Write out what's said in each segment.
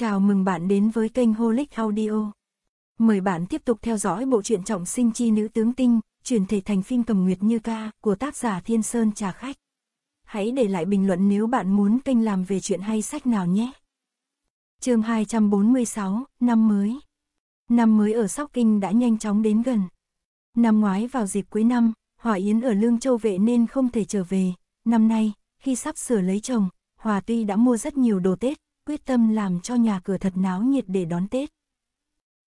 Chào mừng bạn đến với kênh Holic Audio. Mời bạn tiếp tục theo dõi bộ truyện trọng sinh chi nữ tướng tinh, chuyển thể thành phim cầm nguyệt như ca của tác giả Thiên Sơn Trà Khách. Hãy để lại bình luận nếu bạn muốn kênh làm về chuyện hay sách nào nhé. chương 246, năm mới. Năm mới ở Sóc Kinh đã nhanh chóng đến gần. Năm ngoái vào dịp cuối năm, Hòa Yến ở Lương Châu Vệ nên không thể trở về. Năm nay, khi sắp sửa lấy chồng, Hòa tuy đã mua rất nhiều đồ Tết, quyết tâm làm cho nhà cửa thật náo nhiệt để đón Tết.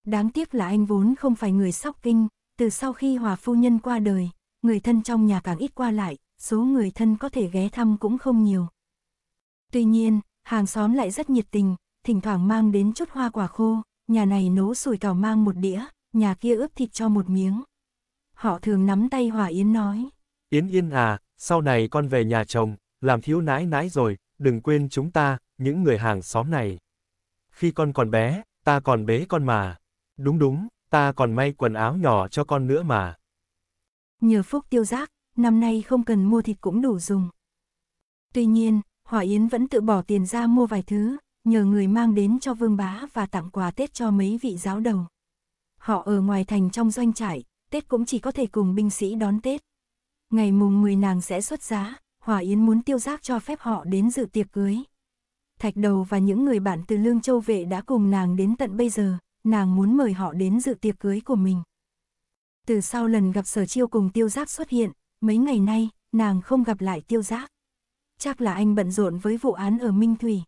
Đáng tiếc là anh vốn không phải người sóc kinh, từ sau khi Hòa Phu Nhân qua đời, người thân trong nhà càng ít qua lại, số người thân có thể ghé thăm cũng không nhiều. Tuy nhiên, hàng xóm lại rất nhiệt tình, thỉnh thoảng mang đến chút hoa quả khô, nhà này nấu sủi cảo mang một đĩa, nhà kia ướp thịt cho một miếng. Họ thường nắm tay Hòa Yến nói. Yến Yên à, sau này con về nhà chồng, làm thiếu nãi nãi rồi, đừng quên chúng ta, những người hàng xóm này. Khi con còn bé, ta còn bế con mà. Đúng đúng, ta còn may quần áo nhỏ cho con nữa mà. Nhờ phúc tiêu giác, năm nay không cần mua thịt cũng đủ dùng. Tuy nhiên, Hòa Yến vẫn tự bỏ tiền ra mua vài thứ, nhờ người mang đến cho vương bá và tặng quà Tết cho mấy vị giáo đầu. Họ ở ngoài thành trong doanh trại, Tết cũng chỉ có thể cùng binh sĩ đón Tết. Ngày mùng 10 nàng sẽ xuất giá, Hòa Yến muốn tiêu giác cho phép họ đến dự tiệc cưới. Thạch Đầu và những người bạn từ Lương Châu Vệ đã cùng nàng đến tận bây giờ, nàng muốn mời họ đến dự tiệc cưới của mình. Từ sau lần gặp Sở Chiêu cùng Tiêu Giác xuất hiện, mấy ngày nay, nàng không gặp lại Tiêu Giác. Chắc là anh bận rộn với vụ án ở Minh Thủy.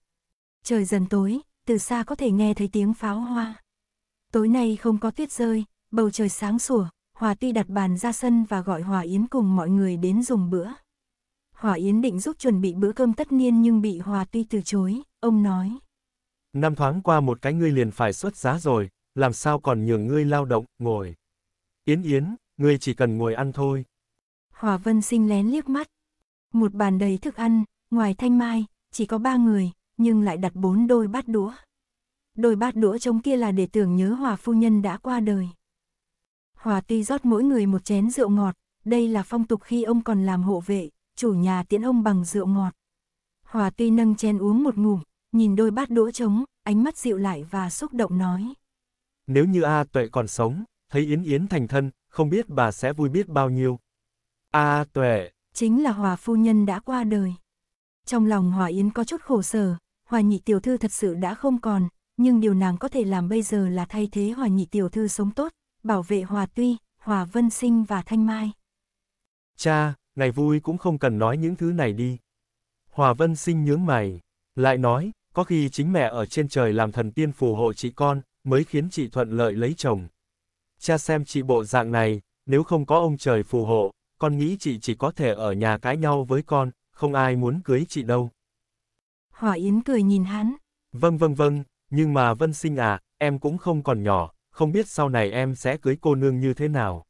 Trời dần tối, từ xa có thể nghe thấy tiếng pháo hoa. Tối nay không có tuyết rơi, bầu trời sáng sủa, Hòa Tuy đặt bàn ra sân và gọi Hòa Yến cùng mọi người đến dùng bữa. Hòa Yến định giúp chuẩn bị bữa cơm tất niên nhưng bị Hòa Tuy từ chối, ông nói. Năm thoáng qua một cái ngươi liền phải xuất giá rồi, làm sao còn nhường ngươi lao động, ngồi. Yến Yến, ngươi chỉ cần ngồi ăn thôi. Hòa Vân Sinh lén liếc mắt. Một bàn đầy thức ăn, ngoài thanh mai, chỉ có ba người, nhưng lại đặt bốn đôi bát đũa. Đôi bát đũa trống kia là để tưởng nhớ Hòa phu nhân đã qua đời. Hòa tuy rót mỗi người một chén rượu ngọt, đây là phong tục khi ông còn làm hộ vệ, chủ nhà tiễn ông bằng rượu ngọt. Hòa tuy nâng chén uống một ngụm, nhìn đôi bát đũa trống, ánh mắt dịu lại và xúc động nói. Nếu như A Tuệ còn sống, thấy Yến Yến thành thân, không biết bà sẽ vui biết bao nhiêu. A Tuệ, chính là Hòa phu nhân đã qua đời. Trong lòng Hòa Yến có chút khổ sở, Hòa nhị tiểu thư thật sự đã không còn, nhưng điều nàng có thể làm bây giờ là thay thế Hòa nhị tiểu thư sống tốt, bảo vệ Hòa Tuy, Hòa Vân Sinh và Thanh Mai. Cha, ngày vui cũng không cần nói những thứ này đi. Hòa Vân Sinh nhướng mày, lại nói, có khi chính mẹ ở trên trời làm thần tiên phù hộ chị con, mới khiến chị thuận lợi lấy chồng. Cha xem chị bộ dạng này, nếu không có ông trời phù hộ, con nghĩ chị chỉ có thể ở nhà cãi nhau với con, không ai muốn cưới chị đâu. Hòa Yến cười nhìn hắn. Vâng vâng vâng, nhưng mà Vân Sinh à, em cũng không còn nhỏ, không biết sau này em sẽ cưới cô nương như thế nào.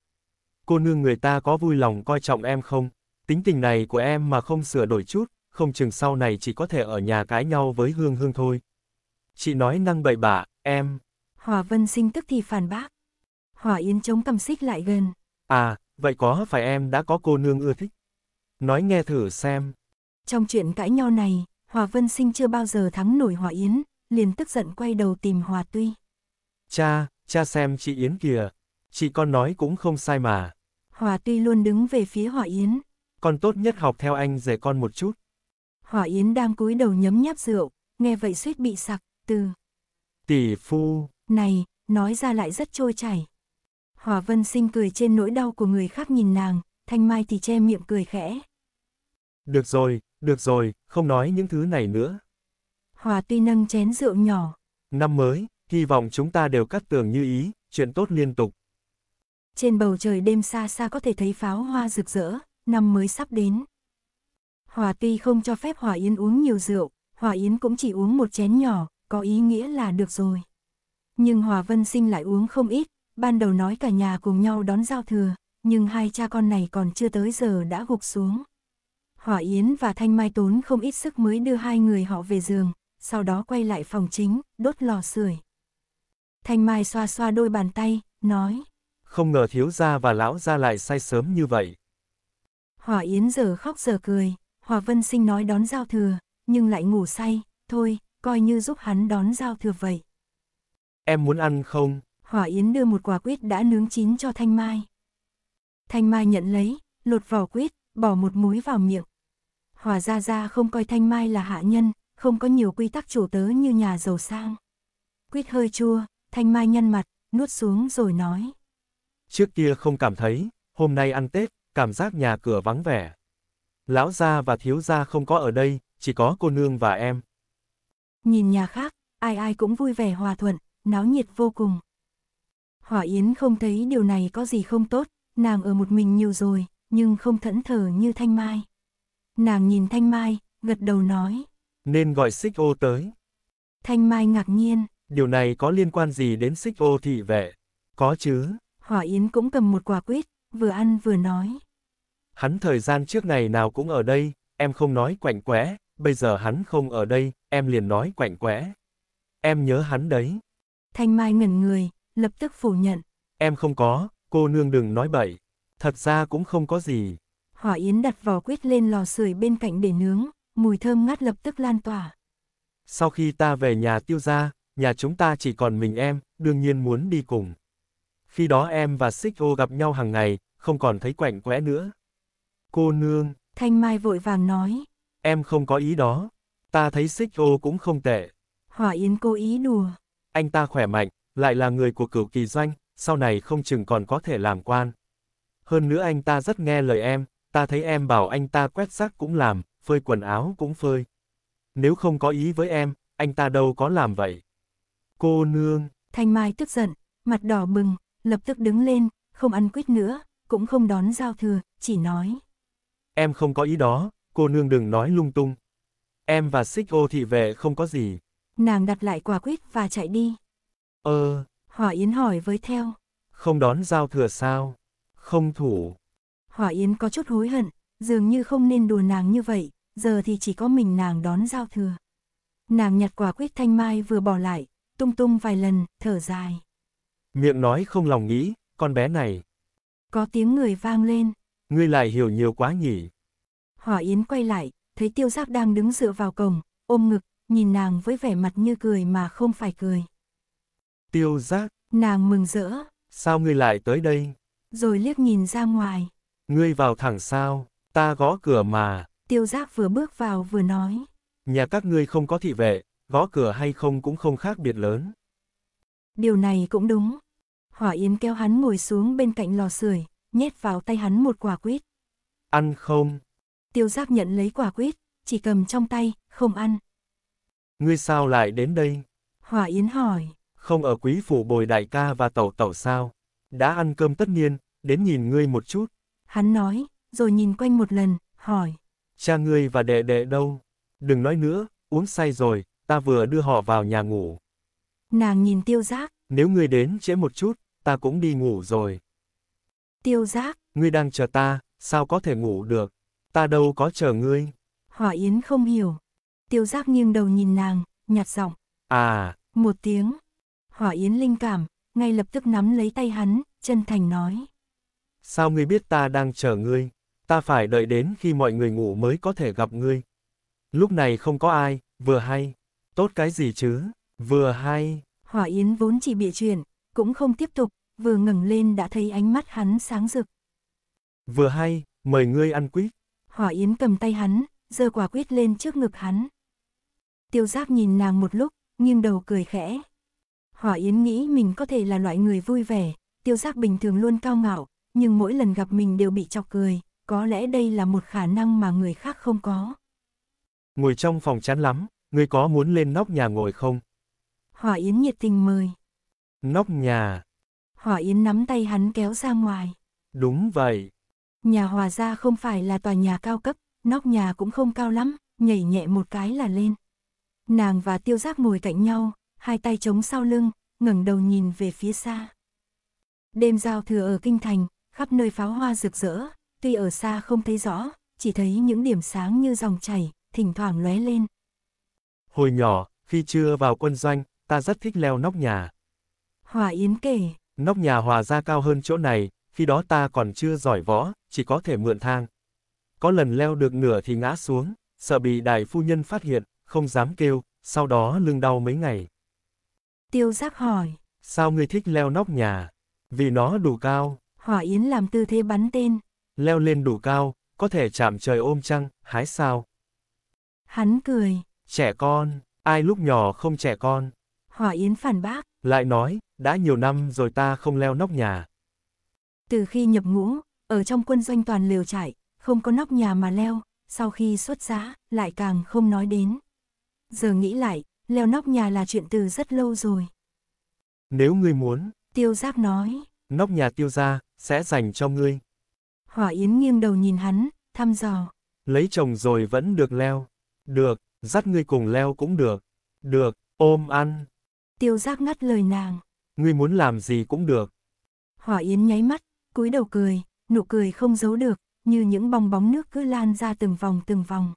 Cô nương người ta có vui lòng coi trọng em không? Tính tình này của em mà không sửa đổi chút, không chừng sau này chỉ có thể ở nhà cãi nhau với Hương Hương thôi. Chị nói năng bậy bạ, em. Hòa Vân Sinh tức thì phản bác. Hòa Yến chống cầm xích lại gần. À, vậy có phải em đã có cô nương ưa thích? Nói nghe thử xem. Trong chuyện cãi nhau này, Hòa Vân Sinh chưa bao giờ thắng nổi Hòa Yến, liền tức giận quay đầu tìm Hòa Tuy. Cha, cha xem chị Yến kìa, chị con nói cũng không sai mà. Hòa Tuy luôn đứng về phía Hòa Yến, con tốt nhất học theo anh dạy con một chút. Hỏa Yến đang cúi đầu nhấm nháp rượu, nghe vậy suýt bị sặc, từ. Tỷ phu. Này, nói ra lại rất trôi chảy. Hỏa Vân Sinh cười trên nỗi đau của người khác nhìn nàng, Thanh Mai thì che miệng cười khẽ. Được rồi, được rồi, không nói những thứ này nữa. Hòa tuy nâng chén rượu nhỏ. Năm mới, hy vọng chúng ta đều cắt tường như ý, chuyện tốt liên tục. Trên bầu trời đêm xa xa có thể thấy pháo hoa rực rỡ, năm mới sắp đến. Hòa tuy không cho phép Hòa Yến uống nhiều rượu, Hòa Yến cũng chỉ uống một chén nhỏ, có ý nghĩa là được rồi. Nhưng Hòa Vân Sinh lại uống không ít, ban đầu nói cả nhà cùng nhau đón giao thừa, nhưng hai cha con này còn chưa tới giờ đã gục xuống. hòa Yến và Thanh Mai tốn không ít sức mới đưa hai người họ về giường, sau đó quay lại phòng chính, đốt lò sưởi. Thanh Mai xoa xoa đôi bàn tay, nói. Không ngờ thiếu gia và lão gia lại say sớm như vậy. Hòa Yến giờ khóc giờ cười, Hòa Vân Sinh nói đón giao thừa, nhưng lại ngủ say, thôi, coi như giúp hắn đón giao thừa vậy. Em muốn ăn không? Hòa Yến đưa một quả quýt đã nướng chín cho Thanh Mai. Thanh Mai nhận lấy, lột vỏ quýt, bỏ một muối vào miệng. Hòa Gia Gia không coi Thanh Mai là hạ nhân, không có nhiều quy tắc chủ tớ như nhà giàu sang. Quýt hơi chua, Thanh Mai nhăn mặt, nuốt xuống rồi nói. Trước kia không cảm thấy, hôm nay ăn Tết, cảm giác nhà cửa vắng vẻ. Lão gia và thiếu gia không có ở đây, chỉ có cô nương và em. Nhìn nhà khác, ai ai cũng vui vẻ hòa thuận, náo nhiệt vô cùng. Hỏa Yến không thấy điều này có gì không tốt, nàng ở một mình nhiều rồi, nhưng không thẫn thờ như Thanh Mai. Nàng nhìn Thanh Mai, gật đầu nói. Nên gọi xích ô tới. Thanh Mai ngạc nhiên. Điều này có liên quan gì đến xích ô thị vệ? Có chứ. Hỏa Yến cũng cầm một quả quýt, vừa ăn vừa nói hắn thời gian trước ngày nào cũng ở đây, em không nói quạnh quẽ, bây giờ hắn không ở đây, em liền nói quạnh quẽ. Em nhớ hắn đấy. Thanh Mai ngẩn người, lập tức phủ nhận. Em không có, cô nương đừng nói bậy. Thật ra cũng không có gì. Hỏa Yến đặt vỏ quýt lên lò sưởi bên cạnh để nướng, mùi thơm ngát lập tức lan tỏa. Sau khi ta về nhà tiêu gia, nhà chúng ta chỉ còn mình em, đương nhiên muốn đi cùng. Khi đó em và Xích Ô gặp nhau hàng ngày, không còn thấy quạnh quẽ nữa. Cô nương. Thanh Mai vội vàng nói. Em không có ý đó. Ta thấy xích ô cũng không tệ. Hỏa Yến cố ý đùa. Anh ta khỏe mạnh, lại là người của cửu kỳ doanh, sau này không chừng còn có thể làm quan. Hơn nữa anh ta rất nghe lời em, ta thấy em bảo anh ta quét rác cũng làm, phơi quần áo cũng phơi. Nếu không có ý với em, anh ta đâu có làm vậy. Cô nương. Thanh Mai tức giận, mặt đỏ bừng, lập tức đứng lên, không ăn quýt nữa, cũng không đón giao thừa, chỉ nói. Em không có ý đó, cô nương đừng nói lung tung. Em và xích ô thị vệ không có gì. Nàng đặt lại quả quýt và chạy đi. Ờ. Hỏa Yến hỏi với theo. Không đón giao thừa sao? Không thủ. Hỏa Yến có chút hối hận, dường như không nên đùa nàng như vậy, giờ thì chỉ có mình nàng đón giao thừa. Nàng nhặt quả quýt thanh mai vừa bỏ lại, tung tung vài lần, thở dài. Miệng nói không lòng nghĩ, con bé này. Có tiếng người vang lên, ngươi lại hiểu nhiều quá nhỉ. Hỏa Yến quay lại, thấy tiêu Giáp đang đứng dựa vào cổng, ôm ngực, nhìn nàng với vẻ mặt như cười mà không phải cười. Tiêu Giáp, Nàng mừng rỡ. Sao ngươi lại tới đây? Rồi liếc nhìn ra ngoài. Ngươi vào thẳng sao, ta gõ cửa mà. Tiêu Giáp vừa bước vào vừa nói. Nhà các ngươi không có thị vệ, gõ cửa hay không cũng không khác biệt lớn. Điều này cũng đúng. Hỏa Yến kéo hắn ngồi xuống bên cạnh lò sưởi, nhét vào tay hắn một quả quýt. Ăn không? Tiêu giác nhận lấy quả quýt, chỉ cầm trong tay, không ăn. Ngươi sao lại đến đây? Hòa Yến hỏi. Không ở quý phủ bồi đại ca và tẩu tẩu sao? Đã ăn cơm tất niên, đến nhìn ngươi một chút. Hắn nói, rồi nhìn quanh một lần, hỏi. Cha ngươi và đệ đệ đâu? Đừng nói nữa, uống say rồi, ta vừa đưa họ vào nhà ngủ. Nàng nhìn tiêu giác. Nếu ngươi đến trễ một chút, ta cũng đi ngủ rồi tiêu giác. Ngươi đang chờ ta, sao có thể ngủ được? Ta đâu có chờ ngươi. Hỏa Yến không hiểu. Tiêu giác nghiêng đầu nhìn nàng, nhạt giọng. À. Một tiếng. Hỏa Yến linh cảm, ngay lập tức nắm lấy tay hắn, chân thành nói. Sao ngươi biết ta đang chờ ngươi? Ta phải đợi đến khi mọi người ngủ mới có thể gặp ngươi. Lúc này không có ai, vừa hay. Tốt cái gì chứ, vừa hay. Hỏa Yến vốn chỉ bịa chuyện, cũng không tiếp tục, vừa ngẩng lên đã thấy ánh mắt hắn sáng rực. Vừa hay, mời ngươi ăn quýt. Hỏa Yến cầm tay hắn, giơ quả quýt lên trước ngực hắn. Tiêu Giác nhìn nàng một lúc, nghiêng đầu cười khẽ. Hỏa Yến nghĩ mình có thể là loại người vui vẻ, Tiêu Giác bình thường luôn cao ngạo, nhưng mỗi lần gặp mình đều bị chọc cười, có lẽ đây là một khả năng mà người khác không có. Ngồi trong phòng chán lắm, ngươi có muốn lên nóc nhà ngồi không? Hỏa Yến nhiệt tình mời. Nóc nhà, Hòa Yến nắm tay hắn kéo ra ngoài. Đúng vậy. Nhà Hòa Gia không phải là tòa nhà cao cấp, nóc nhà cũng không cao lắm, nhảy nhẹ một cái là lên. Nàng và Tiêu Giác ngồi cạnh nhau, hai tay chống sau lưng, ngẩng đầu nhìn về phía xa. Đêm giao thừa ở kinh thành, khắp nơi pháo hoa rực rỡ, tuy ở xa không thấy rõ, chỉ thấy những điểm sáng như dòng chảy, thỉnh thoảng lóe lên. Hồi nhỏ, khi chưa vào quân doanh, ta rất thích leo nóc nhà. Hòa Yến kể. Nóc nhà hòa ra cao hơn chỗ này, khi đó ta còn chưa giỏi võ, chỉ có thể mượn thang. Có lần leo được nửa thì ngã xuống, sợ bị đại phu nhân phát hiện, không dám kêu, sau đó lưng đau mấy ngày. Tiêu giác hỏi. Sao ngươi thích leo nóc nhà? Vì nó đủ cao. Hỏa Yến làm tư thế bắn tên. Leo lên đủ cao, có thể chạm trời ôm trăng, hái sao? Hắn cười. Trẻ con, ai lúc nhỏ không trẻ con? Hỏa Yến phản bác. Lại nói, đã nhiều năm rồi ta không leo nóc nhà. Từ khi nhập ngũ, ở trong quân doanh toàn lều trải, không có nóc nhà mà leo, sau khi xuất giá, lại càng không nói đến. Giờ nghĩ lại, leo nóc nhà là chuyện từ rất lâu rồi. Nếu ngươi muốn, tiêu giác nói, nóc nhà tiêu ra, sẽ dành cho ngươi. Hỏa Yến nghiêng đầu nhìn hắn, thăm dò. Lấy chồng rồi vẫn được leo. Được, dắt ngươi cùng leo cũng được. Được, ôm ăn. Tiêu giác ngắt lời nàng. Ngươi muốn làm gì cũng được. Hỏa Yến nháy mắt, cúi đầu cười, nụ cười không giấu được, như những bong bóng nước cứ lan ra từng vòng từng vòng.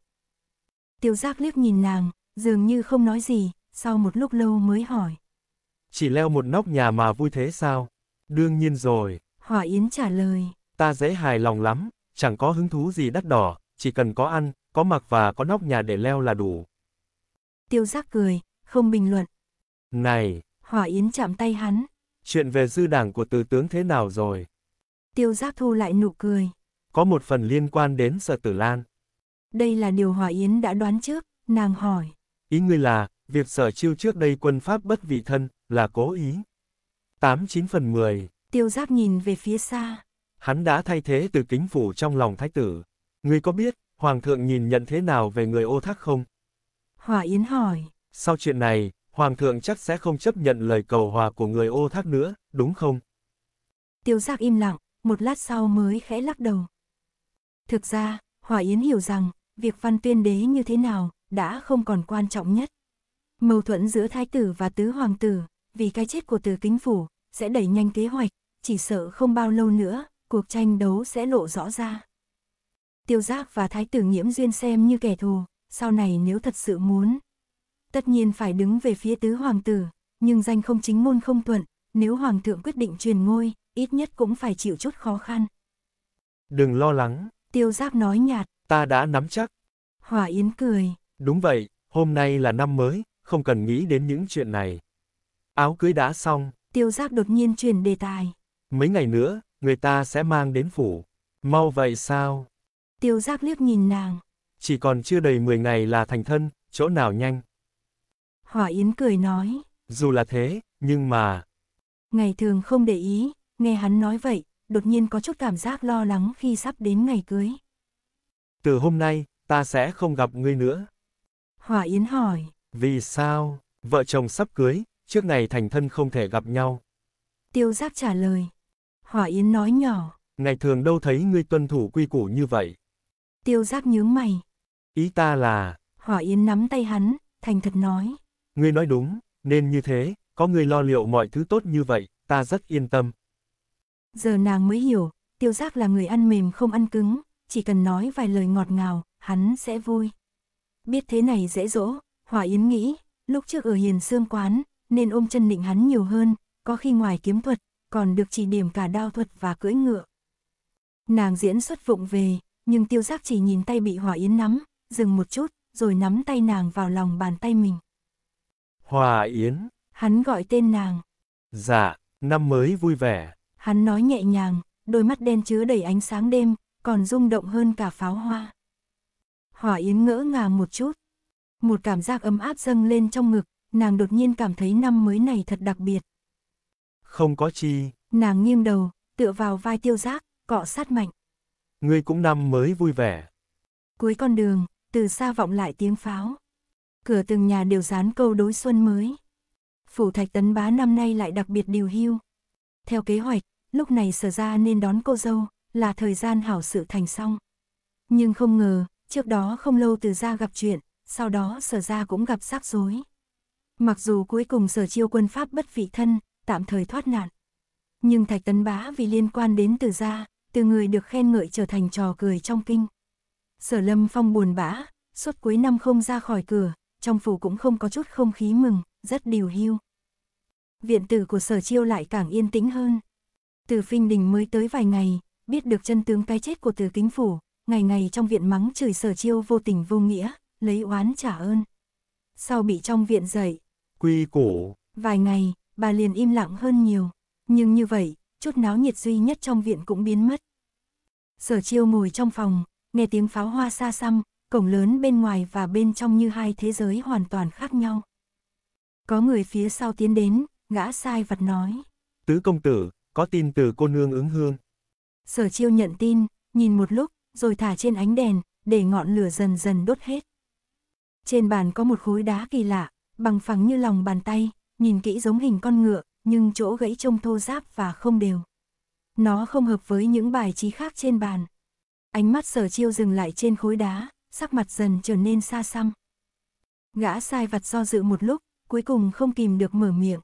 Tiêu giác liếc nhìn nàng, dường như không nói gì, sau một lúc lâu mới hỏi. Chỉ leo một nóc nhà mà vui thế sao? Đương nhiên rồi. Hỏa Yến trả lời. Ta dễ hài lòng lắm, chẳng có hứng thú gì đắt đỏ, chỉ cần có ăn, có mặc và có nóc nhà để leo là đủ. Tiêu giác cười, không bình luận, này! Hỏa Yến chạm tay hắn. Chuyện về dư đảng của tứ tướng thế nào rồi? Tiêu Giác thu lại nụ cười. Có một phần liên quan đến Sở Tử Lan. Đây là điều Hỏa Yến đã đoán trước, nàng hỏi. Ý ngươi là, việc sở chiêu trước đây quân Pháp bất vị thân, là cố ý. Tám chín phần mười. Tiêu Giác nhìn về phía xa. Hắn đã thay thế từ kính phủ trong lòng thái tử. Ngươi có biết, Hoàng thượng nhìn nhận thế nào về người ô thác không? Hỏa Yến hỏi. Sau chuyện này, Hoàng thượng chắc sẽ không chấp nhận lời cầu hòa của người ô thác nữa, đúng không? Tiêu giác im lặng, một lát sau mới khẽ lắc đầu. Thực ra, Hòa Yến hiểu rằng, việc văn tuyên đế như thế nào, đã không còn quan trọng nhất. Mâu thuẫn giữa thái tử và tứ hoàng tử, vì cái chết của từ kính phủ, sẽ đẩy nhanh kế hoạch, chỉ sợ không bao lâu nữa, cuộc tranh đấu sẽ lộ rõ ra. Tiêu giác và thái tử nhiễm duyên xem như kẻ thù, sau này nếu thật sự muốn, tất nhiên phải đứng về phía tứ hoàng tử, nhưng danh không chính môn không thuận, nếu hoàng thượng quyết định truyền ngôi, ít nhất cũng phải chịu chút khó khăn. Đừng lo lắng. Tiêu Giáp nói nhạt. Ta đã nắm chắc. Hỏa Yến cười. Đúng vậy, hôm nay là năm mới, không cần nghĩ đến những chuyện này. Áo cưới đã xong. Tiêu Giáp đột nhiên chuyển đề tài. Mấy ngày nữa, người ta sẽ mang đến phủ. Mau vậy sao? Tiêu Giáp liếc nhìn nàng. Chỉ còn chưa đầy 10 ngày là thành thân, chỗ nào nhanh. Hỏa Yến cười nói. Dù là thế, nhưng mà... Ngày thường không để ý, nghe hắn nói vậy, đột nhiên có chút cảm giác lo lắng khi sắp đến ngày cưới. Từ hôm nay, ta sẽ không gặp ngươi nữa. Hỏa Yến hỏi. Vì sao? Vợ chồng sắp cưới, trước ngày thành thân không thể gặp nhau. Tiêu Giác trả lời. Hỏa Yến nói nhỏ. Ngày thường đâu thấy ngươi tuân thủ quy củ như vậy. Tiêu Giác nhướng mày. Ý ta là... Hỏa Yến nắm tay hắn, thành thật nói. Ngươi nói đúng, nên như thế, có ngươi lo liệu mọi thứ tốt như vậy, ta rất yên tâm. Giờ nàng mới hiểu, tiêu giác là người ăn mềm không ăn cứng, chỉ cần nói vài lời ngọt ngào, hắn sẽ vui. Biết thế này dễ dỗ, Hòa Yến nghĩ, lúc trước ở hiền xương quán, nên ôm chân định hắn nhiều hơn, có khi ngoài kiếm thuật, còn được chỉ điểm cả đao thuật và cưỡi ngựa. Nàng diễn xuất vụng về, nhưng tiêu giác chỉ nhìn tay bị Hòa Yến nắm, dừng một chút, rồi nắm tay nàng vào lòng bàn tay mình. Hòa Yến. Hắn gọi tên nàng. Dạ, năm mới vui vẻ. Hắn nói nhẹ nhàng, đôi mắt đen chứa đầy ánh sáng đêm, còn rung động hơn cả pháo hoa. Hòa Yến ngỡ ngàng một chút. Một cảm giác ấm áp dâng lên trong ngực, nàng đột nhiên cảm thấy năm mới này thật đặc biệt. Không có chi. Nàng nghiêng đầu, tựa vào vai tiêu giác, cọ sát mạnh. Ngươi cũng năm mới vui vẻ. Cuối con đường, từ xa vọng lại tiếng pháo cửa từng nhà đều dán câu đối xuân mới. Phủ Thạch Tấn Bá năm nay lại đặc biệt điều hưu. Theo kế hoạch, lúc này sở ra nên đón cô dâu, là thời gian hảo sự thành xong. Nhưng không ngờ, trước đó không lâu từ ra gặp chuyện, sau đó sở ra cũng gặp rắc rối. Mặc dù cuối cùng sở chiêu quân Pháp bất vị thân, tạm thời thoát nạn. Nhưng Thạch Tấn Bá vì liên quan đến từ gia từ người được khen ngợi trở thành trò cười trong kinh. Sở Lâm Phong buồn bã, suốt cuối năm không ra khỏi cửa, trong phủ cũng không có chút không khí mừng, rất điều hưu. Viện tử của sở chiêu lại càng yên tĩnh hơn. Từ phinh đình mới tới vài ngày, biết được chân tướng cái chết của từ kính phủ, ngày ngày trong viện mắng chửi sở chiêu vô tình vô nghĩa, lấy oán trả ơn. Sau bị trong viện dậy, quy củ, vài ngày, bà liền im lặng hơn nhiều. Nhưng như vậy, chút náo nhiệt duy nhất trong viện cũng biến mất. Sở chiêu ngồi trong phòng, nghe tiếng pháo hoa xa xăm, cổng lớn bên ngoài và bên trong như hai thế giới hoàn toàn khác nhau. Có người phía sau tiến đến, gã sai vật nói. Tứ công tử, có tin từ cô nương ứng hương. Sở chiêu nhận tin, nhìn một lúc, rồi thả trên ánh đèn, để ngọn lửa dần dần đốt hết. Trên bàn có một khối đá kỳ lạ, bằng phẳng như lòng bàn tay, nhìn kỹ giống hình con ngựa, nhưng chỗ gãy trông thô ráp và không đều. Nó không hợp với những bài trí khác trên bàn. Ánh mắt sở chiêu dừng lại trên khối đá, sắc mặt dần trở nên xa xăm. Gã sai vặt do dự một lúc, cuối cùng không kìm được mở miệng.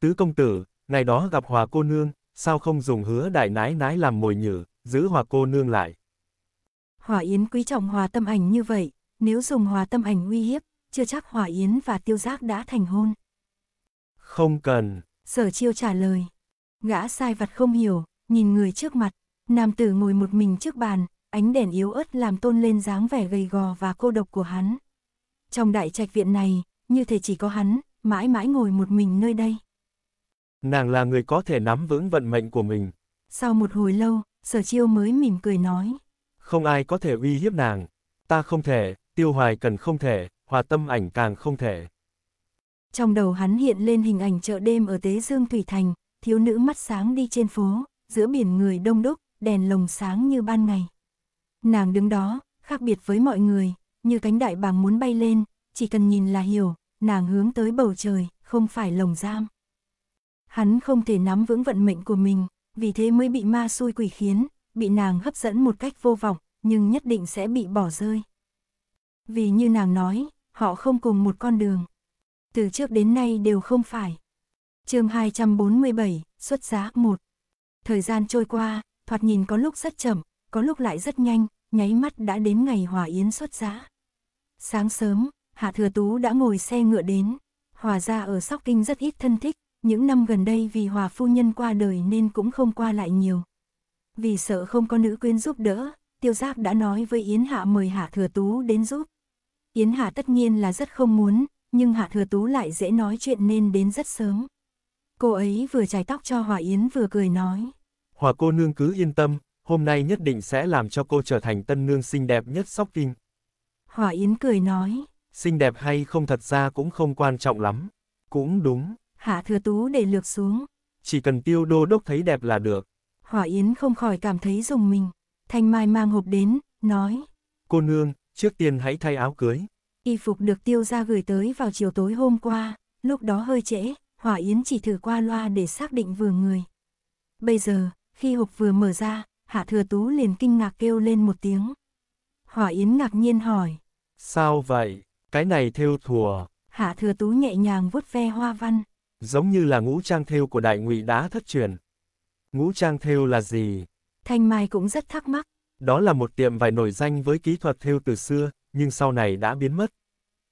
Tứ công tử, ngày đó gặp hòa cô nương, sao không dùng hứa đại nái nái làm mồi nhử, giữ hòa cô nương lại. Hòa Yến quý trọng hòa tâm ảnh như vậy, nếu dùng hòa tâm ảnh uy hiếp, chưa chắc hòa Yến và tiêu giác đã thành hôn. Không cần. Sở chiêu trả lời. Gã sai vặt không hiểu, nhìn người trước mặt, nam tử ngồi một mình trước bàn, ánh đèn yếu ớt làm tôn lên dáng vẻ gầy gò và cô độc của hắn. Trong đại trạch viện này, như thể chỉ có hắn, mãi mãi ngồi một mình nơi đây. Nàng là người có thể nắm vững vận mệnh của mình. Sau một hồi lâu, sở chiêu mới mỉm cười nói. Không ai có thể uy hiếp nàng. Ta không thể, tiêu hoài cần không thể, hòa tâm ảnh càng không thể. Trong đầu hắn hiện lên hình ảnh chợ đêm ở Tế Dương Thủy Thành, thiếu nữ mắt sáng đi trên phố, giữa biển người đông đúc, đèn lồng sáng như ban ngày. Nàng đứng đó, khác biệt với mọi người, như cánh đại bàng muốn bay lên, chỉ cần nhìn là hiểu, nàng hướng tới bầu trời, không phải lồng giam. Hắn không thể nắm vững vận mệnh của mình, vì thế mới bị ma xui quỷ khiến, bị nàng hấp dẫn một cách vô vọng, nhưng nhất định sẽ bị bỏ rơi. Vì như nàng nói, họ không cùng một con đường. Từ trước đến nay đều không phải. chương 247, xuất giá 1. Thời gian trôi qua, thoạt nhìn có lúc rất chậm, có lúc lại rất nhanh, nháy mắt đã đến ngày Hòa Yến xuất giá. Sáng sớm, Hạ Thừa Tú đã ngồi xe ngựa đến. Hòa ra ở Sóc Kinh rất ít thân thích, những năm gần đây vì Hòa phu nhân qua đời nên cũng không qua lại nhiều. Vì sợ không có nữ quyên giúp đỡ, Tiêu giáp đã nói với Yến Hạ mời Hạ Thừa Tú đến giúp. Yến Hạ tất nhiên là rất không muốn, nhưng Hạ Thừa Tú lại dễ nói chuyện nên đến rất sớm. Cô ấy vừa chải tóc cho Hòa Yến vừa cười nói. Hòa cô nương cứ yên tâm, hôm nay nhất định sẽ làm cho cô trở thành tân nương xinh đẹp nhất sóc kinh. Hỏa Yến cười nói. Xinh đẹp hay không thật ra cũng không quan trọng lắm. Cũng đúng. Hạ thừa tú để lược xuống. Chỉ cần tiêu đô đốc thấy đẹp là được. Hỏa Yến không khỏi cảm thấy dùng mình. Thanh Mai mang hộp đến, nói. Cô nương, trước tiên hãy thay áo cưới. Y phục được tiêu ra gửi tới vào chiều tối hôm qua, lúc đó hơi trễ, Hỏa Yến chỉ thử qua loa để xác định vừa người. Bây giờ, khi hộp vừa mở ra, Hạ Thừa Tú liền kinh ngạc kêu lên một tiếng. Hỏa Yến ngạc nhiên hỏi. Sao vậy? Cái này thêu thùa. Hạ Thừa Tú nhẹ nhàng vuốt ve hoa văn. Giống như là ngũ trang thêu của đại ngụy đá thất truyền. Ngũ trang thêu là gì? Thanh Mai cũng rất thắc mắc. Đó là một tiệm vải nổi danh với kỹ thuật thêu từ xưa, nhưng sau này đã biến mất.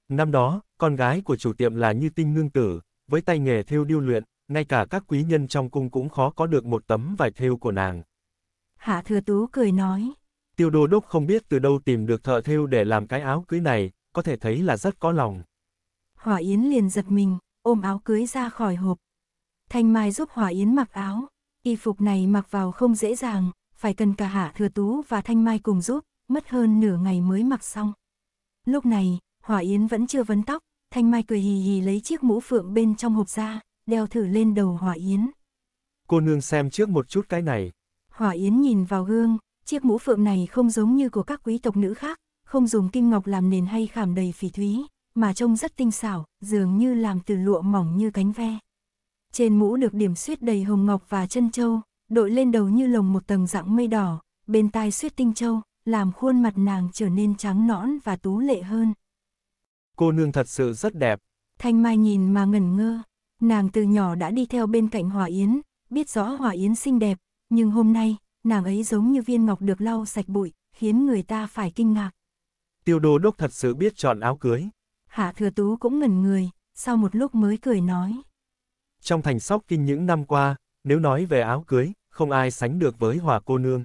Năm đó, con gái của chủ tiệm là Như Tinh ngương Tử, với tay nghề thêu điêu luyện, ngay cả các quý nhân trong cung cũng khó có được một tấm vải thêu của nàng. Hạ Thừa Tú cười nói. Tiêu đô đốc không biết từ đâu tìm được thợ thêu để làm cái áo cưới này, có thể thấy là rất có lòng. Hỏa Yến liền giật mình, ôm áo cưới ra khỏi hộp. Thanh Mai giúp Hỏa Yến mặc áo, y phục này mặc vào không dễ dàng, phải cần cả Hạ Thừa Tú và Thanh Mai cùng giúp, mất hơn nửa ngày mới mặc xong. Lúc này, Hỏa Yến vẫn chưa vấn tóc, Thanh Mai cười hì hì lấy chiếc mũ phượng bên trong hộp ra, đeo thử lên đầu Hỏa Yến. Cô nương xem trước một chút cái này. Hỏa Yến nhìn vào gương, chiếc mũ phượng này không giống như của các quý tộc nữ khác, không dùng kim ngọc làm nền hay khảm đầy phỉ thúy, mà trông rất tinh xảo, dường như làm từ lụa mỏng như cánh ve. Trên mũ được điểm xuyết đầy hồng ngọc và chân châu, đội lên đầu như lồng một tầng dạng mây đỏ, bên tai xuyết tinh châu, làm khuôn mặt nàng trở nên trắng nõn và tú lệ hơn. Cô nương thật sự rất đẹp. Thanh Mai nhìn mà ngẩn ngơ, nàng từ nhỏ đã đi theo bên cạnh Hòa Yến, biết rõ Hòa Yến xinh đẹp, nhưng hôm nay, nàng ấy giống như viên ngọc được lau sạch bụi, khiến người ta phải kinh ngạc. Tiêu đô đốc thật sự biết chọn áo cưới. Hạ thừa tú cũng ngẩn người, sau một lúc mới cười nói. Trong thành sóc kinh những năm qua, nếu nói về áo cưới, không ai sánh được với hòa cô nương.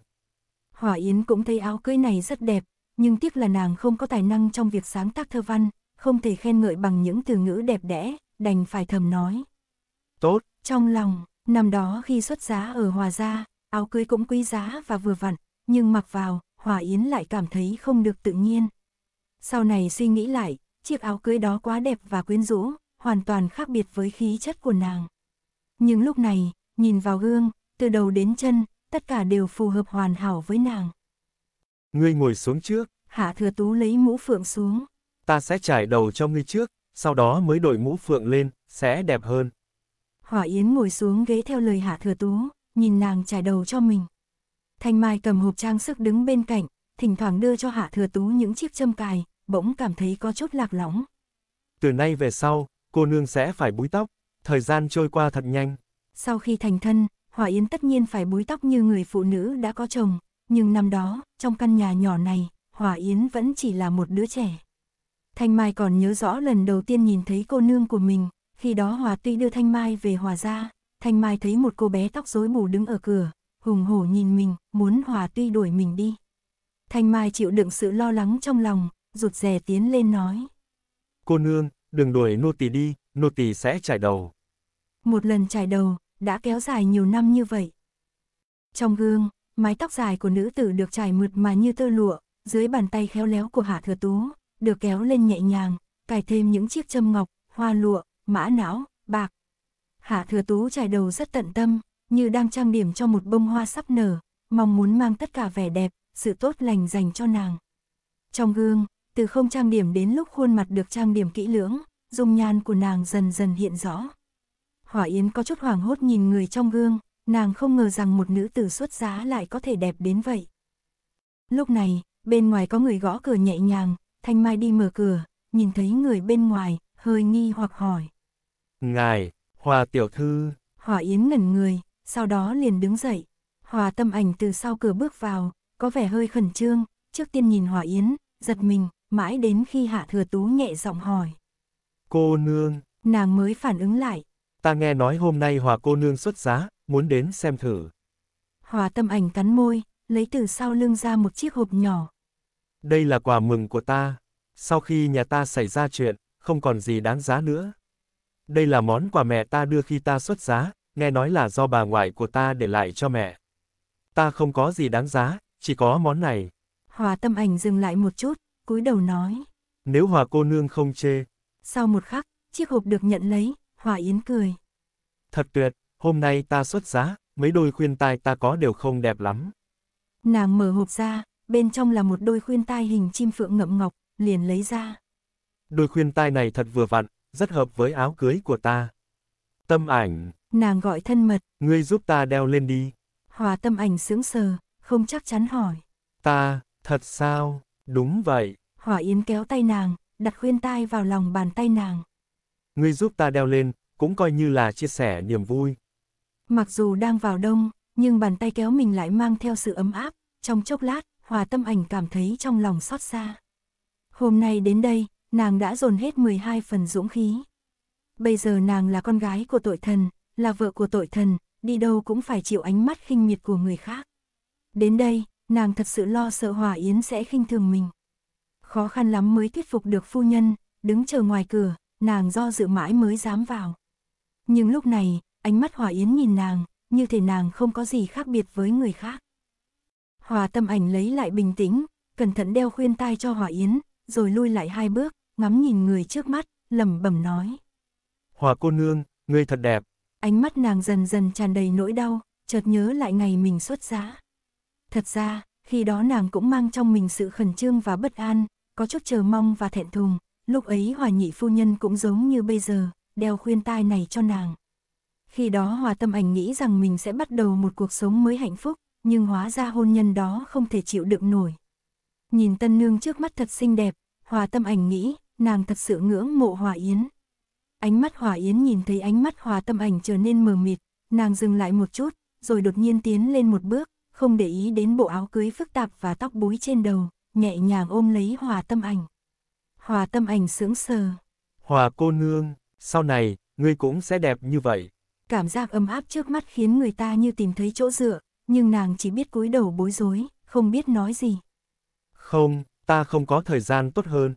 Hòa Yến cũng thấy áo cưới này rất đẹp, nhưng tiếc là nàng không có tài năng trong việc sáng tác thơ văn, không thể khen ngợi bằng những từ ngữ đẹp đẽ, đành phải thầm nói. Tốt. Trong lòng, năm đó khi xuất giá ở Hòa Gia, áo cưới cũng quý giá và vừa vặn, nhưng mặc vào, Hòa Yến lại cảm thấy không được tự nhiên. Sau này suy nghĩ lại, chiếc áo cưới đó quá đẹp và quyến rũ, hoàn toàn khác biệt với khí chất của nàng. Nhưng lúc này, nhìn vào gương, từ đầu đến chân, tất cả đều phù hợp hoàn hảo với nàng. Ngươi ngồi xuống trước. Hạ thừa tú lấy mũ phượng xuống. Ta sẽ trải đầu cho ngươi trước, sau đó mới đội mũ phượng lên, sẽ đẹp hơn. Hỏa Yến ngồi xuống ghế theo lời Hạ thừa tú, nhìn nàng trải đầu cho mình. Thanh Mai cầm hộp trang sức đứng bên cạnh, thỉnh thoảng đưa cho Hạ Thừa Tú những chiếc châm cài, bỗng cảm thấy có chút lạc lõng. Từ nay về sau, cô nương sẽ phải búi tóc, thời gian trôi qua thật nhanh. Sau khi thành thân, Hòa Yến tất nhiên phải búi tóc như người phụ nữ đã có chồng, nhưng năm đó, trong căn nhà nhỏ này, Hòa Yến vẫn chỉ là một đứa trẻ. Thanh Mai còn nhớ rõ lần đầu tiên nhìn thấy cô nương của mình, khi đó Hòa Tuy đưa Thanh Mai về Hòa gia, Thanh Mai thấy một cô bé tóc rối bù đứng ở cửa, hùng hổ nhìn mình, muốn hòa tuy đuổi mình đi. Thanh Mai chịu đựng sự lo lắng trong lòng, rụt rè tiến lên nói. Cô nương, đừng đuổi nô tỳ đi, nô tỳ sẽ chải đầu. Một lần chải đầu, đã kéo dài nhiều năm như vậy. Trong gương, mái tóc dài của nữ tử được chải mượt mà như tơ lụa, dưới bàn tay khéo léo của Hạ Thừa Tú, được kéo lên nhẹ nhàng, cài thêm những chiếc châm ngọc, hoa lụa, mã não, bạc, Hạ thừa tú trải đầu rất tận tâm, như đang trang điểm cho một bông hoa sắp nở, mong muốn mang tất cả vẻ đẹp, sự tốt lành dành cho nàng. Trong gương, từ không trang điểm đến lúc khuôn mặt được trang điểm kỹ lưỡng, dung nhan của nàng dần dần hiện rõ. Hỏa Yến có chút hoảng hốt nhìn người trong gương, nàng không ngờ rằng một nữ tử xuất giá lại có thể đẹp đến vậy. Lúc này, bên ngoài có người gõ cửa nhẹ nhàng, Thanh Mai đi mở cửa, nhìn thấy người bên ngoài, hơi nghi hoặc hỏi. Ngài, Hòa tiểu thư. Hòa Yến ngẩn người, sau đó liền đứng dậy. Hòa tâm ảnh từ sau cửa bước vào, có vẻ hơi khẩn trương, trước tiên nhìn Hòa Yến, giật mình, mãi đến khi Hạ Thừa Tú nhẹ giọng hỏi. Cô nương. Nàng mới phản ứng lại. Ta nghe nói hôm nay Hòa cô nương xuất giá, muốn đến xem thử. Hòa tâm ảnh cắn môi, lấy từ sau lưng ra một chiếc hộp nhỏ. Đây là quà mừng của ta. Sau khi nhà ta xảy ra chuyện, không còn gì đáng giá nữa. Đây là món quà mẹ ta đưa khi ta xuất giá, nghe nói là do bà ngoại của ta để lại cho mẹ. Ta không có gì đáng giá, chỉ có món này. Hòa tâm ảnh dừng lại một chút, cúi đầu nói. Nếu hòa cô nương không chê. Sau một khắc, chiếc hộp được nhận lấy, hòa yến cười. Thật tuyệt, hôm nay ta xuất giá, mấy đôi khuyên tai ta có đều không đẹp lắm. Nàng mở hộp ra, bên trong là một đôi khuyên tai hình chim phượng ngậm ngọc, liền lấy ra. Đôi khuyên tai này thật vừa vặn, rất hợp với áo cưới của ta. Tâm ảnh. Nàng gọi thân mật. Ngươi giúp ta đeo lên đi. Hòa tâm ảnh sững sờ, không chắc chắn hỏi. Ta, thật sao? Đúng vậy. Hòa Yến kéo tay nàng, đặt khuyên tai vào lòng bàn tay nàng. Ngươi giúp ta đeo lên, cũng coi như là chia sẻ niềm vui. Mặc dù đang vào đông, nhưng bàn tay kéo mình lại mang theo sự ấm áp, trong chốc lát, Hòa Tâm Ảnh cảm thấy trong lòng xót xa. Hôm nay đến đây, nàng đã dồn hết 12 phần dũng khí. Bây giờ nàng là con gái của tội thần, là vợ của tội thần, đi đâu cũng phải chịu ánh mắt khinh miệt của người khác. Đến đây, nàng thật sự lo sợ Hòa Yến sẽ khinh thường mình. Khó khăn lắm mới thuyết phục được phu nhân, đứng chờ ngoài cửa, nàng do dự mãi mới dám vào. Nhưng lúc này, ánh mắt Hòa Yến nhìn nàng, như thể nàng không có gì khác biệt với người khác. Hòa tâm ảnh lấy lại bình tĩnh, cẩn thận đeo khuyên tai cho Hòa Yến, rồi lui lại hai bước, ngắm nhìn người trước mắt, lẩm bẩm nói. Hòa cô nương, ngươi thật đẹp. Ánh mắt nàng dần dần tràn đầy nỗi đau, chợt nhớ lại ngày mình xuất giá. Thật ra, khi đó nàng cũng mang trong mình sự khẩn trương và bất an, có chút chờ mong và thẹn thùng, lúc ấy hòa nhị phu nhân cũng giống như bây giờ, đeo khuyên tai này cho nàng. Khi đó hòa tâm ảnh nghĩ rằng mình sẽ bắt đầu một cuộc sống mới hạnh phúc, nhưng hóa ra hôn nhân đó không thể chịu đựng nổi. Nhìn tân nương trước mắt thật xinh đẹp, hòa tâm ảnh nghĩ, nàng thật sự ngưỡng mộ Hòa Yến. Ánh mắt Hòa Yến nhìn thấy ánh mắt Hòa Tâm Ảnh trở nên mờ mịt, nàng dừng lại một chút, rồi đột nhiên tiến lên một bước, không để ý đến bộ áo cưới phức tạp và tóc búi trên đầu, nhẹ nhàng ôm lấy Hòa Tâm Ảnh. Hòa Tâm Ảnh sững sờ. Hòa cô nương, sau này, ngươi cũng sẽ đẹp như vậy. Cảm giác ấm áp trước mắt khiến người ta như tìm thấy chỗ dựa, nhưng nàng chỉ biết cúi đầu bối rối, không biết nói gì. Không, ta không có thời gian tốt hơn.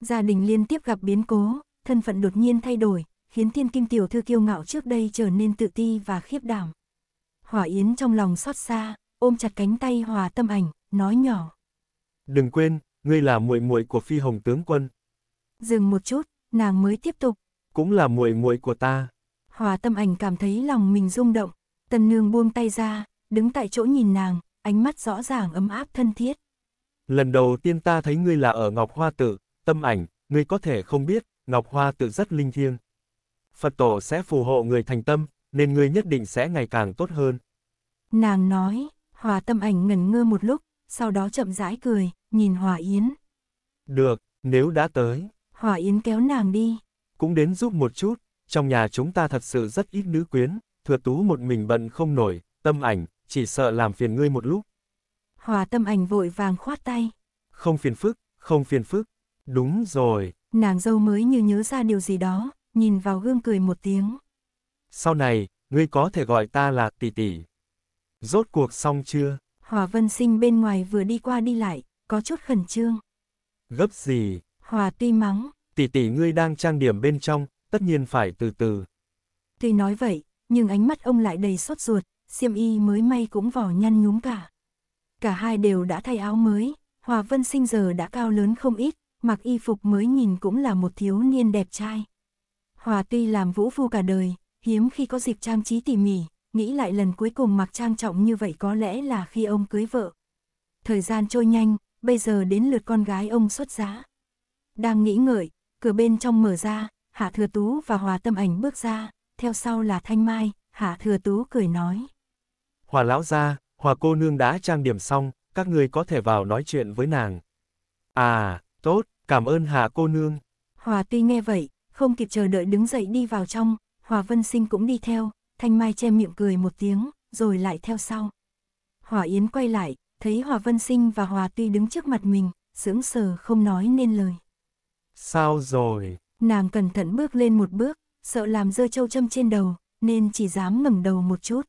Gia đình liên tiếp gặp biến cố, thân phận đột nhiên thay đổi, khiến thiên kim tiểu thư kiêu ngạo trước đây trở nên tự ti và khiếp đảm. Hỏa Yến trong lòng xót xa, ôm chặt cánh tay Hòa Tâm Ảnh, nói nhỏ. Đừng quên, ngươi là muội muội của Phi Hồng tướng quân. Dừng một chút, nàng mới tiếp tục. Cũng là muội muội của ta. Hòa Tâm Ảnh cảm thấy lòng mình rung động, Tân Nương buông tay ra, đứng tại chỗ nhìn nàng, ánh mắt rõ ràng ấm áp thân thiết. Lần đầu tiên ta thấy ngươi là ở Ngọc Hoa Tử, Tâm ảnh, người có thể không biết, Ngọc Hoa tự rất linh thiêng. Phật tổ sẽ phù hộ người thành tâm, nên người nhất định sẽ ngày càng tốt hơn. Nàng nói, Hòa tâm ảnh ngẩn ngơ một lúc, sau đó chậm rãi cười, nhìn Hòa Yến. Được, nếu đã tới. Hòa Yến kéo nàng đi. Cũng đến giúp một chút, trong nhà chúng ta thật sự rất ít nữ quyến, thừa tú một mình bận không nổi, tâm ảnh, chỉ sợ làm phiền ngươi một lúc. Hòa tâm ảnh vội vàng khoát tay. Không phiền phức, không phiền phức. Đúng rồi. Nàng dâu mới như nhớ ra điều gì đó, nhìn vào gương cười một tiếng. Sau này, ngươi có thể gọi ta là tỷ tỷ. Rốt cuộc xong chưa? Hòa Vân Sinh bên ngoài vừa đi qua đi lại, có chút khẩn trương. Gấp gì? Hòa tuy mắng. Tỷ tỷ ngươi đang trang điểm bên trong, tất nhiên phải từ từ. Tuy nói vậy, nhưng ánh mắt ông lại đầy sốt ruột, xiêm y mới may cũng vỏ nhăn nhúm cả. Cả hai đều đã thay áo mới, Hòa Vân Sinh giờ đã cao lớn không ít, mặc y phục mới nhìn cũng là một thiếu niên đẹp trai. Hòa tuy làm vũ phu cả đời, hiếm khi có dịp trang trí tỉ mỉ, nghĩ lại lần cuối cùng mặc trang trọng như vậy có lẽ là khi ông cưới vợ. Thời gian trôi nhanh, bây giờ đến lượt con gái ông xuất giá. Đang nghĩ ngợi, cửa bên trong mở ra, Hạ Thừa Tú và Hòa Tâm Ảnh bước ra, theo sau là Thanh Mai, Hạ Thừa Tú cười nói. Hòa lão gia, Hòa cô nương đã trang điểm xong, các người có thể vào nói chuyện với nàng. À, tốt, Cảm ơn Hà cô nương. Hòa tuy nghe vậy, không kịp chờ đợi đứng dậy đi vào trong, Hòa Vân Sinh cũng đi theo, Thanh Mai che miệng cười một tiếng, rồi lại theo sau. Hòa Yến quay lại, thấy Hòa Vân Sinh và Hòa tuy đứng trước mặt mình, sững sờ không nói nên lời. Sao rồi? Nàng cẩn thận bước lên một bước, sợ làm dơ châu châm trên đầu, nên chỉ dám ngẩng đầu một chút.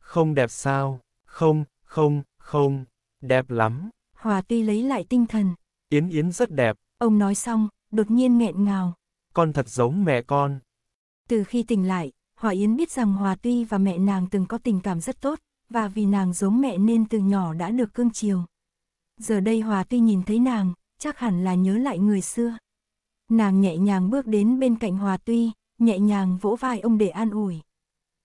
Không đẹp sao? Không, không, không, đẹp lắm. Hòa tuy lấy lại tinh thần, Yến Yến rất đẹp. Ông nói xong, đột nhiên nghẹn ngào. Con thật giống mẹ con. Từ khi tỉnh lại, Hòa Yến biết rằng Hòa Tuy và mẹ nàng từng có tình cảm rất tốt, và vì nàng giống mẹ nên từ nhỏ đã được cưng chiều. Giờ đây Hòa Tuy nhìn thấy nàng, chắc hẳn là nhớ lại người xưa. Nàng nhẹ nhàng bước đến bên cạnh Hòa Tuy, nhẹ nhàng vỗ vai ông để an ủi.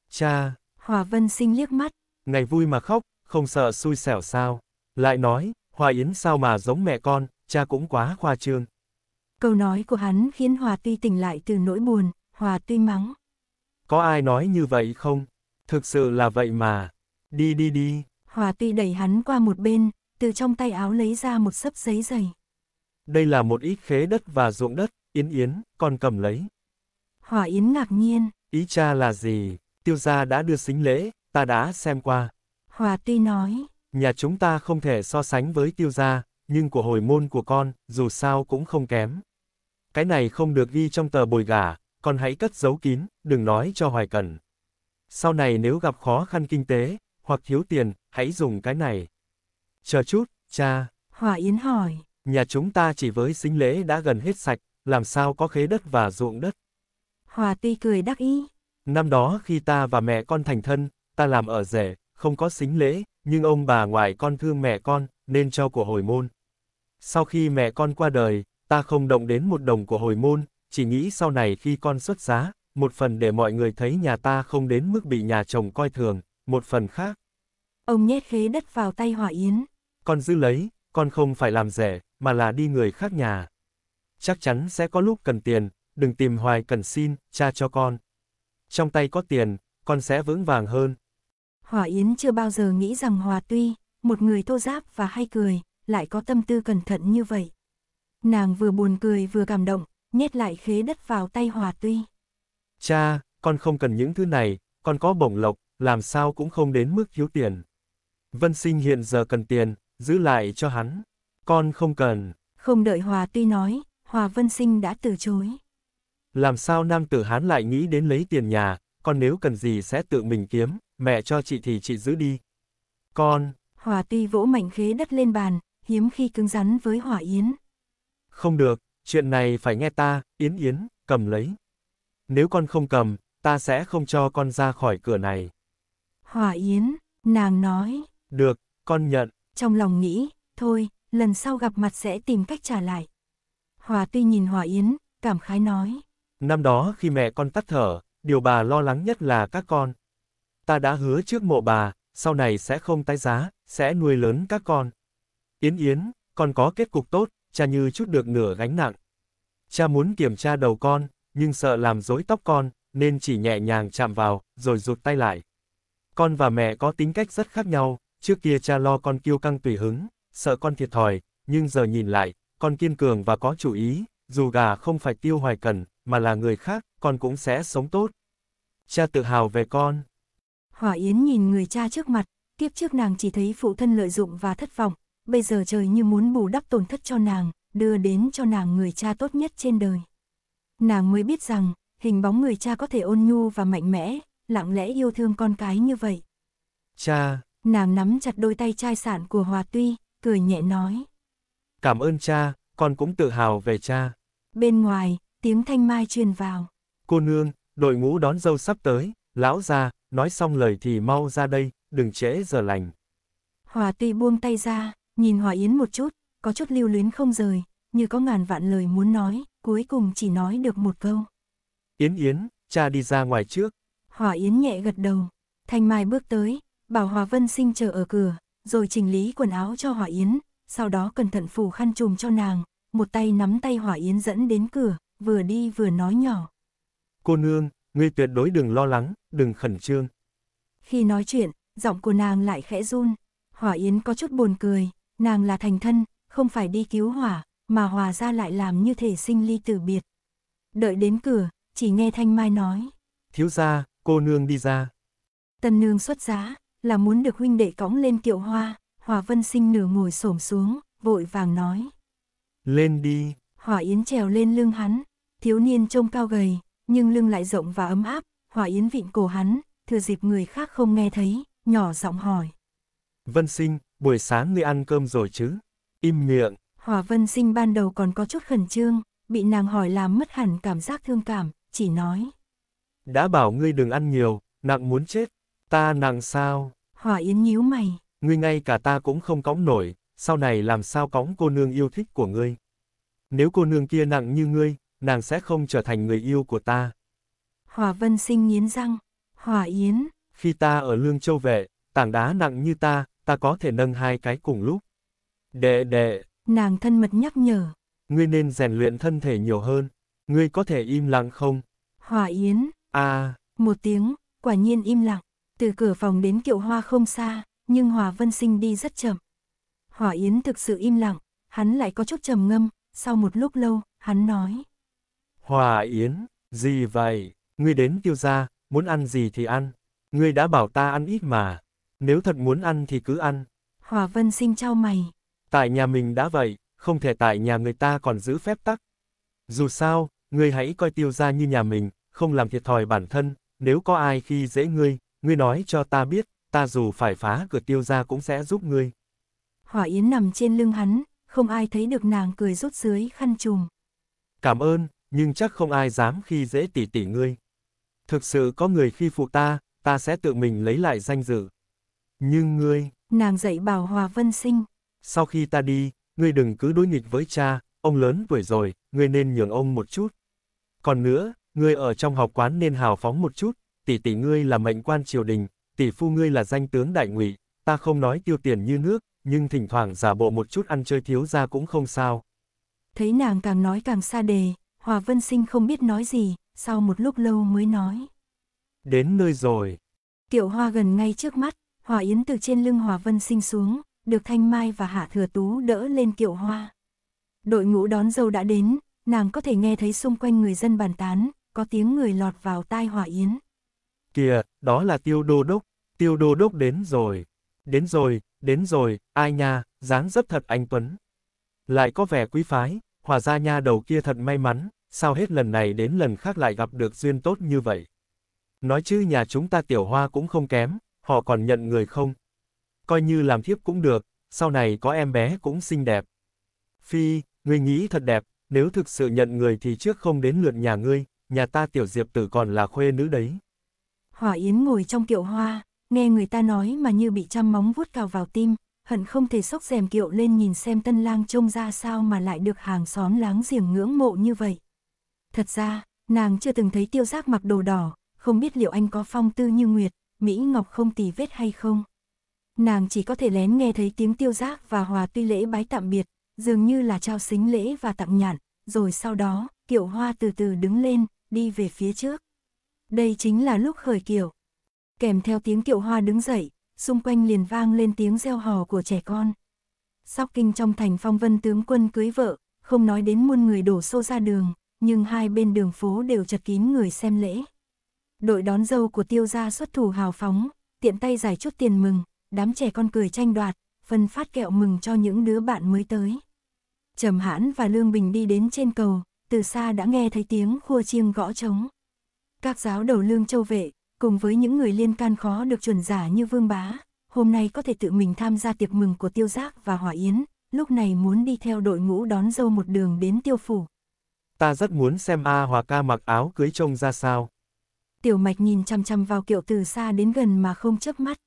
Cha! Hòa Vân sinh liếc mắt. Ngày vui mà khóc, không sợ xui xẻo sao. Lại nói, Hòa Yến sao mà giống mẹ con, cha cũng quá khoa trương. Câu nói của hắn khiến Hòa Tuy tỉnh lại từ nỗi buồn, Hòa Tuy mắng. Có ai nói như vậy không? Thực sự là vậy mà. Đi đi đi. Hòa Tuy đẩy hắn qua một bên, từ trong tay áo lấy ra một sấp giấy dày. Đây là một ít khế đất và ruộng đất, Yến Yến, con cầm lấy. Hòa Yến ngạc nhiên. Ý cha là gì? Tiêu gia đã đưa xính lễ, ta đã xem qua. Hòa Tuy nói. Nhà chúng ta không thể so sánh với tiêu gia, nhưng của hồi môn của con, dù sao cũng không kém. Cái này không được ghi trong tờ bồi gả, con hãy cất giấu kín, đừng nói cho hoài cần. Sau này nếu gặp khó khăn kinh tế, hoặc thiếu tiền, hãy dùng cái này. Chờ chút, cha. Hòa Yến hỏi. Nhà chúng ta chỉ với xính lễ đã gần hết sạch, làm sao có khế đất và ruộng đất. Hòa Ti cười đắc ý. Năm đó khi ta và mẹ con thành thân, ta làm ở rể, không có xính lễ, nhưng ông bà ngoại con thương mẹ con, nên cho của hồi môn. Sau khi mẹ con qua đời, ta không động đến một đồng của hồi môn, chỉ nghĩ sau này khi con xuất giá, một phần để mọi người thấy nhà ta không đến mức bị nhà chồng coi thường, một phần khác. Ông nhét khế đất vào tay Hòa Yến. Con giữ lấy, con không phải làm rẻ, mà là đi người khác nhà. Chắc chắn sẽ có lúc cần tiền, đừng tìm hoài cần xin, cha cho con. Trong tay có tiền, con sẽ vững vàng hơn. Hòa Yến chưa bao giờ nghĩ rằng Hòa Tuy, một người thô giáp và hay cười, lại có tâm tư cẩn thận như vậy. Nàng vừa buồn cười vừa cảm động, nhét lại khế đất vào tay Hòa Tuy. Cha, con không cần những thứ này, con có bổng lộc, làm sao cũng không đến mức thiếu tiền. Vân sinh hiện giờ cần tiền, giữ lại cho hắn. Con không cần. Không đợi Hòa Tuy nói, Hòa Vân sinh đã từ chối. Làm sao nam tử hán lại nghĩ đến lấy tiền nhà, con nếu cần gì sẽ tự mình kiếm, mẹ cho chị thì chị giữ đi. Con. Hòa Tuy vỗ mạnh khế đất lên bàn, hiếm khi cứng rắn với hỏa yến. Không được, chuyện này phải nghe ta, yến yến, cầm lấy. Nếu con không cầm, ta sẽ không cho con ra khỏi cửa này. Hỏa yến, nàng nói. Được, con nhận. Trong lòng nghĩ, thôi, lần sau gặp mặt sẽ tìm cách trả lại. Hòa tuy nhìn Hòa Yến, cảm khái nói. Năm đó khi mẹ con tắt thở, điều bà lo lắng nhất là các con. Ta đã hứa trước mộ bà, sau này sẽ không tái giá, sẽ nuôi lớn các con. Yến Yến, con có kết cục tốt, cha như chút được nửa gánh nặng. Cha muốn kiểm tra đầu con, nhưng sợ làm rối tóc con, nên chỉ nhẹ nhàng chạm vào, rồi rụt tay lại. Con và mẹ có tính cách rất khác nhau, trước kia cha lo con kiêu căng tùy hứng, sợ con thiệt thòi, nhưng giờ nhìn lại, con kiên cường và có chủ ý, dù gà không phải tiêu hoài cần, mà là người khác, con cũng sẽ sống tốt. Cha tự hào về con. Hỏa Yến nhìn người cha trước mặt, tiếp trước nàng chỉ thấy phụ thân lợi dụng và thất vọng, bây giờ trời như muốn bù đắp tổn thất cho nàng, đưa đến cho nàng người cha tốt nhất trên đời. Nàng mới biết rằng, hình bóng người cha có thể ôn nhu và mạnh mẽ, lặng lẽ yêu thương con cái như vậy. Cha! Nàng nắm chặt đôi tay trai sản của Hòa Tuy, cười nhẹ nói. Cảm ơn cha, con cũng tự hào về cha. Bên ngoài, tiếng thanh mai truyền vào. Cô nương, đội ngũ đón dâu sắp tới, lão ra, nói xong lời thì mau ra đây, đừng trễ giờ lành. Hòa Tuy buông tay ra, nhìn Hòa Yến một chút, có chút lưu luyến không rời, như có ngàn vạn lời muốn nói, cuối cùng chỉ nói được một câu. Yến Yến, cha đi ra ngoài trước. Hòa Yến nhẹ gật đầu, Thanh Mai bước tới, bảo Hòa Vân Sinh chờ ở cửa, rồi chỉnh lý quần áo cho Hòa Yến, sau đó cẩn thận phủ khăn trùm cho nàng, một tay nắm tay Hòa Yến dẫn đến cửa, vừa đi vừa nói nhỏ. Cô nương, ngươi tuyệt đối đừng lo lắng, đừng khẩn trương. Khi nói chuyện, giọng của nàng lại khẽ run, Hòa Yến có chút buồn cười, nàng là thành thân, không phải đi cứu hỏa, mà hòa ra lại làm như thể sinh ly tử biệt. Đợi đến cửa, chỉ nghe Thanh Mai nói. Thiếu gia, cô nương đi ra. Tân nương xuất giá, là muốn được huynh đệ cõng lên kiệu hoa, Hòa Vân Sinh nửa ngồi xổm xuống, vội vàng nói. Lên đi. Hòa Yến trèo lên lưng hắn, thiếu niên trông cao gầy, nhưng lưng lại rộng và ấm áp, Hòa Yến vịn cổ hắn, thừa dịp người khác không nghe thấy, nhỏ giọng hỏi. Vân Sinh, buổi sáng ngươi ăn cơm rồi chứ? Im miệng. Hòa Vân Sinh ban đầu còn có chút khẩn trương, bị nàng hỏi làm mất hẳn cảm giác thương cảm, chỉ nói. Đã bảo ngươi đừng ăn nhiều, nặng muốn chết. Ta nặng sao? Hòa Yến nhíu mày. Ngươi ngay cả ta cũng không cõng nổi, sau này làm sao cõng cô nương yêu thích của ngươi? Nếu cô nương kia nặng như ngươi, nàng sẽ không trở thành người yêu của ta. Hòa Vân Sinh nghiến răng. Hòa Yến. Khi ta ở Lương Châu Vệ, tảng đá nặng như ta, ta có thể nâng hai cái cùng lúc. Đệ đệ. Nàng thân mật nhắc nhở. Ngươi nên rèn luyện thân thể nhiều hơn. Ngươi có thể im lặng không? Hòa Yến. À. Một tiếng, quả nhiên im lặng. Từ cửa phòng đến kiệu hoa không xa, nhưng Hòa Vân Sinh đi rất chậm. Hòa Yến thực sự im lặng, hắn lại có chút trầm ngâm, sau một lúc lâu, hắn nói. Hòa Yến, gì vậy? Ngươi đến tiêu gia, muốn ăn gì thì ăn. Ngươi đã bảo ta ăn ít mà. Nếu thật muốn ăn thì cứ ăn. Hòa Vân sinh trao mày. Tại nhà mình đã vậy, không thể tại nhà người ta còn giữ phép tắc. Dù sao, ngươi hãy coi tiêu ra như nhà mình, không làm thiệt thòi bản thân, nếu có ai khi dễ ngươi, ngươi nói cho ta biết, ta dù phải phá cửa tiêu ra cũng sẽ giúp ngươi. Hỏa Yến nằm trên lưng hắn, không ai thấy được nàng cười rút dưới khăn trùm. Cảm ơn, nhưng chắc không ai dám khi dễ tỷ tỷ ngươi. Thực sự có người khi phụ ta, ta sẽ tự mình lấy lại danh dự. Nhưng ngươi... Nàng dạy bảo Hòa Vân Sinh. Sau khi ta đi, ngươi đừng cứ đối nghịch với cha, ông lớn tuổi rồi, ngươi nên nhường ông một chút. Còn nữa, ngươi ở trong học quán nên hào phóng một chút, tỷ tỷ ngươi là mệnh quan triều đình, tỷ phu ngươi là danh tướng đại ngụy, ta không nói tiêu tiền như nước, nhưng thỉnh thoảng giả bộ một chút ăn chơi thiếu ra cũng không sao. Thấy nàng càng nói càng xa đề, Hòa Vân Sinh không biết nói gì, sau một lúc lâu mới nói. Đến nơi rồi. Tiểu hoa gần ngay trước mắt, Hòa Yến từ trên lưng Hòa Vân sinh xuống, được Thanh Mai và Hạ Thừa Tú đỡ lên kiệu hoa. Đội ngũ đón dâu đã đến, nàng có thể nghe thấy xung quanh người dân bàn tán, có tiếng người lọt vào tai Hòa Yến. Kìa, đó là tiêu đô đốc, tiêu đô đốc đến rồi. Đến rồi, đến rồi, ai nha, dáng dấp thật anh Tuấn. Lại có vẻ quý phái, hòa gia nha đầu kia thật may mắn, sao hết lần này đến lần khác lại gặp được duyên tốt như vậy. Nói chứ nhà chúng ta tiểu hoa cũng không kém, họ còn nhận người không? Coi như làm thiếp cũng được, sau này có em bé cũng xinh đẹp. Phi, ngươi nghĩ thật đẹp, nếu thực sự nhận người thì trước không đến lượt nhà ngươi, nhà ta tiểu diệp tử còn là khuê nữ đấy. Hỏa Yến ngồi trong kiệu hoa, nghe người ta nói mà như bị trăm móng vuốt cào vào tim, hận không thể sốc rèm kiệu lên nhìn xem tân lang trông ra sao mà lại được hàng xóm láng giềng ngưỡng mộ như vậy. Thật ra, nàng chưa từng thấy tiêu giác mặc đồ đỏ, không biết liệu anh có phong tư như Nguyệt, Mỹ Ngọc không tì vết hay không. Nàng chỉ có thể lén nghe thấy tiếng tiêu giác và hòa tuy lễ bái tạm biệt, dường như là trao xính lễ và tặng nhạn, rồi sau đó, kiệu hoa từ từ đứng lên, đi về phía trước. Đây chính là lúc khởi kiệu. Kèm theo tiếng kiệu hoa đứng dậy, xung quanh liền vang lên tiếng reo hò của trẻ con. Sóc kinh trong thành phong vân tướng quân cưới vợ, không nói đến muôn người đổ xô ra đường, nhưng hai bên đường phố đều chật kín người xem lễ. Đội đón dâu của tiêu gia xuất thủ hào phóng, tiện tay giải chút tiền mừng, đám trẻ con cười tranh đoạt, phân phát kẹo mừng cho những đứa bạn mới tới. Trầm Hãn và Lương Bình đi đến trên cầu, từ xa đã nghe thấy tiếng khua chiêng gõ trống. Các giáo đầu lương châu vệ, cùng với những người liên can khó được chuẩn giả như Vương Bá, hôm nay có thể tự mình tham gia tiệc mừng của Tiêu Giác và Hỏa Yến, lúc này muốn đi theo đội ngũ đón dâu một đường đến Tiêu Phủ. Ta rất muốn xem A Hòa ca mặc áo cưới trông ra sao tiểu mạch nhìn chằm chằm vào kiệu từ xa đến gần mà không chớp mắt.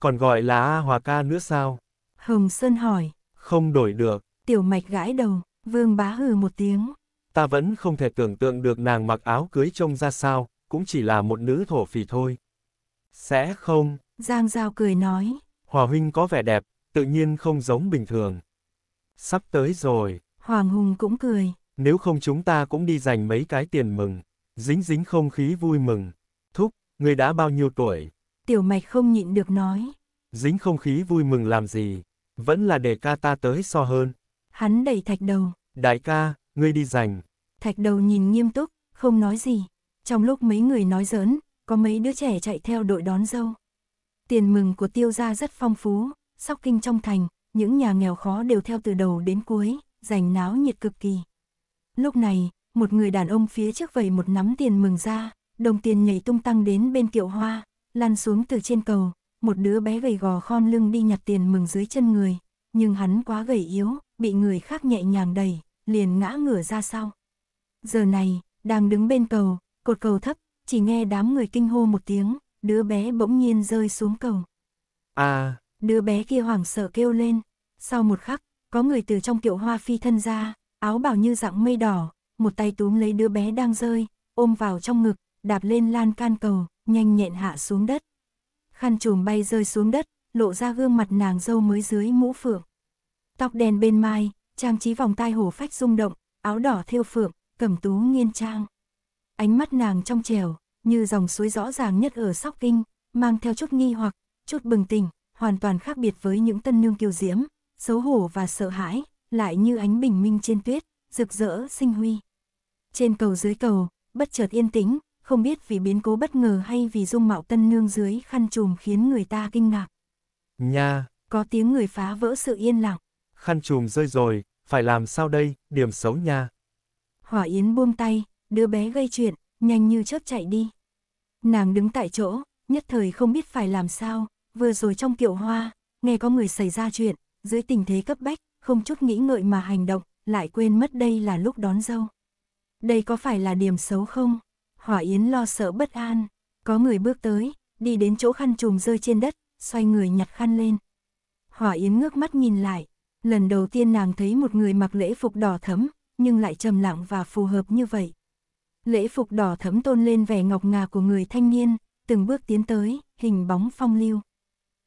Còn gọi là A Hòa ca nữa sao? Hồng Sơn hỏi. Không đổi được. Tiểu mạch gãi đầu, vương bá hừ một tiếng. Ta vẫn không thể tưởng tượng được nàng mặc áo cưới trông ra sao, cũng chỉ là một nữ thổ phỉ thôi. Sẽ không. Giang Giao cười nói. Hòa huynh có vẻ đẹp, tự nhiên không giống bình thường. Sắp tới rồi. Hoàng Hùng cũng cười. Nếu không chúng ta cũng đi dành mấy cái tiền mừng. Dính dính không khí vui mừng. Thúc, người đã bao nhiêu tuổi? Tiểu mạch không nhịn được nói. Dính không khí vui mừng làm gì? Vẫn là để ca ta tới so hơn. Hắn đẩy thạch đầu. Đại ca, ngươi đi giành. Thạch đầu nhìn nghiêm túc, không nói gì. Trong lúc mấy người nói giỡn, có mấy đứa trẻ chạy theo đội đón dâu. Tiền mừng của tiêu gia rất phong phú, sóc kinh trong thành, những nhà nghèo khó đều theo từ đầu đến cuối, giành náo nhiệt cực kỳ. Lúc này, một người đàn ông phía trước vầy một nắm tiền mừng ra, đồng tiền nhảy tung tăng đến bên kiệu hoa, lăn xuống từ trên cầu, một đứa bé gầy gò khom lưng đi nhặt tiền mừng dưới chân người, nhưng hắn quá gầy yếu, bị người khác nhẹ nhàng đẩy, liền ngã ngửa ra sau. Giờ này, đang đứng bên cầu, cột cầu thấp, chỉ nghe đám người kinh hô một tiếng, đứa bé bỗng nhiên rơi xuống cầu. À! Đứa bé kia hoảng sợ kêu lên, sau một khắc, có người từ trong kiệu hoa phi thân ra, áo bào như dạng mây đỏ, một tay túm lấy đứa bé đang rơi, ôm vào trong ngực, đạp lên lan can cầu, nhanh nhẹn hạ xuống đất. Khăn trùm bay rơi xuống đất, lộ ra gương mặt nàng dâu mới dưới mũ phượng. Tóc đen bên mai, trang trí vòng tai hổ phách rung động, áo đỏ thêu phượng, cẩm tú nghiên trang. Ánh mắt nàng trong trèo, như dòng suối rõ ràng nhất ở sóc kinh, mang theo chút nghi hoặc, chút bừng tỉnh, hoàn toàn khác biệt với những tân nương kiều diễm, xấu hổ và sợ hãi, lại như ánh bình minh trên tuyết rực rỡ sinh huy. Trên cầu dưới cầu, bất chợt yên tĩnh, không biết vì biến cố bất ngờ hay vì dung mạo tân nương dưới khăn trùm khiến người ta kinh ngạc. Nha! Có tiếng người phá vỡ sự yên lặng. Khăn trùm rơi rồi, phải làm sao đây, điểm xấu nha. Hỏa Yến buông tay, đứa bé gây chuyện, nhanh như chớp chạy đi. Nàng đứng tại chỗ, nhất thời không biết phải làm sao, vừa rồi trong kiệu hoa, nghe có người xảy ra chuyện, dưới tình thế cấp bách, không chút nghĩ ngợi mà hành động, lại quên mất đây là lúc đón dâu. Đây có phải là điểm xấu không? Hỏa Yến lo sợ bất an, có người bước tới, đi đến chỗ khăn trùm rơi trên đất, xoay người nhặt khăn lên. Hỏa Yến ngước mắt nhìn lại, lần đầu tiên nàng thấy một người mặc lễ phục đỏ thấm, nhưng lại trầm lặng và phù hợp như vậy. Lễ phục đỏ thấm tôn lên vẻ ngọc ngà của người thanh niên, từng bước tiến tới, hình bóng phong lưu.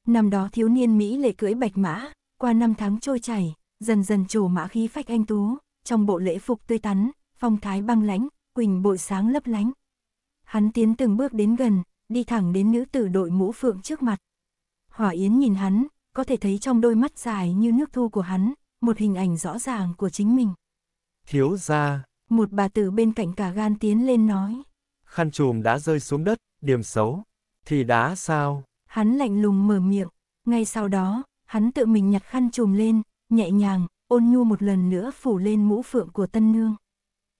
Năm đó thiếu niên Mỹ lệ cưỡi bạch mã, qua năm tháng trôi chảy, dần dần trổ mã khí phách anh tú, trong bộ lễ phục tươi tắn, phong thái băng lãnh, quỳnh bội sáng lấp lánh. Hắn tiến từng bước đến gần, đi thẳng đến nữ tử đội mũ phượng trước mặt. Hỏa Yến nhìn hắn, có thể thấy trong đôi mắt dài như nước thu của hắn, một hình ảnh rõ ràng của chính mình. Thiếu ra. Một bà tử bên cạnh cả gan tiến lên nói. Khăn trùm đã rơi xuống đất, điểm xấu. Thì đã sao? Hắn lạnh lùng mở miệng. Ngay sau đó, hắn tự mình nhặt khăn trùm lên, nhẹ nhàng, ôn nhu một lần nữa phủ lên mũ phượng của tân nương.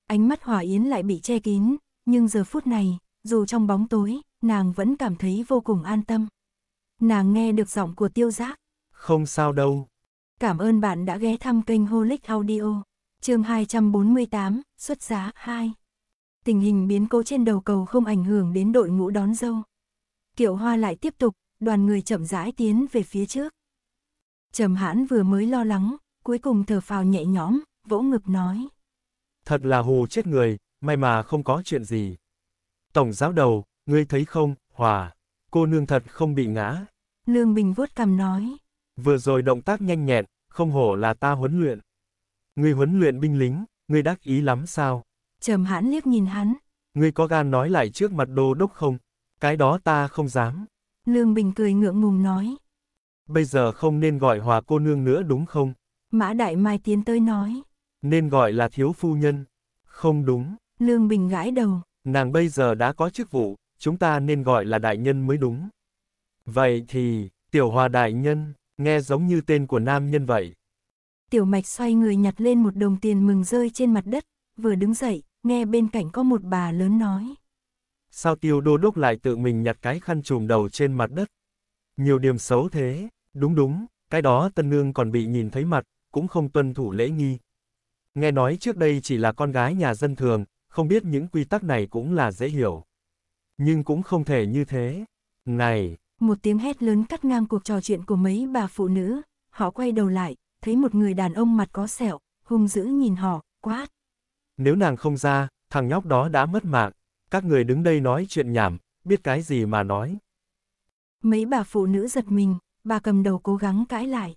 Ánh mắt hỏa yến lại bị che kín, nhưng giờ phút này, dù trong bóng tối, nàng vẫn cảm thấy vô cùng an tâm. Nàng nghe được giọng của tiêu giác. Không sao đâu. Cảm ơn bạn đã ghé thăm kênh Holic Audio. chương 248, xuất giá 2. Tình hình biến cố trên đầu cầu không ảnh hưởng đến đội ngũ đón dâu. Kiệu hoa lại tiếp tục, đoàn người chậm rãi tiến về phía trước. Trầm hãn vừa mới lo lắng, cuối cùng thở phào nhẹ nhõm, vỗ ngực nói. Thật là hù chết người, may mà không có chuyện gì. Tổng giáo đầu, ngươi thấy không, hòa, cô nương thật không bị ngã. Lương Bình vuốt cằm nói. Vừa rồi động tác nhanh nhẹn, không hổ là ta huấn luyện. Ngươi huấn luyện binh lính, ngươi đắc ý lắm sao? Trầm hãn liếc nhìn hắn. Ngươi có gan nói lại trước mặt đô đốc không? Cái đó ta không dám. Lương Bình cười ngượng ngùng nói bây giờ không nên gọi hòa cô nương nữa đúng không? Mã Đại Mai tiến tới nói. Nên gọi là thiếu phu nhân. Không đúng. Lương Bình gãi đầu. Nàng bây giờ đã có chức vụ, chúng ta nên gọi là đại nhân mới đúng. Vậy thì, tiểu hòa đại nhân, nghe giống như tên của nam nhân vậy. Tiểu mạch xoay người nhặt lên một đồng tiền mừng rơi trên mặt đất, vừa đứng dậy, nghe bên cạnh có một bà lớn nói. Sao tiêu đô đốc lại tự mình nhặt cái khăn trùm đầu trên mặt đất? Nhiều điểm xấu thế. Đúng đúng, cái đó tân nương còn bị nhìn thấy mặt, cũng không tuân thủ lễ nghi. Nghe nói trước đây chỉ là con gái nhà dân thường, không biết những quy tắc này cũng là dễ hiểu. Nhưng cũng không thể như thế. Này! Một tiếng hét lớn cắt ngang cuộc trò chuyện của mấy bà phụ nữ, họ quay đầu lại, thấy một người đàn ông mặt có sẹo, hung dữ nhìn họ, quát. Nếu nàng không ra, thằng nhóc đó đã mất mạng, các người đứng đây nói chuyện nhảm, biết cái gì mà nói. Mấy bà phụ nữ giật mình, bà cầm đầu cố gắng cãi lại.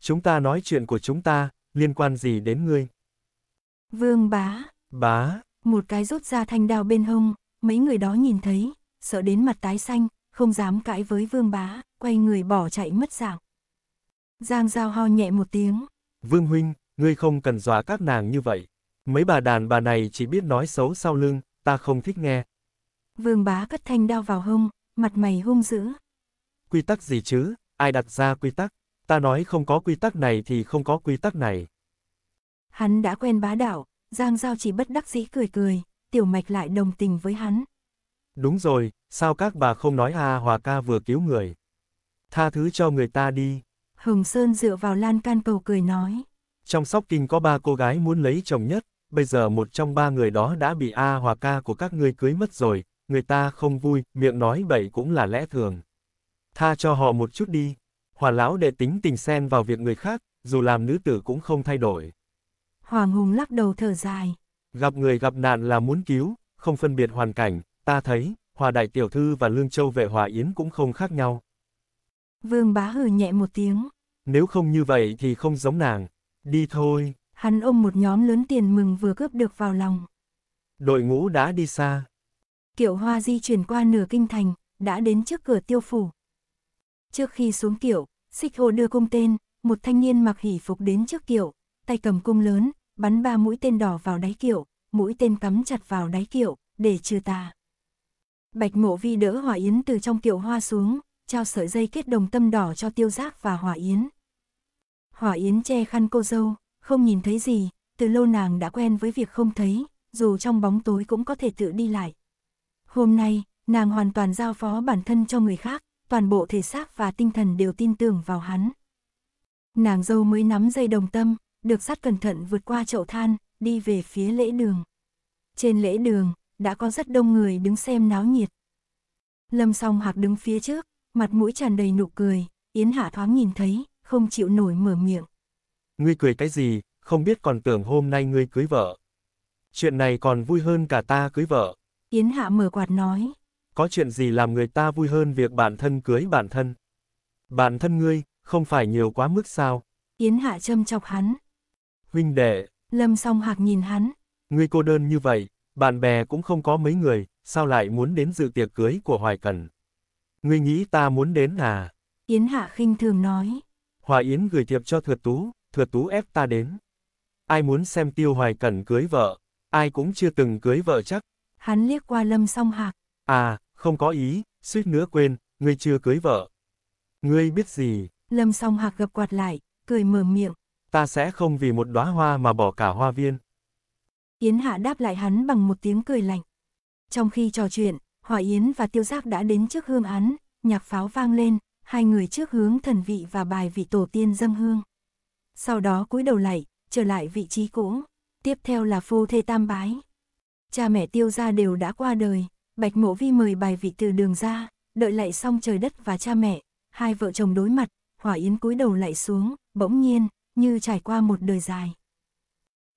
Chúng ta nói chuyện của chúng ta, liên quan gì đến ngươi? Vương bá. Bá. Một cái rút ra thanh đao bên hông, mấy người đó nhìn thấy, sợ đến mặt tái xanh, không dám cãi với vương bá, quay người bỏ chạy mất dạng. Giang Giao ho nhẹ một tiếng. Vương huynh, ngươi không cần dọa các nàng như vậy. Mấy bà đàn bà này chỉ biết nói xấu sau lưng, ta không thích nghe. Vương bá cất thanh đao vào hông, mặt mày hung dữ, quy tắc gì chứ, ai đặt ra quy tắc, ta nói không có quy tắc này thì không có quy tắc này. Hắn đã quen bá đạo, Giang Giao chỉ bất đắc dĩ cười cười, tiểu mạch lại đồng tình với hắn. Đúng rồi, sao các bà không nói a à, Hòa ca vừa cứu người. Tha thứ cho người ta đi. Hồng Sơn dựa vào lan can cầu cười nói. Trong sóc kinh có ba cô gái muốn lấy chồng nhất, bây giờ một trong ba người đó đã bị A Hòa ca của các ngươi cưới mất rồi, người ta không vui, miệng nói bậy cũng là lẽ thường. Tha cho họ một chút đi. Hòa lão đệ tính tình xen vào việc người khác, dù làm nữ tử cũng không thay đổi. Hoàng Hùng lắc đầu thở dài. Gặp người gặp nạn là muốn cứu, không phân biệt hoàn cảnh, ta thấy, Hòa Đại Tiểu Thư và Lương Châu Vệ Hòa Yến cũng không khác nhau. Vương bá hừ nhẹ một tiếng. Nếu không như vậy thì không giống nàng. Đi thôi. Hắn ôm một nhóm lớn tiền mừng vừa cướp được vào lòng. Đội ngũ đã đi xa. Kiệu hoa di chuyển qua nửa kinh thành, đã đến trước cửa tiêu phủ. Trước khi xuống kiệu, xích hồ đưa cung tên, một thanh niên mặc hỷ phục đến trước kiệu, tay cầm cung lớn, bắn ba mũi tên đỏ vào đáy kiệu, mũi tên cắm chặt vào đáy kiệu, để trừ tà. Bạch mộ vi đỡ hỏa yến từ trong kiệu hoa xuống, trao sợi dây kết đồng tâm đỏ cho tiêu giác và hỏa yến. Hỏa yến che khăn cô dâu, không nhìn thấy gì, từ lâu nàng đã quen với việc không thấy, dù trong bóng tối cũng có thể tự đi lại. Hôm nay, nàng hoàn toàn giao phó bản thân cho người khác, toàn bộ thể xác và tinh thần đều tin tưởng vào hắn. Nàng dâu mới nắm dây đồng tâm, được sát cẩn thận vượt qua chậu than, đi về phía lễ đường. Trên lễ đường, đã có rất đông người đứng xem náo nhiệt. Lâm song hạc đứng phía trước, mặt mũi tràn đầy nụ cười, Yến Hạ thoáng nhìn thấy, không chịu nổi mở miệng. Ngươi cười cái gì, không biết còn tưởng hôm nay ngươi cưới vợ. Chuyện này còn vui hơn cả ta cưới vợ. Yến Hạ mở quạt nói có chuyện gì làm người ta vui hơn việc bản thân cưới bản thân. Bản thân ngươi, không phải nhiều quá mức sao? Yến Hạ châm chọc hắn. Huynh đệ. Lâm song hạc nhìn hắn. Ngươi cô đơn như vậy, bạn bè cũng không có mấy người, sao lại muốn đến dự tiệc cưới của Hoài Cần? Ngươi nghĩ ta muốn đến à? Yến Hạ khinh thường nói. Hòa Yến gửi thiệp cho Thừa Tú, Thừa Tú ép ta đến. Ai muốn xem Tiêu Hoài Cần cưới vợ, ai cũng chưa từng cưới vợ chắc. Hắn liếc qua Lâm Song Hạc. À, không có ý, suýt nữa quên, ngươi chưa cưới vợ. Ngươi biết gì? Lâm song hạc gập quạt lại, cười mở miệng. Ta sẽ không vì một đóa hoa mà bỏ cả hoa viên. Yến Hạ đáp lại hắn bằng một tiếng cười lạnh. Trong khi trò chuyện, Hỏa Yến và Tiêu Giác đã đến trước hương án, nhạc pháo vang lên, hai người trước hướng thần vị và bài vị tổ tiên dâng hương. Sau đó cúi đầu lại, trở lại vị trí cũ. Tiếp theo là phu thê tam bái. Cha mẹ Tiêu gia đều đã qua đời, Bạch Mộ Vi mời bài vị từ đường ra, đợi lại xong trời đất và cha mẹ, hai vợ chồng đối mặt, Hỏa Yến cúi đầu lại xuống, bỗng nhiên, như trải qua một đời dài.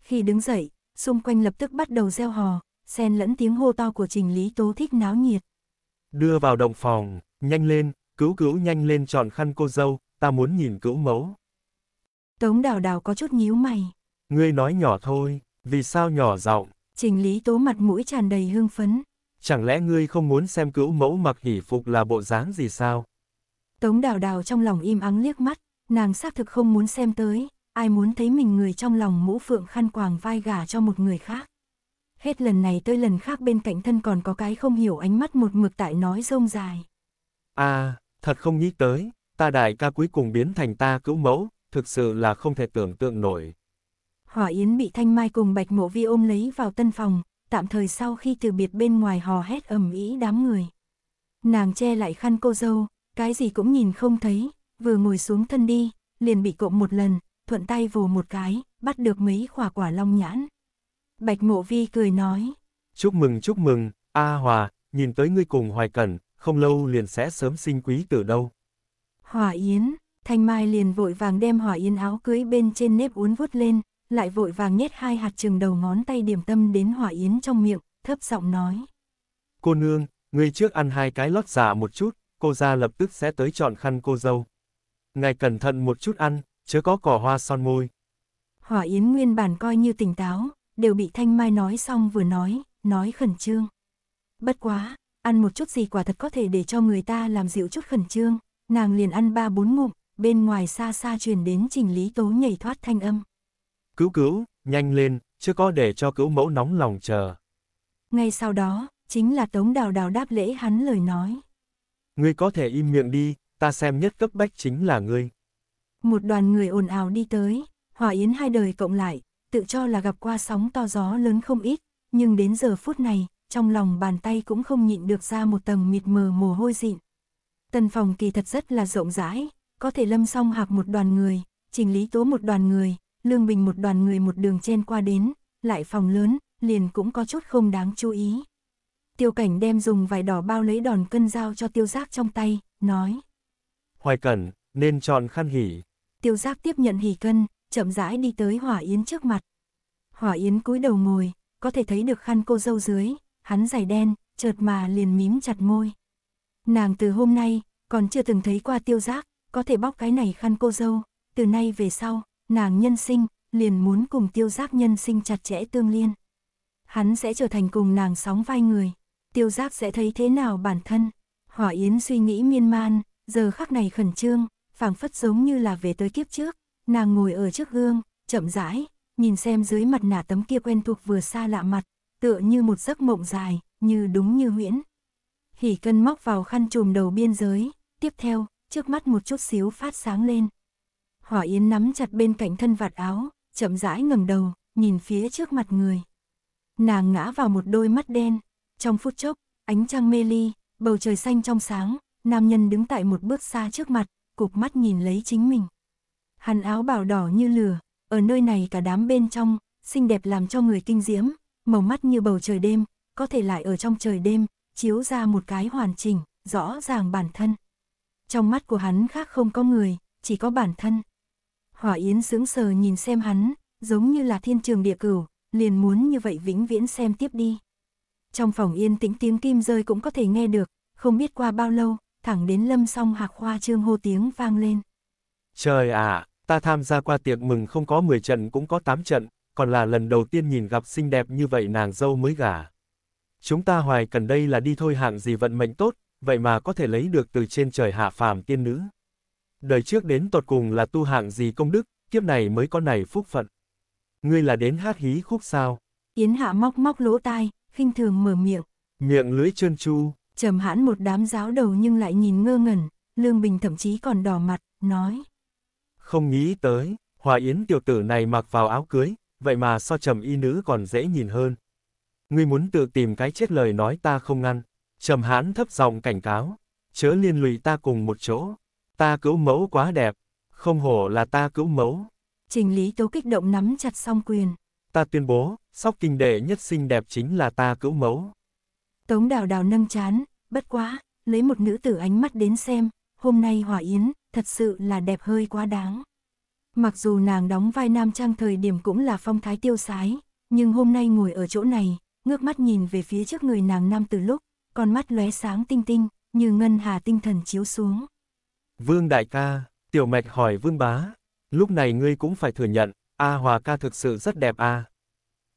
Khi đứng dậy, xung quanh lập tức bắt đầu reo hò, xen lẫn tiếng hô to của Trình Lý Tố thích náo nhiệt. Đưa vào động phòng, nhanh lên, cứu cứu nhanh lên chọn khăn cô dâu, ta muốn nhìn cứu mẫu. Tống đào đào có chút nhíu mày. Ngươi nói nhỏ thôi, vì sao nhỏ giọng? Trình Lý Tố mặt mũi tràn đầy hương phấn, chẳng lẽ ngươi không muốn xem cữu mẫu mặc hỷ phục là bộ dáng gì sao? Tống đào đào trong lòng im ắng liếc mắt, nàng xác thực không muốn xem tới, ai muốn thấy mình người trong lòng mũ phượng khăn quàng vai gả cho một người khác. Hết lần này tới lần khác bên cạnh thân còn có cái không hiểu ánh mắt một mực tại nói rông dài. À, thật không nghĩ tới, ta đại ca cuối cùng biến thành ta cữu mẫu, thực sự là không thể tưởng tượng nổi. Hỏa Yến bị Thanh Mai cùng Bạch Mộ Vi ôm lấy vào tân phòng, tạm thời sau khi từ biệt bên ngoài hò hét ầm ĩ đám người. Nàng che lại khăn cô dâu, cái gì cũng nhìn không thấy, vừa ngồi xuống thân đi, liền bị cộm một lần, thuận tay vồ một cái, bắt được mấy quả quả long nhãn. Bạch Mộ Vi cười nói. Chúc mừng chúc mừng, A Hòa, nhìn tới ngươi cùng Hoài Cẩn, không lâu liền sẽ sớm sinh quý tử đâu. Hòa Yến, Thanh Mai liền vội vàng đem Hòa Yến áo cưới bên trên nếp uốn vút lên, lại vội vàng nhét hai hạt trường đầu ngón tay điểm tâm đến hỏa yến trong miệng, thấp giọng nói. Cô nương, người trước ăn hai cái lót dạ một chút, cô ra lập tức sẽ tới chọn khăn cô dâu. Ngài cẩn thận một chút ăn, chớ có cỏ hoa son môi. Hỏa yến nguyên bản coi như tỉnh táo, đều bị Thanh Mai nói xong vừa nói, nói khẩn trương. Bất quá, ăn một chút gì quả thật có thể để cho người ta làm dịu chút khẩn trương, nàng liền ăn ba bốn ngụm, bên ngoài xa xa truyền đến trình lý tố nhảy thoát thanh âm. Cứu cứu, nhanh lên, chưa có để cho cứu mẫu nóng lòng chờ. Ngay sau đó, chính là Tống Đào Đào đáp lễ hắn lời nói. Ngươi có thể im miệng đi, ta xem nhất cấp bách chính là ngươi. Một đoàn người ồn ào đi tới, Hòa Yến hai đời cộng lại, tự cho là gặp qua sóng to gió lớn không ít, nhưng đến giờ phút này, trong lòng bàn tay cũng không nhịn được ra một tầng mịt mờ mồ hôi dịn. tân phòng kỳ thật rất là rộng rãi, có thể lâm song hạc một đoàn người, trình lý tố một đoàn người, Lương Bình một đoàn người một đường chen qua đến, lại phòng lớn, liền cũng có chút không đáng chú ý. Tiêu cảnh đem dùng vải đỏ bao lấy đòn cân dao cho tiêu giác trong tay, nói. Hoài cẩn, nên chọn khăn hỉ. Tiêu giác tiếp nhận hỉ cân, chậm rãi đi tới hỏa yến trước mặt. Hỏa yến cúi đầu ngồi, có thể thấy được khăn cô dâu dưới, hắn giày đen, chợt mà liền mím chặt môi. Nàng từ hôm nay, còn chưa từng thấy qua tiêu giác, có thể bóc cái này khăn cô dâu, từ nay về sau, nàng nhân sinh, liền muốn cùng tiêu giác nhân sinh chặt chẽ tương liên. Hắn sẽ trở thành cùng nàng sóng vai người, tiêu giác sẽ thấy thế nào bản thân. Hỏa Yến suy nghĩ miên man, giờ khắc này khẩn trương, phảng phất giống như là về tới kiếp trước, nàng ngồi ở trước gương, chậm rãi, nhìn xem dưới mặt nạ tấm kia quen thuộc vừa xa lạ mặt, tựa như một giấc mộng dài, như đúng như huyễn. Hỉ cân móc vào khăn trùm đầu biên giới, tiếp theo, trước mắt một chút xíu phát sáng lên, Hỏa Yến nắm chặt bên cạnh thân vạt áo, chậm rãi ngẩng đầu, nhìn phía trước mặt người. Nàng ngã vào một đôi mắt đen, trong phút chốc, ánh trăng mê ly, bầu trời xanh trong sáng, nam nhân đứng tại một bước xa trước mặt, cụp mắt nhìn lấy chính mình. Hắn áo bào đỏ như lửa, ở nơi này cả đám bên trong, xinh đẹp làm cho người kinh diễm, màu mắt như bầu trời đêm, có thể lại ở trong trời đêm, chiếu ra một cái hoàn chỉnh, rõ ràng bản thân. Trong mắt của hắn khác không có người, chỉ có bản thân. Hỏa Yến sướng sờ nhìn xem hắn, giống như là thiên trường địa cửu, liền muốn như vậy vĩnh viễn xem tiếp đi. Trong phòng yên tĩnh tiếng kim rơi cũng có thể nghe được, không biết qua bao lâu, thẳng đến lâm song hạc hoa trương hô tiếng vang lên. Trời ạ, ta tham gia qua tiệc mừng không có 10 trận cũng có 8 trận, còn là lần đầu tiên nhìn gặp xinh đẹp như vậy nàng dâu mới gả. Chúng ta hoài cần đây là đi thôi hạng gì vận mệnh tốt, vậy mà có thể lấy được từ trên trời hạ phàm tiên nữ đời trước đến tột cùng là tu hạng gì công đức, kiếp này mới có này phúc phận. Ngươi là đến hát hí khúc sao? Yến Hạ móc móc lỗ tai, khinh thường mở miệng. Miệng lưỡi trơn chu. Trầm hãn một đám giáo đầu nhưng lại nhìn ngơ ngẩn, Lương Bình thậm chí còn đỏ mặt, nói. Không nghĩ tới, Hòa Yến tiểu tử này mặc vào áo cưới, vậy mà so trầm y nữ còn dễ nhìn hơn. Ngươi muốn tự tìm cái chết lời nói ta không ngăn. Trầm hãn thấp giọng cảnh cáo, chớ liên lụy ta cùng một chỗ. Ta cứu mẫu quá đẹp, không hổ là ta cứu mẫu. Trình Lý Tố kích động nắm chặt song quyền. Ta tuyên bố, sóc kinh đệ nhất xinh đẹp chính là ta cứu mẫu. Tống đào đào nâng chán, bất quá, lấy một nữ tử ánh mắt đến xem, hôm nay Hỏa Yến, thật sự là đẹp hơi quá đáng. Mặc dù nàng đóng vai nam trang thời điểm cũng là phong thái tiêu sái, nhưng hôm nay ngồi ở chỗ này, ngước mắt nhìn về phía trước người nàng nam từ lúc, con mắt lóe sáng tinh tinh, như ngân hà tinh thần chiếu xuống. Vương đại ca, tiểu mạch hỏi vương bá, lúc này ngươi cũng phải thừa nhận, A Hòa ca thực sự rất đẹp a. À?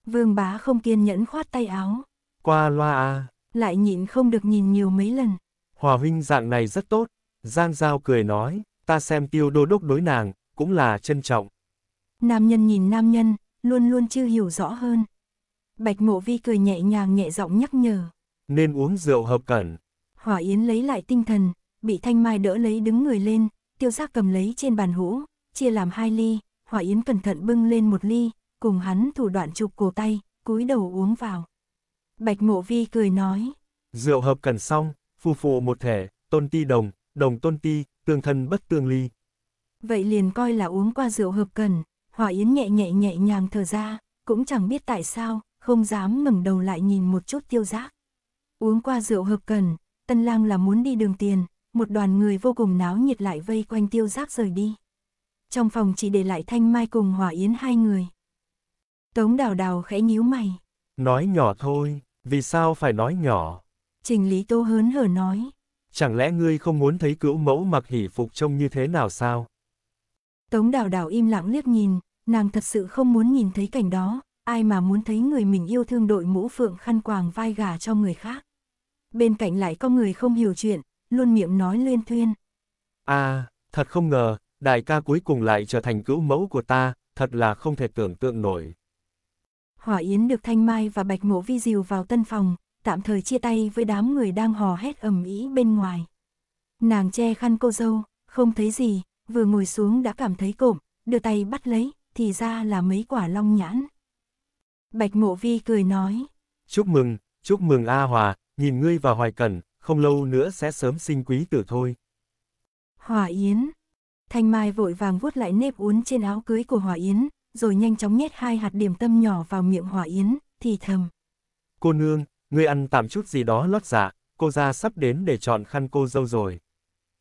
Vương bá không kiên nhẫn khoát tay áo. Qua loa a. À? Lại nhịn không được nhìn nhiều mấy lần. Hòa huynh dạng này rất tốt, Giang Giao cười nói, ta xem tiêu đô đốc đối nàng, cũng là trân trọng. Nam nhân nhìn nam nhân, luôn luôn chưa hiểu rõ hơn. Bạch mộ vi cười nhẹ nhàng nhẹ giọng nhắc nhở. Nên uống rượu hợp cẩn. Hòa Yến lấy lại tinh thần, bị Thanh Mai đỡ lấy đứng người lên, tiêu giác cầm lấy trên bàn hũ, chia làm hai ly, Hỏa Yến cẩn thận bưng lên một ly, cùng hắn thủ đoạn chụp cổ tay, cúi đầu uống vào. Bạch Mộ Vi cười nói, rượu hợp cần xong, phù phù một thể, tôn ti đồng, đồng tôn ti, tương thân bất tương ly. Vậy liền coi là uống qua rượu hợp cần, Hỏa Yến nhẹ nhẹ nhẹ nhàng thở ra, cũng chẳng biết tại sao, không dám ngẩng đầu lại nhìn một chút tiêu giác. Uống qua rượu hợp cần, tân lang là muốn đi đường tiền, một đoàn người vô cùng náo nhiệt lại vây quanh tiêu giáp rời đi. Trong phòng chỉ để lại Thanh Mai cùng Hòa Yến hai người. Tống đào đào khẽ nhíu mày. Nói nhỏ thôi, vì sao phải nói nhỏ? Trình Lý Tô hớn hở nói. Chẳng lẽ ngươi không muốn thấy cữu mẫu mặc hỷ phục trông như thế nào sao? Tống đào đào im lặng liếc nhìn, nàng thật sự không muốn nhìn thấy cảnh đó, ai mà muốn thấy người mình yêu thương đội mũ phượng khăn quàng vai gà cho người khác. Bên cạnh lại có người không hiểu chuyện, luôn miệng nói luyên thuyên. À, thật không ngờ, đại ca cuối cùng lại trở thành cữu mẫu của ta, thật là không thể tưởng tượng nổi. Hỏa Yến được Thanh Mai và Bạch Mộ Vi dìu vào tân phòng, tạm thời chia tay với đám người đang hò hét ầm ĩ bên ngoài. Nàng che khăn cô dâu, không thấy gì, vừa ngồi xuống đã cảm thấy cộm, đưa tay bắt lấy, thì ra là mấy quả long nhãn. Bạch Mộ Vi cười nói. Chúc mừng, chúc mừng A Hòa, nhìn ngươi và Hoài Cẩn, không lâu nữa sẽ sớm sinh quý tử thôi. Hòa Yến Thanh Mai vội vàng vuốt lại nếp uốn trên áo cưới của Hòa Yến, rồi nhanh chóng nhét hai hạt điểm tâm nhỏ vào miệng Hòa Yến, thì thầm. Cô nương, ngươi ăn tạm chút gì đó lót dạ, cô ra sắp đến để chọn khăn cô dâu rồi.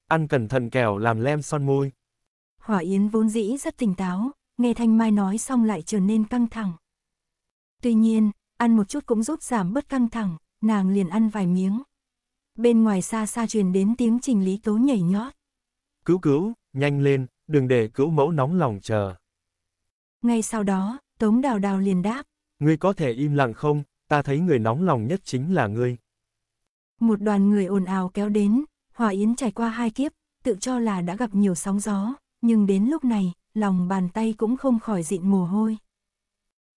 Ăn cẩn thận kẻo làm lem son môi. Hỏa Yến vốn dĩ rất tỉnh táo, nghe Thanh Mai nói xong lại trở nên căng thẳng. Tuy nhiên, ăn một chút cũng giúp giảm bớt căng thẳng, nàng liền ăn vài miếng, Bên ngoài xa xa truyền đến tiếng trình lý tố nhảy nhót. Cứu cứu, nhanh lên, đừng để cứu mẫu nóng lòng chờ. Ngay sau đó, Tống Đào Đào liền đáp. Ngươi có thể im lặng không, ta thấy người nóng lòng nhất chính là ngươi. Một đoàn người ồn ào kéo đến, Hòa Yến trải qua hai kiếp, tự cho là đã gặp nhiều sóng gió, nhưng đến lúc này, lòng bàn tay cũng không khỏi dịn mồ hôi.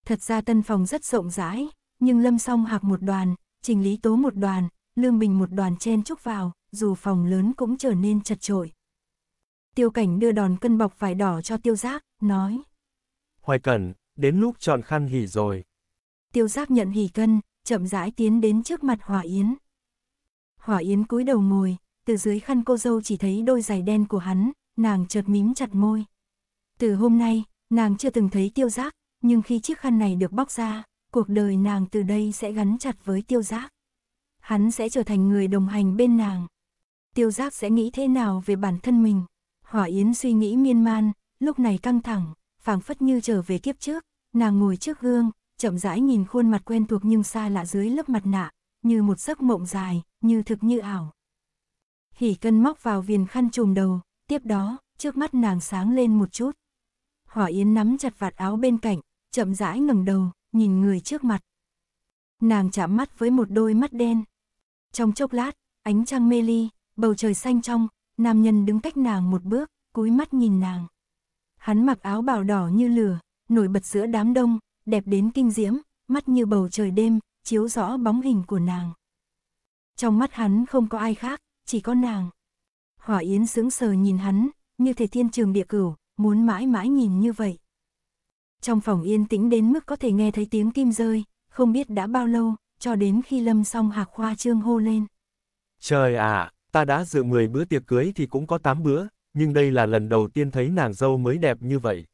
Thật ra tân phòng rất rộng rãi, nhưng lâm song hạc một đoàn, trình lý tố một đoàn, Lương Bình một đoàn chen chúc vào, dù phòng lớn cũng trở nên chật trội. Tiêu cảnh đưa đòn cân bọc vải đỏ cho tiêu giác, nói. Hoài cẩn, đến lúc chọn khăn hỉ rồi. Tiêu giác nhận hỉ cân, chậm rãi tiến đến trước mặt Hỏa Yến. Hỏa Yến cúi đầu ngồi, từ dưới khăn cô dâu chỉ thấy đôi giày đen của hắn, nàng chợt mím chặt môi. Từ hôm nay, nàng chưa từng thấy tiêu giác, nhưng khi chiếc khăn này được bóc ra, cuộc đời nàng từ đây sẽ gắn chặt với tiêu giác hắn sẽ trở thành người đồng hành bên nàng. Tiêu giác sẽ nghĩ thế nào về bản thân mình? Hỏa Yến suy nghĩ miên man, lúc này căng thẳng, phảng phất như trở về kiếp trước, nàng ngồi trước gương, chậm rãi nhìn khuôn mặt quen thuộc nhưng xa lạ dưới lớp mặt nạ, như một giấc mộng dài, như thực như ảo. Hỉ cân móc vào viền khăn trùm đầu, tiếp đó, trước mắt nàng sáng lên một chút. Hỏa Yến nắm chặt vạt áo bên cạnh, chậm rãi ngẩng đầu, nhìn người trước mặt. Nàng chạm mắt với một đôi mắt đen, trong chốc lát, ánh trăng mê ly, bầu trời xanh trong, nam nhân đứng cách nàng một bước, cúi mắt nhìn nàng. Hắn mặc áo bào đỏ như lửa, nổi bật giữa đám đông, đẹp đến kinh diễm, mắt như bầu trời đêm, chiếu rõ bóng hình của nàng. Trong mắt hắn không có ai khác, chỉ có nàng. Hỏa Yến sững sờ nhìn hắn, như thể thiên trường địa cửu, muốn mãi mãi nhìn như vậy. Trong phòng yên tĩnh đến mức có thể nghe thấy tiếng kim rơi, không biết đã bao lâu, cho đến khi lâm xong hạc khoa trương hô lên. Trời ạ, à, ta đã dự 10 bữa tiệc cưới thì cũng có 8 bữa, nhưng đây là lần đầu tiên thấy nàng dâu mới đẹp như vậy.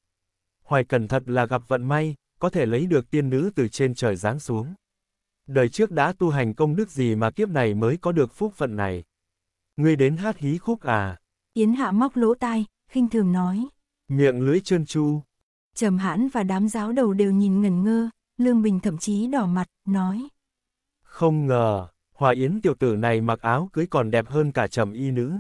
Hoài cẩn thật là gặp vận may, có thể lấy được tiên nữ từ trên trời giáng xuống. Đời trước đã tu hành công đức gì mà kiếp này mới có được phúc phận này. Ngươi đến hát hí khúc à? Yến hạ móc lỗ tai, khinh thường nói. Miệng lưỡi trơn tru Trầm hãn và đám giáo đầu đều nhìn ngẩn ngơ, Lương Bình thậm chí đỏ mặt, nói. Không ngờ, Hòa Yến tiểu tử này mặc áo cưới còn đẹp hơn cả trầm y nữ.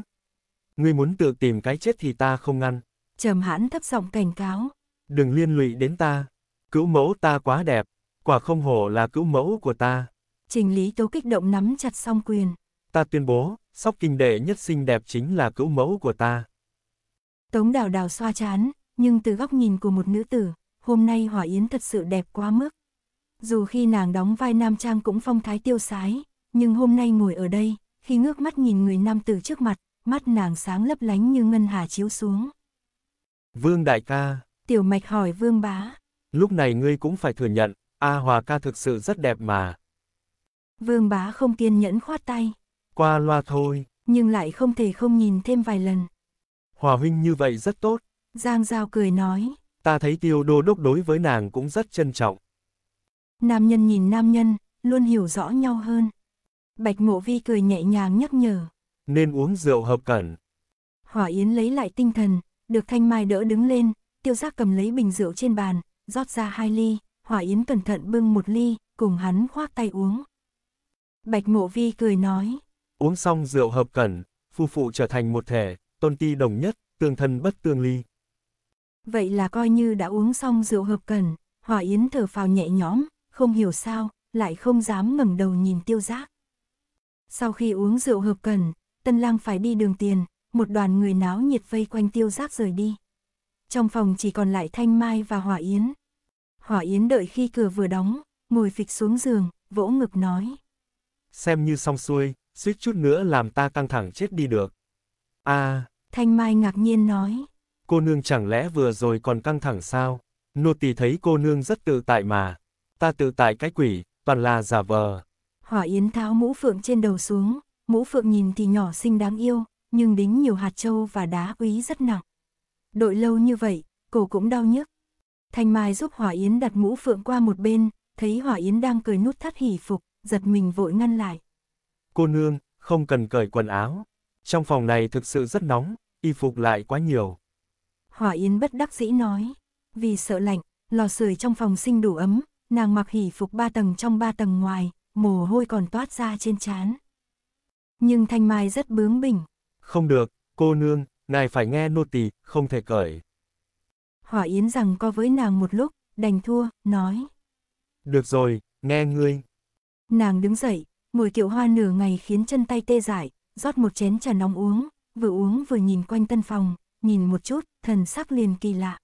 Ngươi muốn tự tìm cái chết thì ta không ngăn. Trầm hãn thấp giọng cảnh cáo. Đừng liên lụy đến ta. Cữu mẫu ta quá đẹp, quả không hổ là cữu mẫu của ta. Trình Lý Tố kích động nắm chặt song quyền. Ta tuyên bố, sóc kinh đệ nhất xinh đẹp chính là cữu mẫu của ta. Tống đào đào xoa chán, nhưng từ góc nhìn của một nữ tử, hôm nay hòa Yến thật sự đẹp quá mức. Dù khi nàng đóng vai nam trang cũng phong thái tiêu sái, nhưng hôm nay ngồi ở đây, khi ngước mắt nhìn người nam tử trước mặt, mắt nàng sáng lấp lánh như ngân hà chiếu xuống. Vương đại ca. Tiểu mạch hỏi vương bá. Lúc này ngươi cũng phải thừa nhận, A Hòa ca thực sự rất đẹp mà. Vương bá không kiên nhẫn khoát tay. Qua loa thôi. Nhưng lại không thể không nhìn thêm vài lần. Hòa huynh như vậy rất tốt. Giang Giao cười nói. Ta thấy tiêu đô đốc đối với nàng cũng rất trân trọng. Nam nhân nhìn nam nhân, luôn hiểu rõ nhau hơn. Bạch mộ vi cười nhẹ nhàng nhắc nhở. Nên uống rượu hợp cẩn. Hỏa Yến lấy lại tinh thần, được Thanh Mai đỡ đứng lên, tiêu giác cầm lấy bình rượu trên bàn, rót ra hai ly, Hỏa Yến cẩn thận bưng một ly, cùng hắn khoác tay uống. Bạch mộ vi cười nói. Uống xong rượu hợp cẩn, phu phụ trở thành một thể, tôn ti đồng nhất, tương thân bất tương ly. Vậy là coi như đã uống xong rượu hợp cẩn, Hỏa Yến thở phào nhẹ nhõm, không hiểu sao, lại không dám ngẩng đầu nhìn tiêu giác. Sau khi uống rượu hợp cần, tân lang phải đi đường tiền, một đoàn người náo nhiệt vây quanh tiêu giác rời đi. Trong phòng chỉ còn lại Thanh Mai và Hỏa Yến. Hỏa Yến đợi khi cửa vừa đóng, ngồi phịch xuống giường, vỗ ngực nói. Xem như xong xuôi, suýt chút nữa làm ta căng thẳng chết đi được. À, Thanh Mai ngạc nhiên nói. Cô nương chẳng lẽ vừa rồi còn căng thẳng sao? Nô tỳ thấy cô nương rất tự tại mà. Ta tự tại cái quỷ, toàn là giả vờ. Hỏa Yến tháo mũ phượng trên đầu xuống, mũ phượng nhìn thì nhỏ xinh đáng yêu, nhưng đính nhiều hạt trâu và đá quý rất nặng. Đội lâu như vậy, cổ cũng đau nhức. Thanh Mai giúp Hỏa Yến đặt mũ phượng qua một bên, thấy Hỏa Yến đang cười nút thắt hỉ phục, giật mình vội ngăn lại. Cô nương, không cần cởi quần áo. Trong phòng này thực sự rất nóng, y phục lại quá nhiều. Hỏa Yến bất đắc dĩ nói, vì sợ lạnh, lò sưởi trong phòng sinh đủ ấm, nàng mặc hỉ phục ba tầng trong ba tầng ngoài, mồ hôi còn toát ra trên trán. Nhưng Thanh Mai rất bướng bỉnh. Không được, cô nương, ngài phải nghe nô tỳ, không thể cởi. Hỏa Yến rằng co với nàng một lúc, đành thua, nói. Được rồi, nghe ngươi. Nàng đứng dậy, mùi kiệu hoa nửa ngày khiến chân tay tê dại, rót một chén trà nóng uống, vừa uống vừa nhìn quanh tân phòng, nhìn một chút, thần sắc liền kỳ lạ.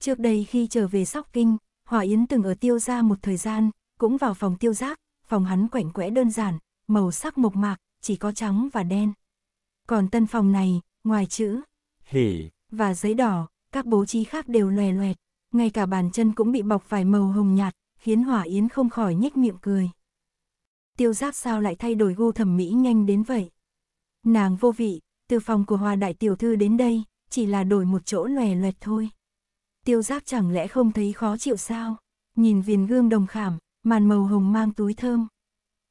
Trước đây khi trở về Sóc Kinh, Hòa Yến từng ở tiêu gia một thời gian, cũng vào phòng tiêu giác, phòng hắn quạnh quẽ đơn giản, màu sắc mộc mạc, chỉ có trắng và đen. Còn tân phòng này, ngoài chữ hỉ và giấy đỏ, các bố trí khác đều lòe loẹt, ngay cả bàn chân cũng bị bọc vài màu hồng nhạt, khiến Hòa Yến không khỏi nhếch miệng cười. Tiêu giác sao lại thay đổi gu thẩm mỹ nhanh đến vậy? Nàng vô vị, từ phòng của Hòa Đại Tiểu Thư đến đây, chỉ là đổi một chỗ lòe loẹt thôi tiêu giác chẳng lẽ không thấy khó chịu sao? Nhìn viền gương đồng khảm, màn màu hồng mang túi thơm.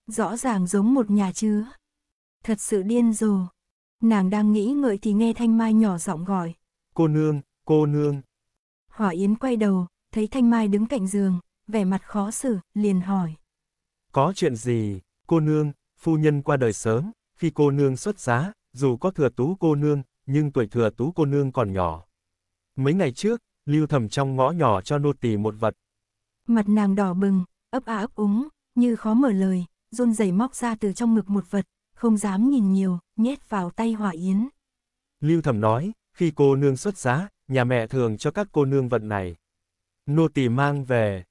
Rõ ràng giống một nhà chứa. Thật sự điên rồ. Nàng đang nghĩ ngợi thì nghe Thanh Mai nhỏ giọng gọi. Cô nương, cô nương. Hỏa Yến quay đầu, thấy Thanh Mai đứng cạnh giường, vẻ mặt khó xử, liền hỏi. Có chuyện gì, cô nương, phu nhân qua đời sớm, khi cô nương xuất giá, dù có thừa tú cô nương, nhưng tuổi thừa tú cô nương còn nhỏ. Mấy ngày trước, lưu thầm trong ngõ nhỏ cho nô tỳ một vật. Mặt nàng đỏ bừng, ấp á ấp úng, như khó mở lời, run rẩy móc ra từ trong ngực một vật, không dám nhìn nhiều, nhét vào tay hỏa yến. Lưu thầm nói, khi cô nương xuất giá, nhà mẹ thường cho các cô nương vật này. Nô tỳ mang về.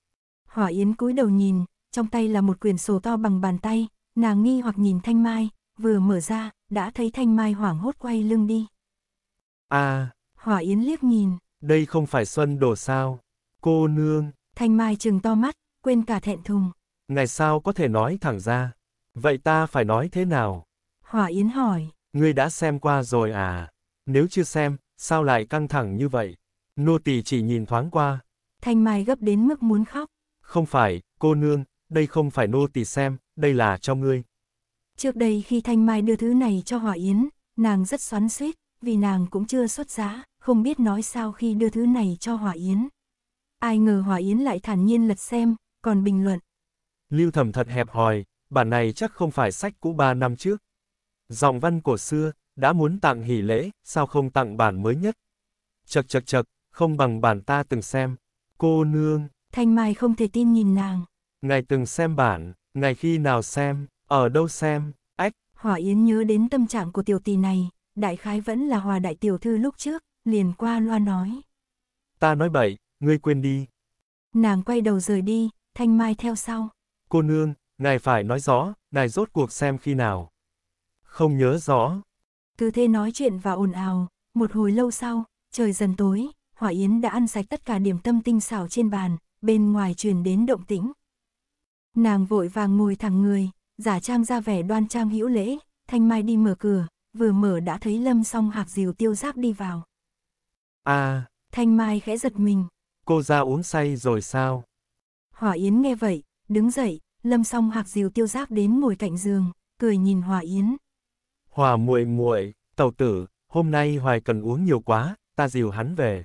Hỏa yến cúi đầu nhìn, trong tay là một quyển sổ to bằng bàn tay, nàng nghi hoặc nhìn thanh mai, vừa mở ra, đã thấy thanh mai hoảng hốt quay lưng đi. À. Hỏa yến liếc nhìn, đây không phải Xuân Đồ sao? Cô nương. Thanh Mai trừng to mắt, quên cả thẹn thùng. Ngày sao có thể nói thẳng ra? Vậy ta phải nói thế nào? Hỏa Yến hỏi. Ngươi đã xem qua rồi à? Nếu chưa xem, sao lại căng thẳng như vậy? Nô tỳ chỉ nhìn thoáng qua. Thanh Mai gấp đến mức muốn khóc. Không phải, cô nương, đây không phải nô tỳ xem, đây là cho ngươi. Trước đây khi Thanh Mai đưa thứ này cho Hỏa Yến, nàng rất xoắn xuýt vì nàng cũng chưa xuất giá, không biết nói sao khi đưa thứ này cho Hỏa Yến. Ai ngờ Hỏa Yến lại thản nhiên lật xem, còn bình luận. Lưu Thẩm thật hẹp hòi, bản này chắc không phải sách cũ ba năm trước. Dòng văn cổ xưa, đã muốn tặng hỷ lễ, sao không tặng bản mới nhất? Chật chật chật, không bằng bản ta từng xem. Cô nương. Thanh Mai không thể tin nhìn nàng. Ngày từng xem bản, ngày khi nào xem, ở đâu xem, ách. Hỏa Yến nhớ đến tâm trạng của tiểu tỷ này, đại khái vẫn là hòa đại tiểu thư lúc trước, liền qua loa nói. Ta nói bậy, ngươi quên đi. Nàng quay đầu rời đi, thanh mai theo sau. Cô nương, ngài phải nói rõ, ngài rốt cuộc xem khi nào. Không nhớ rõ. Cứ thế nói chuyện và ồn ào, một hồi lâu sau, trời dần tối, Hỏa Yến đã ăn sạch tất cả điểm tâm tinh xảo trên bàn, bên ngoài truyền đến động tĩnh. Nàng vội vàng ngồi thẳng người, giả trang ra vẻ đoan trang hữu lễ, Thanh Mai đi mở cửa, vừa mở đã thấy lâm song hạc dìu tiêu giác đi vào. À! Thanh Mai khẽ giật mình. Cô ra uống say rồi sao? Hỏa Yến nghe vậy, đứng dậy, lâm song hạc dìu tiêu giác đến ngồi cạnh giường, cười nhìn Hỏa Yến. Hòa muội muội, tàu tử, hôm nay Hoài cần uống nhiều quá, ta dìu hắn về.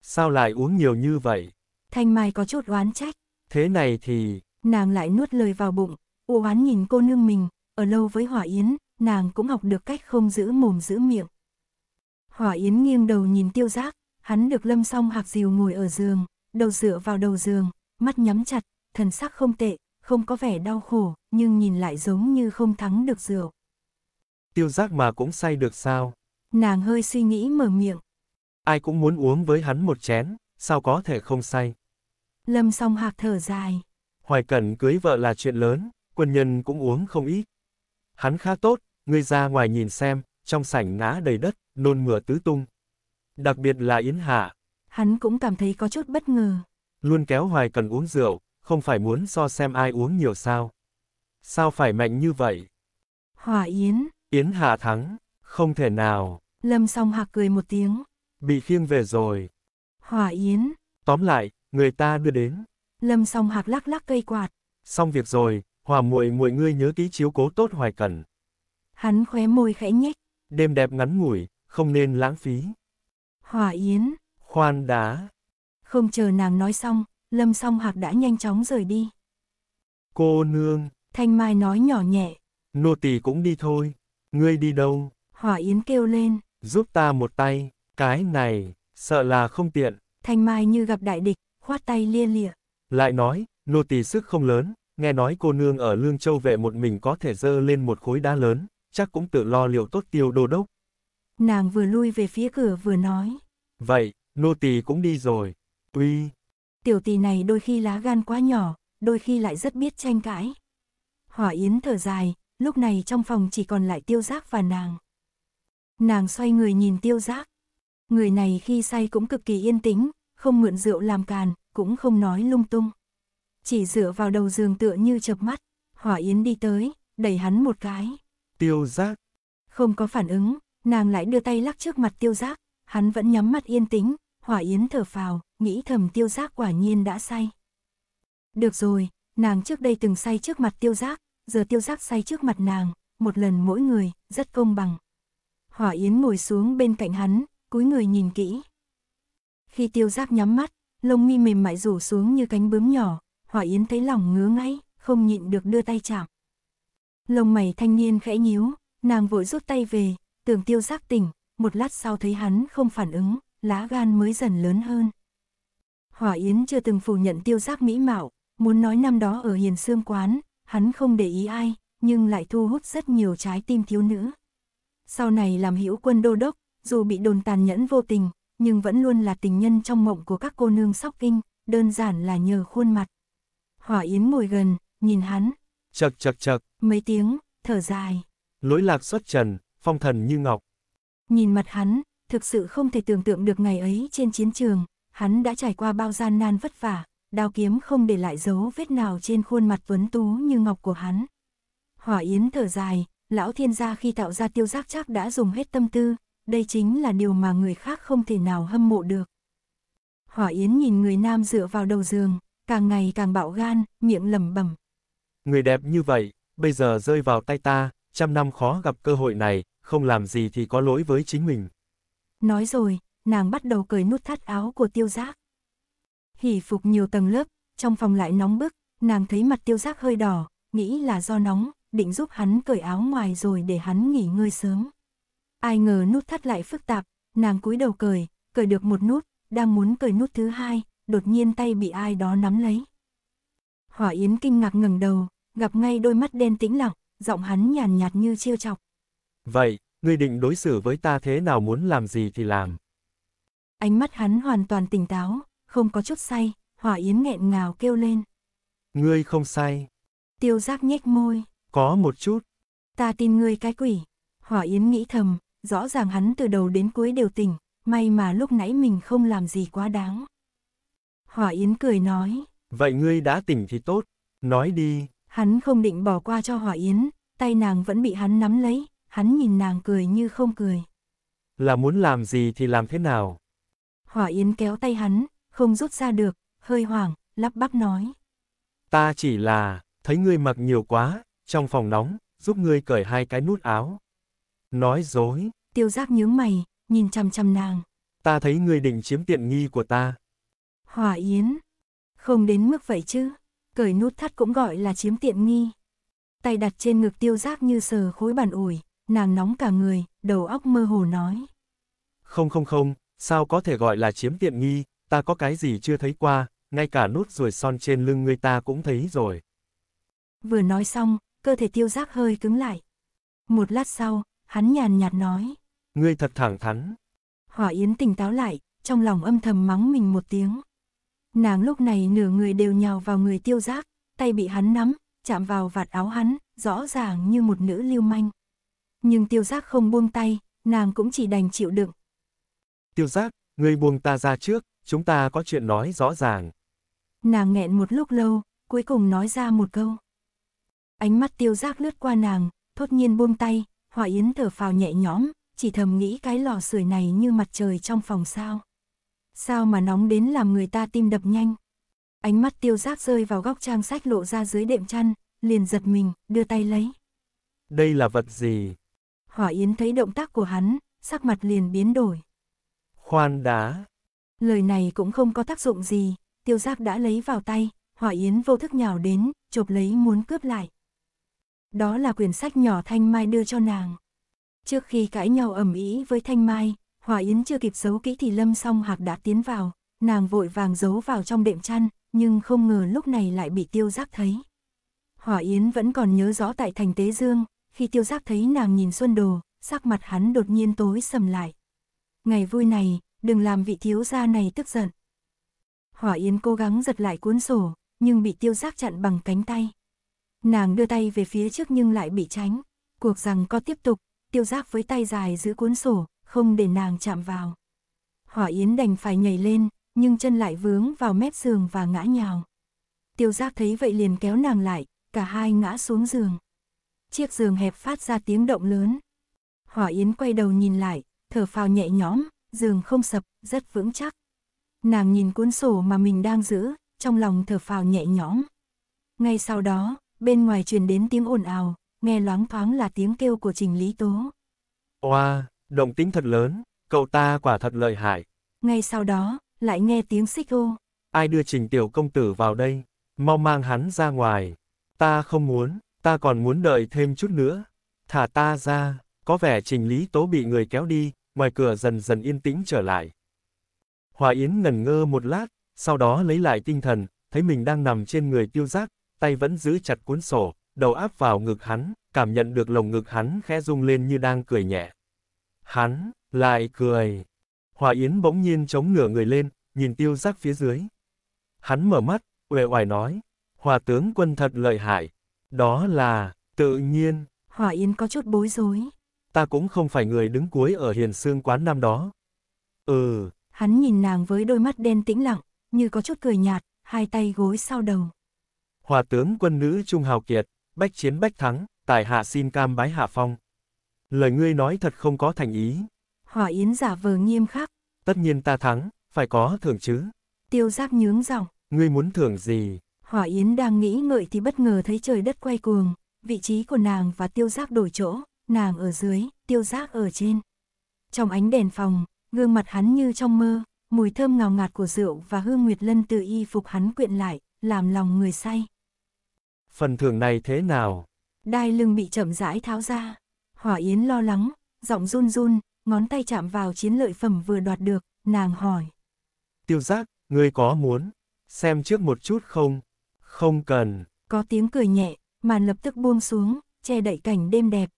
Sao lại uống nhiều như vậy? Thanh Mai có chút oán trách. Thế này thì... Nàng lại nuốt lời vào bụng, u oán nhìn cô nương mình, ở lâu với Hỏa Yến, nàng cũng học được cách không giữ mồm giữ miệng. Hỏa Yến nghiêng đầu nhìn tiêu giác, hắn được lâm song hạc diều ngồi ở giường, đầu dựa vào đầu giường, mắt nhắm chặt, thần sắc không tệ, không có vẻ đau khổ, nhưng nhìn lại giống như không thắng được rượu. Tiêu giác mà cũng say được sao? Nàng hơi suy nghĩ mở miệng. Ai cũng muốn uống với hắn một chén, sao có thể không say? Lâm song hạc thở dài. Hoài Cẩn cưới vợ là chuyện lớn, quân nhân cũng uống không ít. Hắn khá tốt, ngươi ra ngoài nhìn xem, trong sảnh ngã đầy đất, nôn mửa tứ tung. Đặc biệt là Yến Hạ. Hắn cũng cảm thấy có chút bất ngờ. Luôn kéo hoài cần uống rượu, không phải muốn so xem ai uống nhiều sao. Sao phải mạnh như vậy? Hòa Yến. Yến Hạ thắng, không thể nào. Lâm song hạc cười một tiếng. Bị khiêng về rồi. Hòa Yến. Tóm lại, người ta đưa đến. Lâm song hạc lắc lắc cây quạt. Xong việc rồi, hòa muội muội ngươi nhớ ký chiếu cố tốt hoài cần. Hắn khóe môi khẽ nhếch. Đêm đẹp ngắn ngủi, không nên lãng phí. Hỏa Yến. Khoan đá. Không chờ nàng nói xong, Lâm Song Hạc đã nhanh chóng rời đi. Cô nương. Thanh Mai nói nhỏ nhẹ. Nô tỳ cũng đi thôi. Ngươi đi đâu? Hỏa Yến kêu lên. Giúp ta một tay. Cái này, sợ là không tiện. Thanh Mai như gặp đại địch, khoát tay lia lịa. Lại nói, nô tỳ sức không lớn, nghe nói cô nương ở Lương Châu vệ một mình có thể dơ lên một khối đá lớn chắc cũng tự lo liệu tốt tiêu đô đốc. Nàng vừa lui về phía cửa vừa nói. Vậy, nô tỳ cũng đi rồi. Uy. Tiểu tỳ này đôi khi lá gan quá nhỏ, đôi khi lại rất biết tranh cãi. Hỏa Yến thở dài, lúc này trong phòng chỉ còn lại tiêu giác và nàng. Nàng xoay người nhìn tiêu giác. Người này khi say cũng cực kỳ yên tĩnh, không mượn rượu làm càn, cũng không nói lung tung. Chỉ dựa vào đầu giường tựa như chập mắt, Hỏa Yến đi tới, đẩy hắn một cái. Tiêu giác. Không có phản ứng, nàng lại đưa tay lắc trước mặt tiêu giác, hắn vẫn nhắm mắt yên tĩnh, hỏa yến thở phào, nghĩ thầm tiêu giác quả nhiên đã say. Được rồi, nàng trước đây từng say trước mặt tiêu giác, giờ tiêu giác say trước mặt nàng, một lần mỗi người, rất công bằng. Hỏa yến ngồi xuống bên cạnh hắn, cúi người nhìn kỹ. Khi tiêu giác nhắm mắt, lông mi mềm mại rủ xuống như cánh bướm nhỏ, hỏa yến thấy lòng ngứa ngay, không nhịn được đưa tay chạm. Lông mày thanh niên khẽ nhíu, nàng vội rút tay về, tưởng tiêu giác tỉnh, một lát sau thấy hắn không phản ứng, lá gan mới dần lớn hơn. Hỏa Yến chưa từng phủ nhận tiêu giác mỹ mạo, muốn nói năm đó ở hiền sương quán, hắn không để ý ai, nhưng lại thu hút rất nhiều trái tim thiếu nữ. Sau này làm hữu quân đô đốc, dù bị đồn tàn nhẫn vô tình, nhưng vẫn luôn là tình nhân trong mộng của các cô nương sóc kinh, đơn giản là nhờ khuôn mặt. Hỏa Yến ngồi gần, nhìn hắn, Chật chật chật. Mấy tiếng, thở dài. lối lạc xuất trần, phong thần như ngọc. Nhìn mặt hắn, thực sự không thể tưởng tượng được ngày ấy trên chiến trường, hắn đã trải qua bao gian nan vất vả, đao kiếm không để lại dấu vết nào trên khuôn mặt vấn tú như ngọc của hắn. Hỏa Yến thở dài, lão thiên gia khi tạo ra tiêu giác chắc đã dùng hết tâm tư, đây chính là điều mà người khác không thể nào hâm mộ được. Hỏa Yến nhìn người nam dựa vào đầu giường, càng ngày càng bạo gan, miệng lẩm bẩm. Người đẹp như vậy, bây giờ rơi vào tay ta, trăm năm khó gặp cơ hội này, không làm gì thì có lỗi với chính mình. Nói rồi, nàng bắt đầu cởi nút thắt áo của tiêu giác. Hỉ phục nhiều tầng lớp, trong phòng lại nóng bức, nàng thấy mặt tiêu giác hơi đỏ, nghĩ là do nóng, định giúp hắn cởi áo ngoài rồi để hắn nghỉ ngơi sớm. Ai ngờ nút thắt lại phức tạp, nàng cúi đầu cởi, cởi được một nút, đang muốn cởi nút thứ hai, đột nhiên tay bị ai đó nắm lấy. Hỏa Yến kinh ngạc ngẩng đầu, gặp ngay đôi mắt đen tĩnh lặng, giọng hắn nhàn nhạt như chiêu chọc. Vậy, ngươi định đối xử với ta thế nào muốn làm gì thì làm. Ánh mắt hắn hoàn toàn tỉnh táo, không có chút say, hỏa yến nghẹn ngào kêu lên. Ngươi không say. Tiêu giác nhếch môi. Có một chút. Ta tin ngươi cái quỷ. Hỏa yến nghĩ thầm, rõ ràng hắn từ đầu đến cuối đều tỉnh, may mà lúc nãy mình không làm gì quá đáng. Hỏa yến cười nói. Vậy ngươi đã tỉnh thì tốt, nói đi. Hắn không định bỏ qua cho Hỏa Yến, tay nàng vẫn bị hắn nắm lấy, hắn nhìn nàng cười như không cười. Là muốn làm gì thì làm thế nào? Hỏa Yến kéo tay hắn, không rút ra được, hơi hoảng, lắp bắp nói. Ta chỉ là, thấy ngươi mặc nhiều quá, trong phòng nóng, giúp ngươi cởi hai cái nút áo. Nói dối. Tiêu giác nhướng mày, nhìn chằm chằm nàng. Ta thấy ngươi định chiếm tiện nghi của ta. Hỏa Yến. Không đến mức vậy chứ cởi nút thắt cũng gọi là chiếm tiện nghi. Tay đặt trên ngực tiêu giác như sờ khối bàn ủi, nàng nóng cả người, đầu óc mơ hồ nói. Không không không, sao có thể gọi là chiếm tiện nghi, ta có cái gì chưa thấy qua, ngay cả nút ruồi son trên lưng người ta cũng thấy rồi. Vừa nói xong, cơ thể tiêu giác hơi cứng lại. Một lát sau, hắn nhàn nhạt nói. Ngươi thật thẳng thắn. Hỏa Yến tỉnh táo lại, trong lòng âm thầm mắng mình một tiếng. Nàng lúc này nửa người đều nhào vào người tiêu giác, tay bị hắn nắm, chạm vào vạt áo hắn, rõ ràng như một nữ lưu manh. Nhưng tiêu giác không buông tay, nàng cũng chỉ đành chịu đựng. Tiêu giác, người buông ta ra trước, chúng ta có chuyện nói rõ ràng. Nàng nghẹn một lúc lâu, cuối cùng nói ra một câu. Ánh mắt tiêu giác lướt qua nàng, thốt nhiên buông tay, Hòa Yến thở phào nhẹ nhõm, chỉ thầm nghĩ cái lò sưởi này như mặt trời trong phòng sao. Sao mà nóng đến làm người ta tim đập nhanh. Ánh mắt tiêu giác rơi vào góc trang sách lộ ra dưới đệm chăn, liền giật mình, đưa tay lấy. Đây là vật gì? Hỏa Yến thấy động tác của hắn, sắc mặt liền biến đổi. Khoan đá. Lời này cũng không có tác dụng gì, tiêu giác đã lấy vào tay, Hỏa Yến vô thức nhào đến, chộp lấy muốn cướp lại. Đó là quyển sách nhỏ Thanh Mai đưa cho nàng. Trước khi cãi nhau ẩm ý với Thanh Mai, Hòa Yến chưa kịp giấu kỹ thì Lâm Song Hạc đã tiến vào, nàng vội vàng giấu vào trong đệm chăn, nhưng không ngờ lúc này lại bị tiêu giác thấy. Hòa Yến vẫn còn nhớ rõ tại thành Tế Dương, khi tiêu giác thấy nàng nhìn Xuân Đồ, sắc mặt hắn đột nhiên tối sầm lại. Ngày vui này, đừng làm vị thiếu gia này tức giận. Hòa Yến cố gắng giật lại cuốn sổ, nhưng bị tiêu giác chặn bằng cánh tay. Nàng đưa tay về phía trước nhưng lại bị tránh. Cuộc rằng có tiếp tục, tiêu giác với tay dài giữ cuốn sổ, không để nàng chạm vào. Hỏa Yến đành phải nhảy lên, nhưng chân lại vướng vào mép giường và ngã nhào. Tiêu giác thấy vậy liền kéo nàng lại, cả hai ngã xuống giường. Chiếc giường hẹp phát ra tiếng động lớn. Hỏa Yến quay đầu nhìn lại, thở phào nhẹ nhõm, giường không sập, rất vững chắc. Nàng nhìn cuốn sổ mà mình đang giữ, trong lòng thở phào nhẹ nhõm. Ngay sau đó, bên ngoài truyền đến tiếng ồn ào, nghe loáng thoáng là tiếng kêu của Trình Lý Tố. Oa! Wow. Động tính thật lớn, cậu ta quả thật lợi hại. Ngay sau đó, lại nghe tiếng xích ô. Ai đưa trình tiểu công tử vào đây, mau mang hắn ra ngoài. Ta không muốn, ta còn muốn đợi thêm chút nữa. Thả ta ra, có vẻ trình lý tố bị người kéo đi, ngoài cửa dần dần yên tĩnh trở lại. Hòa Yến ngần ngơ một lát, sau đó lấy lại tinh thần, thấy mình đang nằm trên người tiêu giác, tay vẫn giữ chặt cuốn sổ, đầu áp vào ngực hắn, cảm nhận được lồng ngực hắn khẽ rung lên như đang cười nhẹ. Hắn, lại cười. Hòa Yến bỗng nhiên chống ngửa người lên, nhìn tiêu giác phía dưới. Hắn mở mắt, uể oải nói, Hòa tướng quân thật lợi hại. Đó là, tự nhiên. Hòa Yến có chút bối rối. Ta cũng không phải người đứng cuối ở hiền xương quán năm đó. Ừ. Hắn nhìn nàng với đôi mắt đen tĩnh lặng, như có chút cười nhạt, hai tay gối sau đầu. Hòa tướng quân nữ Trung Hào Kiệt, bách chiến bách thắng, tài hạ xin cam bái hạ phong. Lời ngươi nói thật không có thành ý. Hỏa Yến giả vờ nghiêm khắc. Tất nhiên ta thắng, phải có thưởng chứ. Tiêu giác nhướng giọng. Ngươi muốn thưởng gì? Hỏa Yến đang nghĩ ngợi thì bất ngờ thấy trời đất quay cuồng. Vị trí của nàng và tiêu giác đổi chỗ, nàng ở dưới, tiêu giác ở trên. Trong ánh đèn phòng, gương mặt hắn như trong mơ, mùi thơm ngào ngạt của rượu và hương nguyệt lân từ y phục hắn quyện lại, làm lòng người say. Phần thưởng này thế nào? Đai lưng bị chậm rãi tháo ra. Hỏa Yến lo lắng, giọng run run, ngón tay chạm vào chiến lợi phẩm vừa đoạt được, nàng hỏi. Tiêu giác, ngươi có muốn xem trước một chút không? Không cần. Có tiếng cười nhẹ, màn lập tức buông xuống, che đậy cảnh đêm đẹp.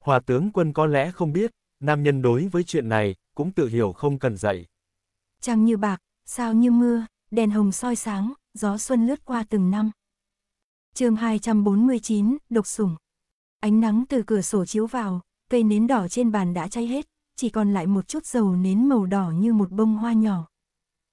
Hòa tướng quân có lẽ không biết, nam nhân đối với chuyện này, cũng tự hiểu không cần dạy. Trăng như bạc, sao như mưa, đèn hồng soi sáng, gió xuân lướt qua từng năm. chương 249, độc sủng. Ánh nắng từ cửa sổ chiếu vào, cây nến đỏ trên bàn đã cháy hết, chỉ còn lại một chút dầu nến màu đỏ như một bông hoa nhỏ.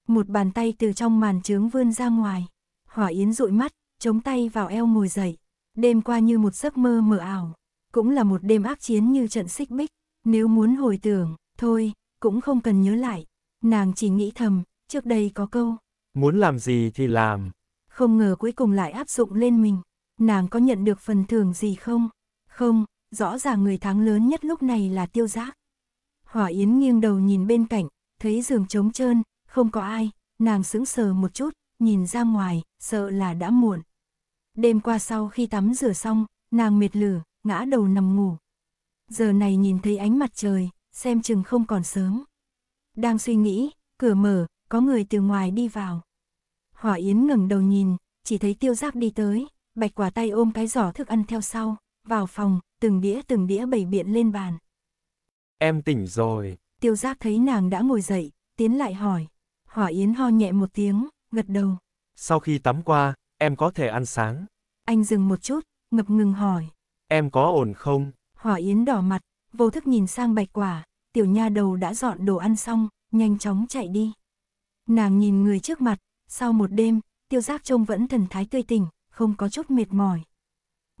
Một bàn tay từ trong màn trướng vươn ra ngoài. Hỏa Yến dụi mắt, chống tay vào eo ngồi dậy. Đêm qua như một giấc mơ mờ ảo. Cũng là một đêm ác chiến như trận xích bích. Nếu muốn hồi tưởng, thôi, cũng không cần nhớ lại. Nàng chỉ nghĩ thầm, trước đây có câu. Muốn làm gì thì làm. Không ngờ cuối cùng lại áp dụng lên mình. Nàng có nhận được phần thưởng gì không? Không, rõ ràng người thắng lớn nhất lúc này là tiêu giác. Hỏa Yến nghiêng đầu nhìn bên cạnh, thấy giường trống trơn, không có ai, nàng sững sờ một chút, nhìn ra ngoài, sợ là đã muộn. Đêm qua sau khi tắm rửa xong, nàng mệt lử, ngã đầu nằm ngủ. Giờ này nhìn thấy ánh mặt trời, xem chừng không còn sớm. Đang suy nghĩ, cửa mở, có người từ ngoài đi vào. Hỏa Yến ngẩng đầu nhìn, chỉ thấy tiêu giác đi tới, bạch quả tay ôm cái giỏ thức ăn theo sau, vào phòng, từng đĩa từng đĩa bày biện lên bàn. Em tỉnh rồi. Tiêu giác thấy nàng đã ngồi dậy, tiến lại hỏi. Hỏa Yến ho nhẹ một tiếng, gật đầu. Sau khi tắm qua, em có thể ăn sáng. Anh dừng một chút, ngập ngừng hỏi. Em có ổn không? Hỏa Yến đỏ mặt, vô thức nhìn sang bạch quả. Tiểu nha đầu đã dọn đồ ăn xong, nhanh chóng chạy đi. Nàng nhìn người trước mặt, sau một đêm, tiêu giác trông vẫn thần thái tươi tỉnh, không có chút mệt mỏi.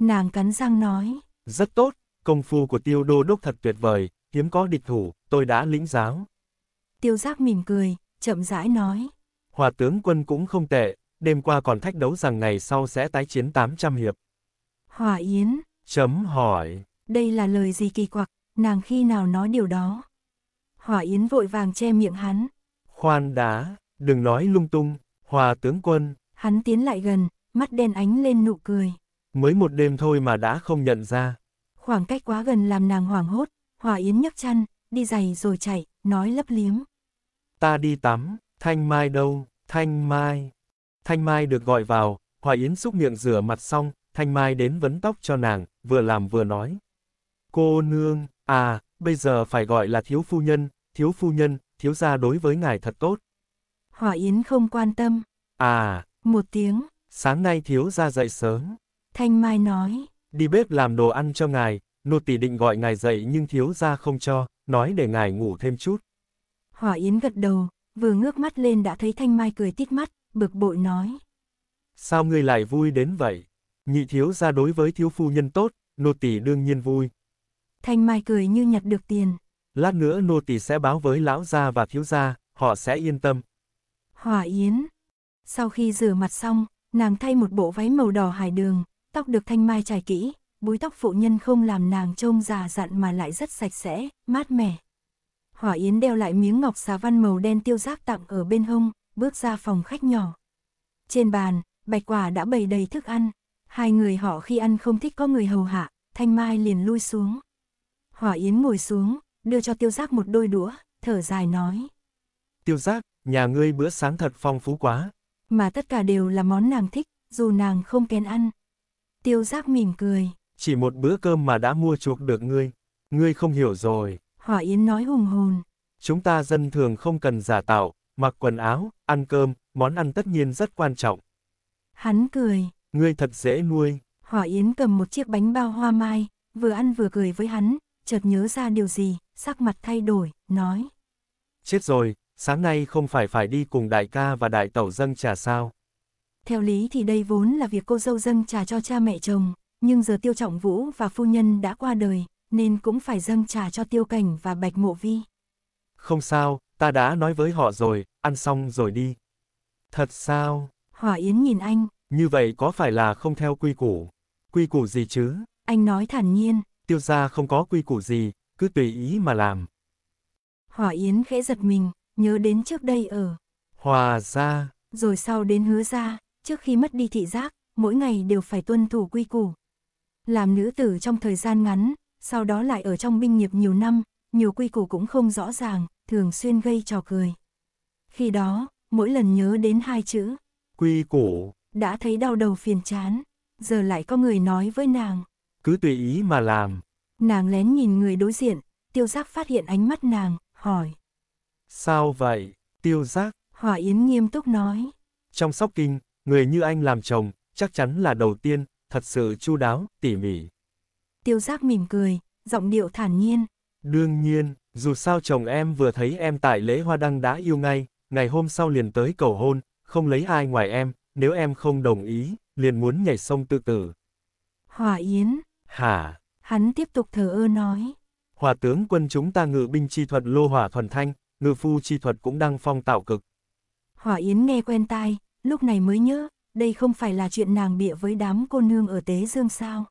Nàng cắn răng nói. Rất tốt, công phu của tiêu đô đốc thật tuyệt vời, hiếm có địch thủ, tôi đã lĩnh giáo. Tiêu giác mỉm cười, chậm rãi nói. Hòa tướng quân cũng không tệ, đêm qua còn thách đấu rằng ngày sau sẽ tái chiến 800 hiệp. Hòa Yến. Chấm hỏi. Đây là lời gì kỳ quặc, nàng khi nào nói điều đó. Hòa Yến vội vàng che miệng hắn. Khoan đã đừng nói lung tung, hòa tướng quân. Hắn tiến lại gần, mắt đen ánh lên nụ cười mới một đêm thôi mà đã không nhận ra. Khoảng cách quá gần làm nàng hoảng hốt, Hòa Yến nhấc chăn, đi giày rồi chạy, nói lấp liếm. Ta đi tắm, Thanh Mai đâu, Thanh Mai. Thanh Mai được gọi vào, Hòa Yến xúc miệng rửa mặt xong, Thanh Mai đến vấn tóc cho nàng, vừa làm vừa nói. Cô nương, à, bây giờ phải gọi là thiếu phu nhân, thiếu phu nhân, thiếu gia đối với ngài thật tốt. Hòa Yến không quan tâm. À. Một tiếng. Sáng nay thiếu gia dậy sớm. Thanh Mai nói. Đi bếp làm đồ ăn cho ngài, nô tỳ định gọi ngài dậy nhưng thiếu gia không cho, nói để ngài ngủ thêm chút. Hỏa Yến gật đầu, vừa ngước mắt lên đã thấy Thanh Mai cười tít mắt, bực bội nói. Sao ngươi lại vui đến vậy? Nhị thiếu gia đối với thiếu phu nhân tốt, nô tỳ đương nhiên vui. Thanh Mai cười như nhặt được tiền. Lát nữa nô tỳ sẽ báo với lão gia và thiếu gia, họ sẽ yên tâm. Hỏa Yến. Sau khi rửa mặt xong, nàng thay một bộ váy màu đỏ hải đường, tóc được thanh mai trải kỹ, búi tóc phụ nhân không làm nàng trông già dặn mà lại rất sạch sẽ, mát mẻ. Hỏa Yến đeo lại miếng ngọc xà văn màu đen tiêu giác tặng ở bên hông, bước ra phòng khách nhỏ. Trên bàn, bạch quả đã bày đầy thức ăn, hai người họ khi ăn không thích có người hầu hạ, Thanh Mai liền lui xuống. Hỏa Yến ngồi xuống, đưa cho tiêu giác một đôi đũa, thở dài nói. Tiêu giác, nhà ngươi bữa sáng thật phong phú quá. Mà tất cả đều là món nàng thích, dù nàng không kén ăn, Tiêu giác mỉm cười. Chỉ một bữa cơm mà đã mua chuộc được ngươi. Ngươi không hiểu rồi. Hỏa Yến nói hùng hồn. Chúng ta dân thường không cần giả tạo, mặc quần áo, ăn cơm, món ăn tất nhiên rất quan trọng. Hắn cười. Ngươi thật dễ nuôi. Hỏa Yến cầm một chiếc bánh bao hoa mai, vừa ăn vừa cười với hắn, chợt nhớ ra điều gì, sắc mặt thay đổi, nói. Chết rồi, sáng nay không phải phải đi cùng đại ca và đại tẩu dâng trà sao? Theo lý thì đây vốn là việc cô dâu dâng trà cho cha mẹ chồng, nhưng giờ Tiêu Trọng Vũ và phu nhân đã qua đời, nên cũng phải dâng trà cho Tiêu Cảnh và Bạch Mộ Vi. Không sao, ta đã nói với họ rồi, ăn xong rồi đi. Thật sao? Hỏa Yến nhìn anh. Như vậy có phải là không theo quy củ? Quy củ gì chứ? Anh nói thản nhiên. Tiêu gia không có quy củ gì, cứ tùy ý mà làm. Hỏa Yến khẽ giật mình, nhớ đến trước đây ở. Hòa ra. Rồi sau đến hứa ra, trước khi mất đi thị giác, mỗi ngày đều phải tuân thủ quy củ. Làm nữ tử trong thời gian ngắn, sau đó lại ở trong binh nghiệp nhiều năm, nhiều quy củ cũng không rõ ràng, thường xuyên gây trò cười. Khi đó, mỗi lần nhớ đến hai chữ, quy củ, đã thấy đau đầu phiền chán, giờ lại có người nói với nàng. Cứ tùy ý mà làm. Nàng lén nhìn người đối diện, tiêu giác phát hiện ánh mắt nàng, hỏi. Sao vậy, tiêu giác? Hỏa Yến nghiêm túc nói. Trong sóc kinh, người như anh làm chồng, chắc chắn là đầu tiên, thật sự chu đáo, tỉ mỉ. Tiêu giác mỉm cười, giọng điệu thản nhiên. Đương nhiên, dù sao chồng em vừa thấy em tại lễ hoa đăng đã yêu ngay, ngày hôm sau liền tới cầu hôn, không lấy ai ngoài em, nếu em không đồng ý, liền muốn nhảy sông tự tử. Hòa Yến. Hả? Hắn tiếp tục thờ ơ nói. Hòa tướng quân chúng ta ngự binh chi thuật lô hỏa thuần thanh, ngự phu chi thuật cũng đang phong tạo cực. Hỏa Yến nghe quen tai, lúc này mới nhớ, đây không phải là chuyện nàng bịa với đám cô nương ở Tế Dương sao.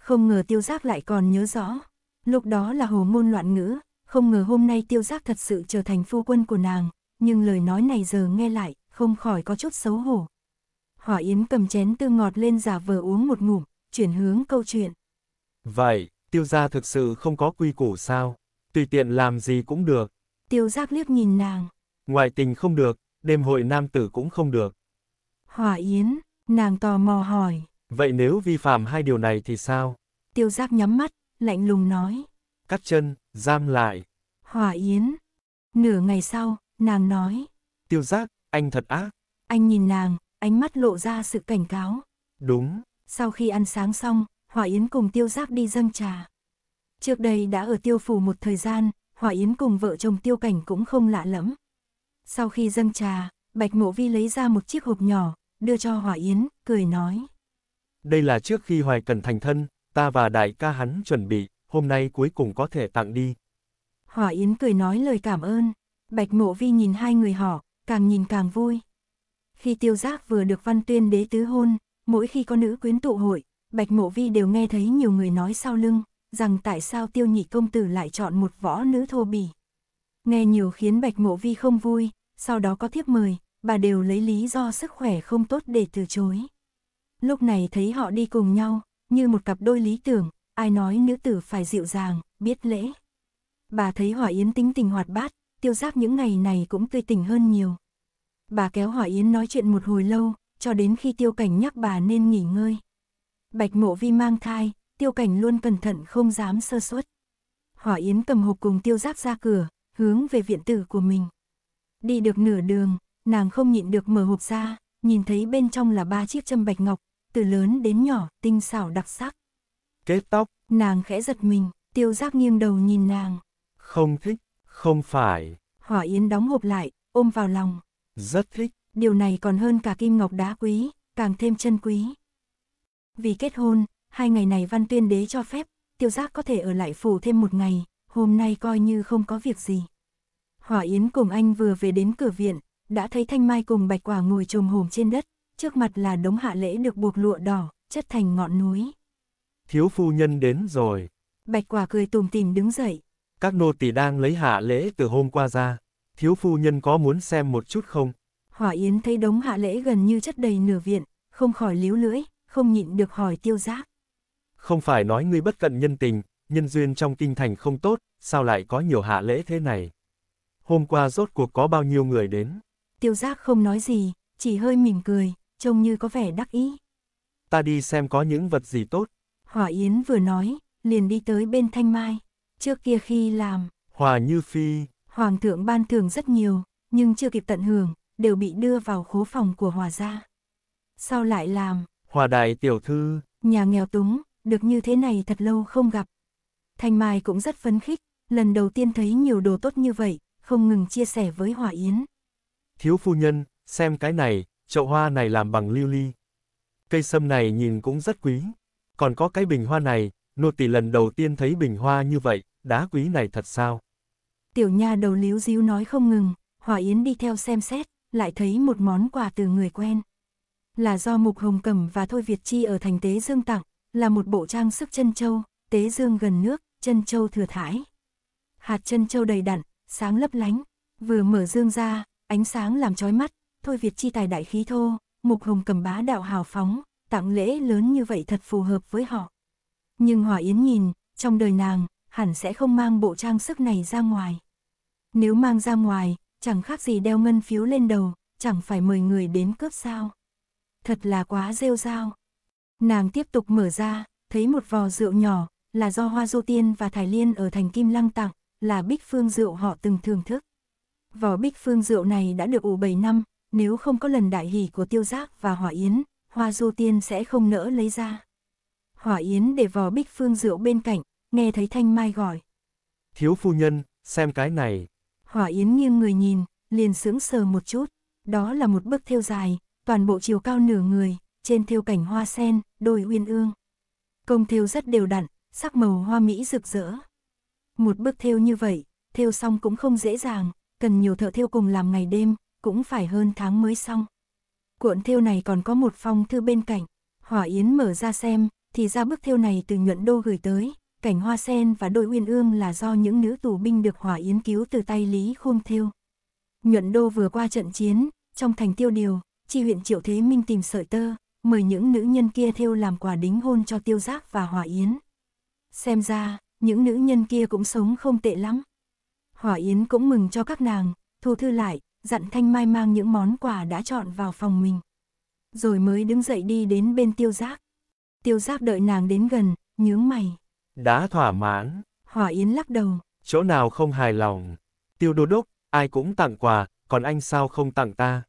Không ngờ tiêu giác lại còn nhớ rõ, lúc đó là hồ ngôn loạn ngữ, không ngờ hôm nay tiêu giác thật sự trở thành phu quân của nàng, nhưng lời nói này giờ nghe lại, không khỏi có chút xấu hổ. Hỏa Yến cầm chén tương ngọt lên giả vờ uống một ngụm, chuyển hướng câu chuyện. Vậy, tiêu gia thực sự không có quy củ sao? Tùy tiện làm gì cũng được. Tiêu giác liếc nhìn nàng. Ngoại tình không được, đêm hội nam tử cũng không được. Hỏa Yến, nàng tò mò hỏi. Vậy nếu vi phạm hai điều này thì sao? Tiêu giác nhắm mắt, lạnh lùng nói. Cắt chân, giam lại. Hỏa Yến. Nửa ngày sau, nàng nói. Tiêu giác, anh thật ác. Anh nhìn nàng, ánh mắt lộ ra sự cảnh cáo. Đúng. Sau khi ăn sáng xong, Hỏa Yến cùng Tiêu Giác đi dâng trà. Trước đây đã ở Tiêu Phủ một thời gian, Hỏa Yến cùng vợ chồng Tiêu Cảnh cũng không lạ lẫm, sau khi dâng trà, Bạch Mộ Vi lấy ra một chiếc hộp nhỏ, đưa cho hỏa Yến, cười nói. Đây là trước khi Hoài Cần thành thân, ta và đại ca hắn chuẩn bị, hôm nay cuối cùng có thể tặng đi. hỏa Yến cười nói lời cảm ơn, Bạch Mộ Vi nhìn hai người họ, càng nhìn càng vui. Khi tiêu giác vừa được văn tuyên đế tứ hôn, mỗi khi có nữ quyến tụ hội, Bạch Mộ Vi đều nghe thấy nhiều người nói sau lưng, rằng tại sao tiêu nhị công tử lại chọn một võ nữ thô bỉ. Nghe nhiều khiến Bạch Mộ Vi không vui, sau đó có thiếp mời, bà đều lấy lý do sức khỏe không tốt để từ chối. Lúc này thấy họ đi cùng nhau, như một cặp đôi lý tưởng, ai nói nữ tử phải dịu dàng, biết lễ. Bà thấy Hỏa Yến tính tình hoạt bát, tiêu giáp những ngày này cũng tươi tỉnh hơn nhiều. Bà kéo Hỏa Yến nói chuyện một hồi lâu, cho đến khi tiêu cảnh nhắc bà nên nghỉ ngơi. Bạch mộ vi mang thai, tiêu cảnh luôn cẩn thận không dám sơ suất. Hỏa Yến cầm hộp cùng tiêu giáp ra cửa, hướng về viện tử của mình. Đi được nửa đường, nàng không nhịn được mở hộp ra, nhìn thấy bên trong là ba chiếc châm bạch ngọc, từ lớn đến nhỏ, tinh xảo đặc sắc. Kết tóc. Nàng khẽ giật mình, tiêu giác nghiêng đầu nhìn nàng. Không thích, không phải. Hỏa Yến đóng hộp lại, ôm vào lòng. Rất thích. Điều này còn hơn cả kim ngọc đá quý, càng thêm chân quý. Vì kết hôn, hai ngày này văn tuyên đế cho phép, tiêu giác có thể ở lại phủ thêm một ngày, hôm nay coi như không có việc gì. Hỏa Yến cùng anh vừa về đến cửa viện, đã thấy Thanh Mai cùng Bạch Quả ngồi trồm hổm trên đất, trước mặt là đống hạ lễ được buộc lụa đỏ, chất thành ngọn núi. Thiếu phu nhân đến rồi. Bạch Quả cười tùm tìm đứng dậy. Các nô tỳ đang lấy hạ lễ từ hôm qua ra, thiếu phu nhân có muốn xem một chút không? Hỏa Yến thấy đống hạ lễ gần như chất đầy nửa viện, không khỏi líu lưỡi, không nhịn được hỏi tiêu giác. Không phải nói ngươi bất cận nhân tình, nhân duyên trong kinh thành không tốt, sao lại có nhiều hạ lễ thế này? hôm qua rốt cuộc có bao nhiêu người đến. Tiêu giác không nói gì, chỉ hơi mỉm cười, trông như có vẻ đắc ý. Ta đi xem có những vật gì tốt. Hỏa Yến vừa nói, liền đi tới bên Thanh Mai. Trước kia khi làm, Hòa Như Phi, Hoàng thượng ban thưởng rất nhiều, nhưng chưa kịp tận hưởng, đều bị đưa vào khố phòng của Hòa gia. Sau lại làm, Hòa Đại Tiểu Thư, nhà nghèo túng, được như thế này thật lâu không gặp. Thanh Mai cũng rất phấn khích, lần đầu tiên thấy nhiều đồ tốt như vậy, không ngừng chia sẻ với Hòa Yến. Thiếu phu nhân, xem cái này, chậu hoa này làm bằng lưu ly. Cây sâm này nhìn cũng rất quý. Còn có cái bình hoa này, nô tỳ lần đầu tiên thấy bình hoa như vậy, đá quý này thật sao? Tiểu nha đầu líu díu nói không ngừng, Hòa Yến đi theo xem xét, lại thấy một món quà từ người quen. Là do Mục Hồng Cầm và Thôi Việt Chi ở thành Tế Dương tặng, là một bộ trang sức chân châu, Tế Dương gần nước, chân châu thừa thải. Hạt chân châu đầy đặn, sáng lấp lánh, vừa mở dương ra, ánh sáng làm chói mắt, thôi Việt chi tài đại khí thô, mục hùng cầm bá đạo hào phóng, tặng lễ lớn như vậy thật phù hợp với họ. Nhưng Hòa Yến nhìn, trong đời nàng, hẳn sẽ không mang bộ trang sức này ra ngoài. Nếu mang ra ngoài, chẳng khác gì đeo ngân phiếu lên đầu, chẳng phải mời người đến cướp sao. Thật là quá rêu rao. Nàng tiếp tục mở ra, thấy một vò rượu nhỏ, là do Hoa Du Tiên và Thái Liên ở thành Kim Lăng tặng, là bích phương rượu họ từng thưởng thức. Vỏ bích phương rượu này đã được ủ 7 năm, nếu không có lần đại hỷ của tiêu giác và hỏa yến, hoa du tiên sẽ không nỡ lấy ra. Hỏa yến để vỏ bích phương rượu bên cạnh, nghe thấy thanh mai gọi. Thiếu phu nhân, xem cái này. Hỏa yến nghiêng người nhìn, liền sững sờ một chút. Đó là một bức thêu dài, toàn bộ chiều cao nửa người, trên thêu cảnh hoa sen, đôi uyên ương. Công thêu rất đều đặn, sắc màu hoa mỹ rực rỡ. Một bước thêu như vậy, thêu xong cũng không dễ dàng, cần nhiều thợ thêu cùng làm ngày đêm, cũng phải hơn tháng mới xong. Cuộn thêu này còn có một phong thư bên cạnh, Hỏa Yến mở ra xem, thì ra bức thêu này từ nhuận đô gửi tới, cảnh hoa sen và đội uyên ương là do những nữ tù binh được Hỏa Yến cứu từ tay Lý Khôn thêu. Nhuận đô vừa qua trận chiến, trong thành tiêu điều, chi huyện Triệu Thế Minh tìm sợi tơ, mời những nữ nhân kia thêu làm quà đính hôn cho tiêu giác và Hỏa Yến. Xem ra, những nữ nhân kia cũng sống không tệ lắm. Hỏa Yến cũng mừng cho các nàng, thu thư lại, dặn Thanh Mai mang những món quà đã chọn vào phòng mình. Rồi mới đứng dậy đi đến bên tiêu giác. Tiêu giác đợi nàng đến gần, nhướng mày. Đã thỏa mãn. Hỏa Yến lắc đầu. Chỗ nào không hài lòng. Tiêu đô đốc, ai cũng tặng quà, còn anh sao không tặng ta?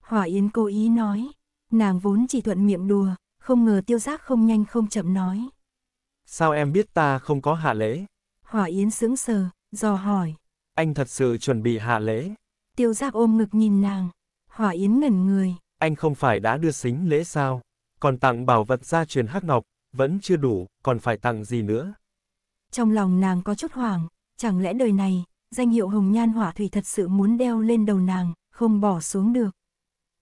Hỏa Yến cố ý nói. Nàng vốn chỉ thuận miệng đùa, không ngờ tiêu giác không nhanh không chậm nói. Sao em biết ta không có hạ lễ? Hỏa Yến sững sờ, dò hỏi. Anh thật sự chuẩn bị hạ lễ. Tiêu giác ôm ngực nhìn nàng. Hỏa Yến ngẩn người. Anh không phải đã đưa xính lễ sao? Còn tặng bảo vật gia truyền hắc ngọc, vẫn chưa đủ, còn phải tặng gì nữa? Trong lòng nàng có chút hoảng, chẳng lẽ đời này, danh hiệu hồng nhan hỏa thủy thật sự muốn đeo lên đầu nàng, không bỏ xuống được.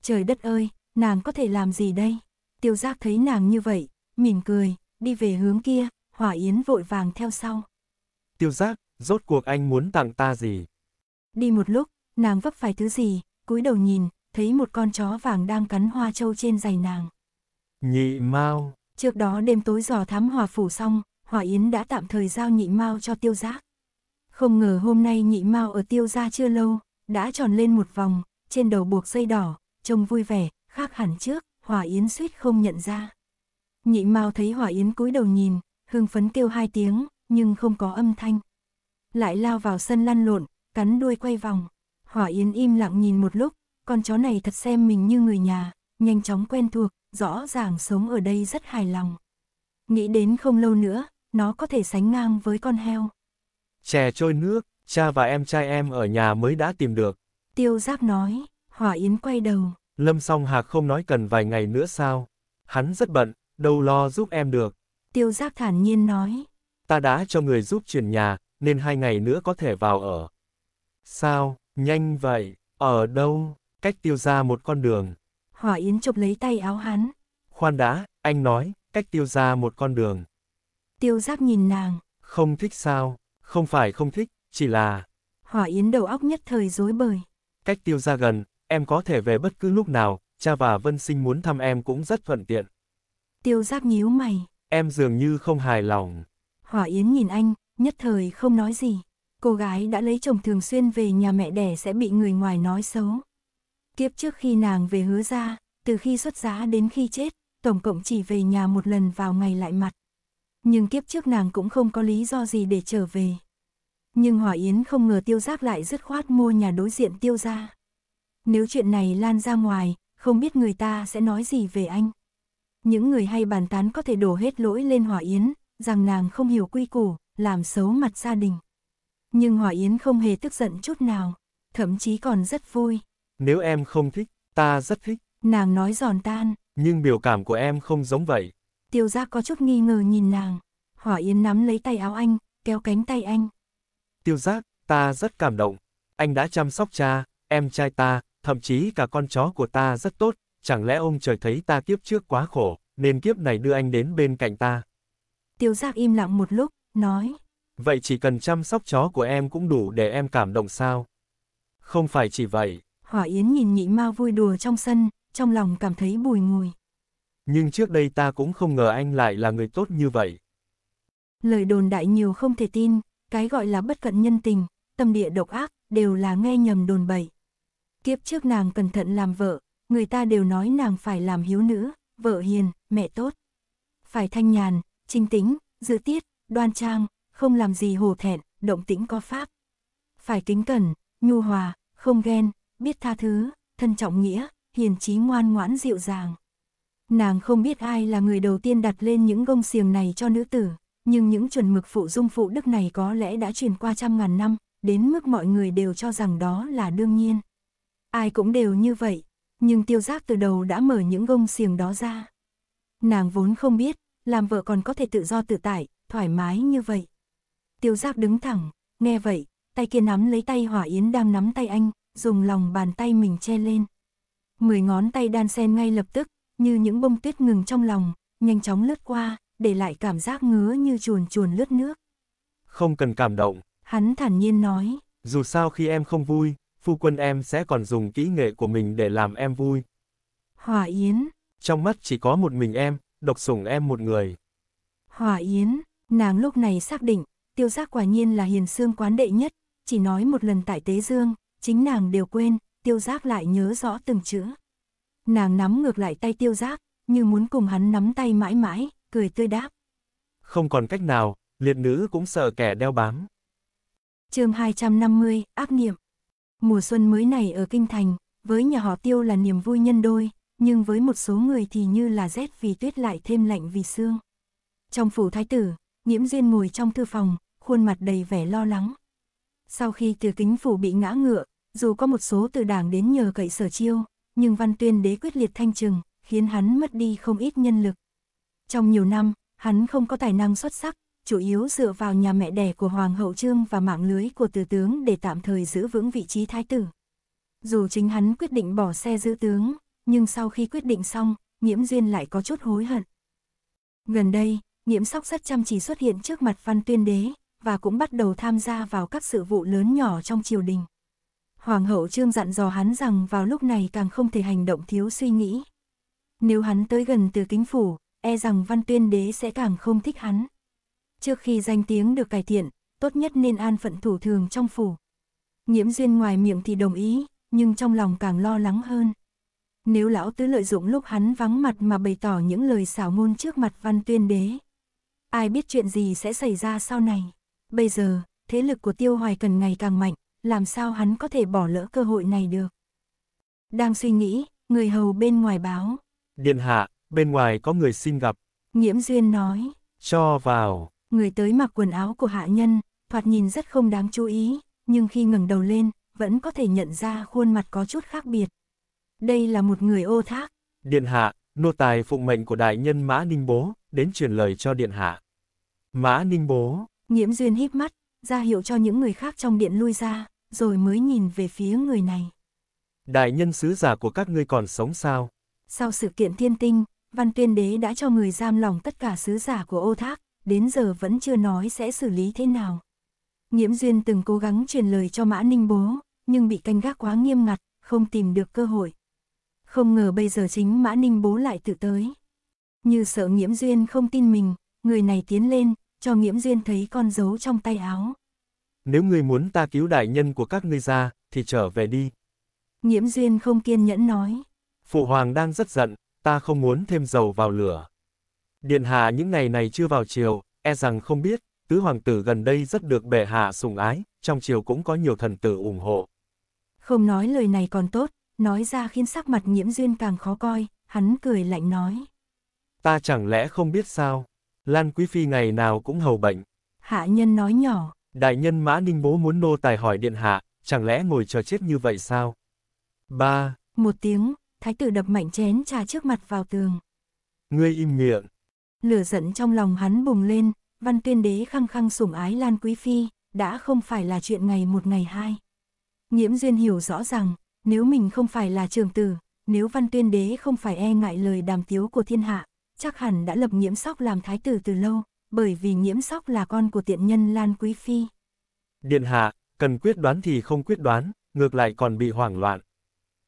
Trời đất ơi, nàng có thể làm gì đây? Tiêu giác thấy nàng như vậy, mỉm cười, đi về hướng kia, Hỏa Yến vội vàng theo sau. Tiêu giác, rốt cuộc anh muốn tặng ta gì? Đi một lúc, nàng vấp phải thứ gì, cúi đầu nhìn, thấy một con chó vàng đang cắn hoa châu trên giày nàng. Nhị Mao. Trước đó đêm tối dò thám hòa phủ xong, Hòa Yến đã tạm thời giao nhị Mao cho tiêu giác. Không ngờ hôm nay nhị Mao ở tiêu gia chưa lâu, đã tròn lên một vòng, trên đầu buộc dây đỏ, trông vui vẻ, khác hẳn trước, Hòa Yến suýt không nhận ra. Nhị Mao thấy Hòa Yến cúi đầu nhìn, hưng phấn kêu hai tiếng, nhưng không có âm thanh. Lại lao vào sân lăn lộn, cắn đuôi quay vòng. Hỏa Yến im lặng nhìn một lúc, con chó này thật xem mình như người nhà, nhanh chóng quen thuộc, rõ ràng sống ở đây rất hài lòng. Nghĩ đến không lâu nữa, nó có thể sánh ngang với con heo. Chè trôi nước, cha và em trai em ở nhà mới đã tìm được. Tiêu Giáp nói, Hỏa Yến quay đầu. Lâm song hạc không nói cần vài ngày nữa sao? Hắn rất bận, đâu lo giúp em được. Tiêu Giác thản nhiên nói. Ta đã cho người giúp chuyển nhà, nên hai ngày nữa có thể vào ở. Sao, nhanh vậy, ở đâu, cách tiêu ra một con đường. Hỏa Yến chụp lấy tay áo hắn. Khoan đã, anh nói, cách tiêu ra một con đường. Tiêu Giác nhìn nàng. Không thích sao, không phải không thích, chỉ là... Hỏa Yến đầu óc nhất thời dối bời. Cách tiêu ra gần, em có thể về bất cứ lúc nào, cha và Vân Sinh muốn thăm em cũng rất thuận tiện. Tiêu Giác nhíu mày, Em dường như không hài lòng. Hỏa Yến nhìn anh, nhất thời không nói gì. Cô gái đã lấy chồng thường xuyên về nhà mẹ đẻ sẽ bị người ngoài nói xấu. Kiếp trước khi nàng về hứa ra, từ khi xuất giá đến khi chết, tổng cộng chỉ về nhà một lần vào ngày lại mặt. Nhưng kiếp trước nàng cũng không có lý do gì để trở về. Nhưng Hỏa Yến không ngờ tiêu giác lại dứt khoát mua nhà đối diện tiêu ra. Nếu chuyện này lan ra ngoài, không biết người ta sẽ nói gì về anh. Những người hay bàn tán có thể đổ hết lỗi lên Hỏa Yến, rằng nàng không hiểu quy củ, làm xấu mặt gia đình. Nhưng Hỏa Yến không hề tức giận chút nào, thậm chí còn rất vui. Nếu em không thích, ta rất thích. Nàng nói giòn tan. Nhưng biểu cảm của em không giống vậy. Tiêu Gia có chút nghi ngờ nhìn nàng. Hỏa Yến nắm lấy tay áo anh, kéo cánh tay anh. Tiêu giác, ta rất cảm động. Anh đã chăm sóc cha, em trai ta, thậm chí cả con chó của ta rất tốt, chẳng lẽ ông trời thấy ta kiếp trước quá khổ, nên kiếp này đưa anh đến bên cạnh ta. Tiêu giác im lặng một lúc, nói. Vậy chỉ cần chăm sóc chó của em cũng đủ để em cảm động sao? Không phải chỉ vậy. Hỏa Yến nhìn nhị mao vui đùa trong sân, trong lòng cảm thấy bùi ngùi. Nhưng trước đây ta cũng không ngờ anh lại là người tốt như vậy. Lời đồn đại nhiều không thể tin, cái gọi là bất cận nhân tình, tâm địa độc ác, đều là nghe nhầm đồn bậy. Kiếp trước nàng cẩn thận làm vợ, người ta đều nói nàng phải làm hiếu nữ, vợ hiền, mẹ tốt. Phải thanh nhàn, trinh tính, giữ tiết, đoan trang, không làm gì hồ thẹn, động tĩnh có pháp. Phải kính cẩn, nhu hòa, không ghen, biết tha thứ, thân trọng nghĩa, hiền trí ngoan ngoãn dịu dàng. Nàng không biết ai là người đầu tiên đặt lên những gông xiềng này cho nữ tử, nhưng những chuẩn mực phụ dung phụ đức này có lẽ đã truyền qua trăm ngàn năm, đến mức mọi người đều cho rằng đó là đương nhiên. Ai cũng đều như vậy, nhưng tiêu giác từ đầu đã mở những gông xiềng đó ra. Nàng vốn không biết, làm vợ còn có thể tự do tự tại, thoải mái như vậy. Tiêu giác đứng thẳng, nghe vậy, tay kia nắm lấy tay hỏa yến đang nắm tay anh, dùng lòng bàn tay mình che lên. Mười ngón tay đan sen ngay lập tức, như những bông tuyết ngừng trong lòng, nhanh chóng lướt qua, để lại cảm giác ngứa như chuồn chuồn lướt nước. Không cần cảm động. Hắn thản nhiên nói. Dù sao khi em không vui, phu quân em sẽ còn dùng kỹ nghệ của mình để làm em vui. Hỏa Yến. Trong mắt chỉ có một mình em, độc sủng em một người. Hỏa Yến, nàng lúc này xác định, tiêu giác quả nhiên là hiền xương quán đệ nhất, chỉ nói một lần tại Tế Dương, chính nàng đều quên, tiêu giác lại nhớ rõ từng chữ. Nàng nắm ngược lại tay tiêu giác, như muốn cùng hắn nắm tay mãi mãi, cười tươi đáp. Không còn cách nào, liệt nữ cũng sợ kẻ đeo bám. chương 250, ác niệm. Mùa xuân mới này ở Kinh Thành, với nhà họ tiêu là niềm vui nhân đôi, nhưng với một số người thì như là rét vì tuyết lại thêm lạnh vì xương. Trong phủ thái tử, Nhiễm Duyên ngồi trong thư phòng, khuôn mặt đầy vẻ lo lắng. Sau khi từ kính phủ bị ngã ngựa, dù có một số từ đảng đến nhờ cậy sở chiêu, nhưng văn tuyên đế quyết liệt thanh trừng, khiến hắn mất đi không ít nhân lực. Trong nhiều năm, hắn không có tài năng xuất sắc, chủ yếu dựa vào nhà mẹ đẻ của Hoàng hậu Trương và mạng lưới của tứ tướng để tạm thời giữ vững vị trí thái tử. Dù chính hắn quyết định bỏ xe giữ tướng, nhưng sau khi quyết định xong, nhiễm Duyên lại có chút hối hận. Gần đây, nhiễm Sóc rất chăm chỉ xuất hiện trước mặt Văn Tuyên Đế, và cũng bắt đầu tham gia vào các sự vụ lớn nhỏ trong triều đình. Hoàng hậu Trương dặn dò hắn rằng vào lúc này càng không thể hành động thiếu suy nghĩ. Nếu hắn tới gần từ kính phủ, e rằng Văn Tuyên Đế sẽ càng không thích hắn trước khi danh tiếng được cải thiện, tốt nhất nên an phận thủ thường trong phủ. Nhiễm duyên ngoài miệng thì đồng ý, nhưng trong lòng càng lo lắng hơn. Nếu lão tứ lợi dụng lúc hắn vắng mặt mà bày tỏ những lời xảo ngôn trước mặt văn tuyên đế. Ai biết chuyện gì sẽ xảy ra sau này. Bây giờ, thế lực của tiêu hoài cần ngày càng mạnh, làm sao hắn có thể bỏ lỡ cơ hội này được. Đang suy nghĩ, người hầu bên ngoài báo. Điện hạ, bên ngoài có người xin gặp. Nhiễm duyên nói. Cho vào. Người tới mặc quần áo của hạ nhân, thoạt nhìn rất không đáng chú ý, nhưng khi ngẩng đầu lên, vẫn có thể nhận ra khuôn mặt có chút khác biệt. Đây là một người ô thác. Điện hạ, nô tài phụng mệnh của đại nhân Mã Ninh Bố, đến truyền lời cho điện hạ. Mã Ninh Bố. Nhiễm Duyên híp mắt, ra hiệu cho những người khác trong điện lui ra, rồi mới nhìn về phía người này. Đại nhân sứ giả của các ngươi còn sống sao? Sau sự kiện thiên tinh, Văn Tuyên Đế đã cho người giam lòng tất cả sứ giả của ô thác, đến giờ vẫn chưa nói sẽ xử lý thế nào. Nghiễm Duyên từng cố gắng truyền lời cho Mã Ninh bố, nhưng bị canh gác quá nghiêm ngặt, không tìm được cơ hội. Không ngờ bây giờ chính Mã Ninh bố lại tự tới. Như sợ Nghiễm Duyên không tin mình, người này tiến lên, cho Nghiễm Duyên thấy con dấu trong tay áo. Nếu ngươi muốn ta cứu đại nhân của các ngươi ra, thì trở về đi. Nghiễm Duyên không kiên nhẫn nói. Phụ hoàng đang rất giận, ta không muốn thêm dầu vào lửa. Điện hạ những ngày này chưa vào triều, e rằng không biết, tứ hoàng tử gần đây rất được bệ hạ sủng ái, trong triều cũng có nhiều thần tử ủng hộ. Không nói lời này còn tốt, nói ra khiến sắc mặt nhiễm duyên càng khó coi, hắn cười lạnh nói. Ta chẳng lẽ không biết sao, Lan Quý Phi ngày nào cũng hầu bệnh. Hạ nhân nói nhỏ. Đại nhân Mã Ninh Bố muốn nô tài hỏi điện hạ, chẳng lẽ ngồi chờ chết như vậy sao? Ba. Một tiếng, thái tử đập mạnh chén trà trước mặt vào tường. Ngươi im miệng, Lửa giận trong lòng hắn bùng lên, văn tuyên đế khăng khăng sủng ái Lan Quý Phi, đã không phải là chuyện ngày một ngày hai. Nhiễm Duyên hiểu rõ rằng, nếu mình không phải là trường tử, nếu văn tuyên đế không phải e ngại lời đàm tiếu của thiên hạ, chắc hẳn đã lập nhiễm sóc làm thái tử từ lâu, bởi vì nhiễm sóc là con của tiện nhân Lan Quý Phi. Điện hạ, cần quyết đoán thì không quyết đoán, ngược lại còn bị hoảng loạn.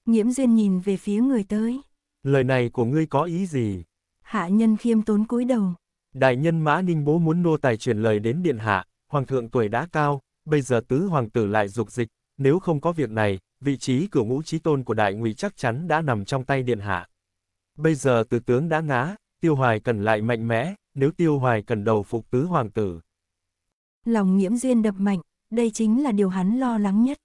Nhiễm Duyên nhìn về phía người tới. Lời này của ngươi có ý gì? Hạ nhân khiêm tốn cúi đầu. Đại nhân Mã Ninh Bố muốn nô tài chuyển lời đến điện hạ, hoàng thượng tuổi đã cao, bây giờ tứ hoàng tử lại dục dịch, nếu không có việc này, vị trí cửa ngũ trí tôn của đại ngụy chắc chắn đã nằm trong tay điện hạ. Bây giờ từ tướng đã ngã, tiêu hoài cần lại mạnh mẽ, nếu tiêu hoài cần đầu phục tứ hoàng tử. Lòng nhiễm duyên đập mạnh, đây chính là điều hắn lo lắng nhất.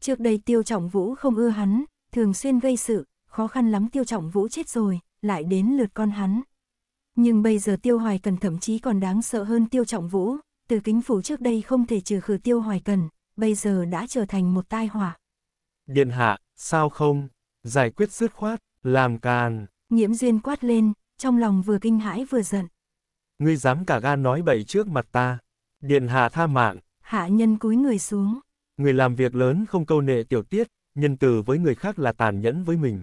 Trước đây tiêu trọng vũ không ưa hắn, thường xuyên gây sự, khó khăn lắm tiêu trọng vũ chết rồi, lại đến lượt con hắn. Nhưng bây giờ Tiêu Hoài Cần thậm chí còn đáng sợ hơn Tiêu Trọng Vũ, từ kính phủ trước đây không thể trừ khử Tiêu Hoài Cần, bây giờ đã trở thành một tai họa. Điện hạ, sao không? Giải quyết dứt khoát, làm càn. Nhiễm duyên quát lên, trong lòng vừa kinh hãi vừa giận. Ngươi dám cả gan nói bậy trước mặt ta. Điện hạ tha mạng. Hạ nhân cúi người xuống. Người làm việc lớn không câu nệ tiểu tiết, nhân từ với người khác là tàn nhẫn với mình.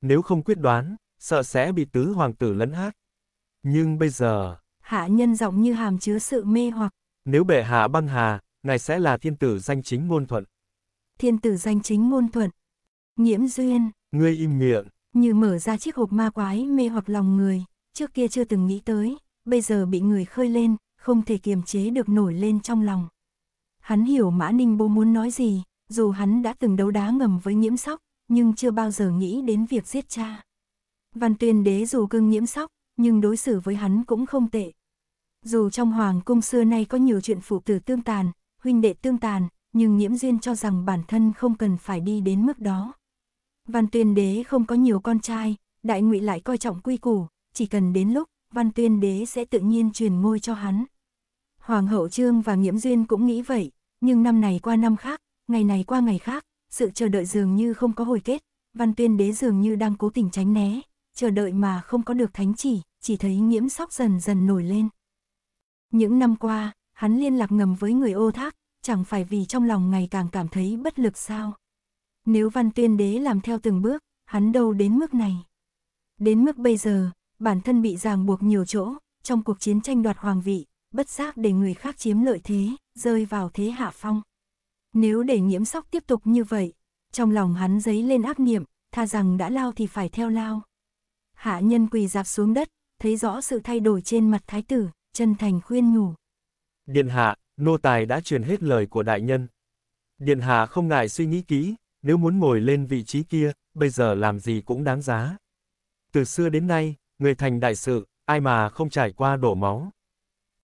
Nếu không quyết đoán, sợ sẽ bị tứ hoàng tử lấn hát. Nhưng bây giờ... Hạ nhân giọng như hàm chứa sự mê hoặc. Nếu bệ hạ băng hà, ngài sẽ là thiên tử danh chính ngôn thuận. Thiên tử danh chính ngôn thuận. nhiễm duyên. Ngươi im miệng. Như mở ra chiếc hộp ma quái mê hoặc lòng người, trước kia chưa từng nghĩ tới, bây giờ bị người khơi lên, không thể kiềm chế được nổi lên trong lòng. Hắn hiểu Mã Ninh Bố muốn nói gì, dù hắn đã từng đấu đá ngầm với nhiễm sóc, nhưng chưa bao giờ nghĩ đến việc giết cha. Văn tuyên đế dù cưng nhiễm sóc, nhưng đối xử với hắn cũng không tệ. Dù trong hoàng cung xưa nay có nhiều chuyện phụ tử tương tàn, huynh đệ tương tàn, nhưng nhiễm duyên cho rằng bản thân không cần phải đi đến mức đó. Văn tuyên đế không có nhiều con trai, đại ngụy lại coi trọng quy củ, chỉ cần đến lúc, văn tuyên đế sẽ tự nhiên truyền ngôi cho hắn. Hoàng hậu trương và nhiễm duyên cũng nghĩ vậy, nhưng năm này qua năm khác, ngày này qua ngày khác, sự chờ đợi dường như không có hồi kết, văn tuyên đế dường như đang cố tình tránh né, chờ đợi mà không có được thánh chỉ, chỉ thấy nhiễm sóc dần dần nổi lên. Những năm qua, hắn liên lạc ngầm với người ô thác, chẳng phải vì trong lòng ngày càng cảm thấy bất lực sao. Nếu văn tuyên đế làm theo từng bước, hắn đâu đến mức này. Đến mức bây giờ, bản thân bị ràng buộc nhiều chỗ, trong cuộc chiến tranh đoạt hoàng vị, bất giác để người khác chiếm lợi thế, rơi vào thế hạ phong. Nếu để nhiễm sóc tiếp tục như vậy, trong lòng hắn dấy lên ác niệm, tha rằng đã lao thì phải theo lao. Hạ nhân quỳ dạp xuống đất, thấy rõ sự thay đổi trên mặt thái tử, chân thành khuyên nhủ. Điện hạ, nô tài đã truyền hết lời của đại nhân. Điện hạ không ngại suy nghĩ kỹ, nếu muốn ngồi lên vị trí kia, bây giờ làm gì cũng đáng giá. Từ xưa đến nay, người thành đại sự, ai mà không trải qua đổ máu.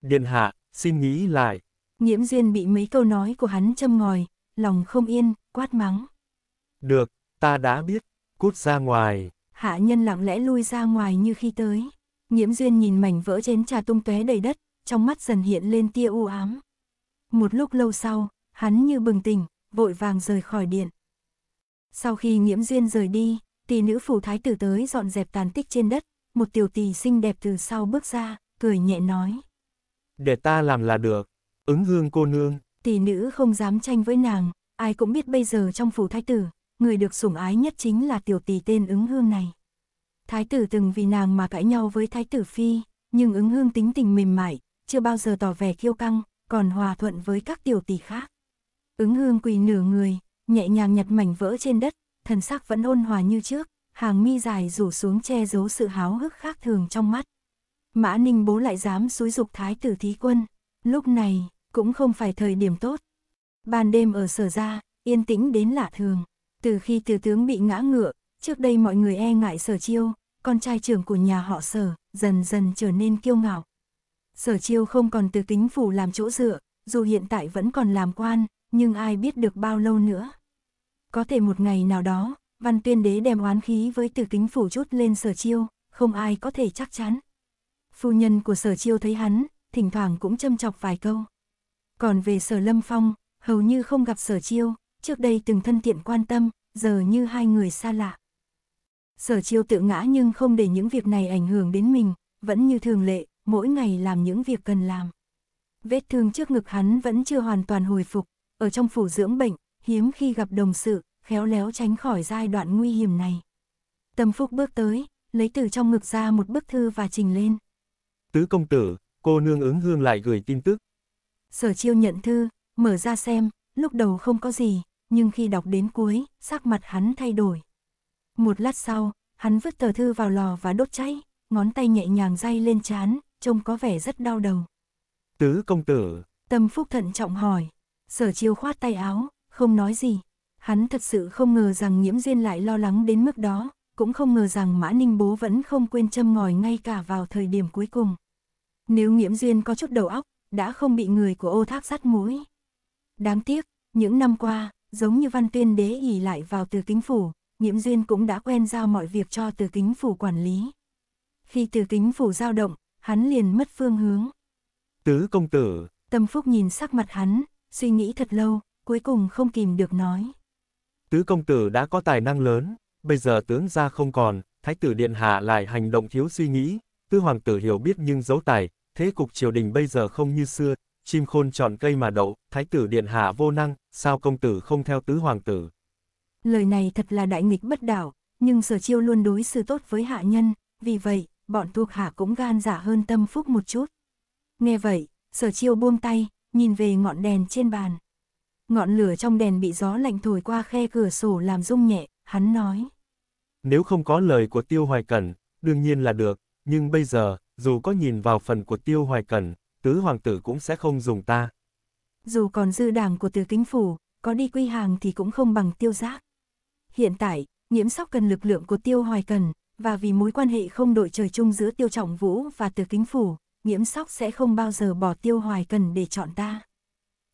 Điện hạ, xin nghĩ lại. nhiễm duyên bị mấy câu nói của hắn châm ngòi, lòng không yên, quát mắng. Được, ta đã biết, cút ra ngoài hạ nhân lặng lẽ lui ra ngoài như khi tới. Nhiễm duyên nhìn mảnh vỡ chén trà tung tóe đầy đất, trong mắt dần hiện lên tia u ám. Một lúc lâu sau, hắn như bừng tỉnh, vội vàng rời khỏi điện. Sau khi nhiễm duyên rời đi, tỷ nữ phủ thái tử tới dọn dẹp tàn tích trên đất, một tiểu tỷ xinh đẹp từ sau bước ra, cười nhẹ nói. Để ta làm là được, ứng hương cô nương. Tỷ nữ không dám tranh với nàng, ai cũng biết bây giờ trong phủ thái tử, người được sủng ái nhất chính là tiểu tỷ tên ứng hương này. Thái tử từng vì nàng mà cãi nhau với thái tử phi, nhưng ứng hương tính tình mềm mại, chưa bao giờ tỏ vẻ kiêu căng, còn hòa thuận với các tiểu tỷ khác. Ứng hương quỳ nửa người, nhẹ nhàng nhặt mảnh vỡ trên đất, thần sắc vẫn ôn hòa như trước, hàng mi dài rủ xuống che giấu sự háo hức khác thường trong mắt. Mã Ninh bố lại dám xúi dục thái tử thí quân, lúc này cũng không phải thời điểm tốt. Ban đêm ở sở ra, yên tĩnh đến lạ thường. Từ khi từ tướng bị ngã ngựa, trước đây mọi người e ngại sở chiêu, con trai trưởng của nhà họ sở, dần dần trở nên kiêu ngạo. Sở chiêu không còn từ tính phủ làm chỗ dựa, dù hiện tại vẫn còn làm quan, nhưng ai biết được bao lâu nữa. Có thể một ngày nào đó, văn tuyên đế đem oán khí với từ kính phủ chút lên sở chiêu, không ai có thể chắc chắn. Phu nhân của sở chiêu thấy hắn, thỉnh thoảng cũng châm chọc vài câu. Còn về sở lâm phong, hầu như không gặp sở chiêu, trước đây từng thân thiện quan tâm, giờ như hai người xa lạ. Sở chiêu tự ngã nhưng không để những việc này ảnh hưởng đến mình, vẫn như thường lệ, mỗi ngày làm những việc cần làm. Vết thương trước ngực hắn vẫn chưa hoàn toàn hồi phục, ở trong phủ dưỡng bệnh, hiếm khi gặp đồng sự, khéo léo tránh khỏi giai đoạn nguy hiểm này. Tâm Phúc bước tới, lấy từ trong ngực ra một bức thư và trình lên. Tứ công tử, cô nương ứng hương lại gửi tin tức. Sở chiêu nhận thư, mở ra xem, lúc đầu không có gì, nhưng khi đọc đến cuối, sắc mặt hắn thay đổi. Một lát sau, hắn vứt tờ thư vào lò và đốt cháy, ngón tay nhẹ nhàng day lên chán, trông có vẻ rất đau đầu. Tứ công tử. Tâm phúc thận trọng hỏi. Sở chiêu khoát tay áo, không nói gì. Hắn thật sự không ngờ rằng nhiễm duyên lại lo lắng đến mức đó, cũng không ngờ rằng Mã Ninh Bố vẫn không quên châm ngòi ngay cả vào thời điểm cuối cùng. Nếu nhiễm duyên có chút đầu óc, đã không bị người của ô thác sát mũi. Đáng tiếc, những năm qua, giống như văn tuyên đế ỉ lại vào từ kính phủ, nhiễm duyên cũng đã quen giao mọi việc cho từ kính phủ quản lý. Khi từ kính phủ giao động, hắn liền mất phương hướng. Tứ công tử. Tâm phúc nhìn sắc mặt hắn, suy nghĩ thật lâu, cuối cùng không kìm được nói. Tứ công tử đã có tài năng lớn, bây giờ tướng ra không còn, thái tử điện hạ lại hành động thiếu suy nghĩ, tư hoàng tử hiểu biết nhưng giấu tài, thế cục triều đình bây giờ không như xưa, chim khôn chọn cây mà đậu, thái tử điện hạ vô năng, sao công tử không theo tứ hoàng tử. Lời này thật là đại nghịch bất đảo, nhưng sở chiêu luôn đối xử tốt với hạ nhân, vì vậy, bọn thuộc hạ cũng gan giả dạ hơn tâm phúc một chút. Nghe vậy, sở chiêu buông tay, nhìn về ngọn đèn trên bàn. Ngọn lửa trong đèn bị gió lạnh thổi qua khe cửa sổ làm rung nhẹ, hắn nói. Nếu không có lời của tiêu hoài cẩn, đương nhiên là được, nhưng bây giờ, dù có nhìn vào phần của tiêu hoài cẩn, tứ hoàng tử cũng sẽ không dùng ta. Dù còn dư đảng của từ kính phủ, có đi quy hàng thì cũng không bằng tiêu giác. Hiện tại, nhiễm sóc cần lực lượng của tiêu hoài cần, và vì mối quan hệ không đội trời chung giữa tiêu trọng vũ và từ kính phủ, nhiễm sóc sẽ không bao giờ bỏ tiêu hoài cần để chọn ta.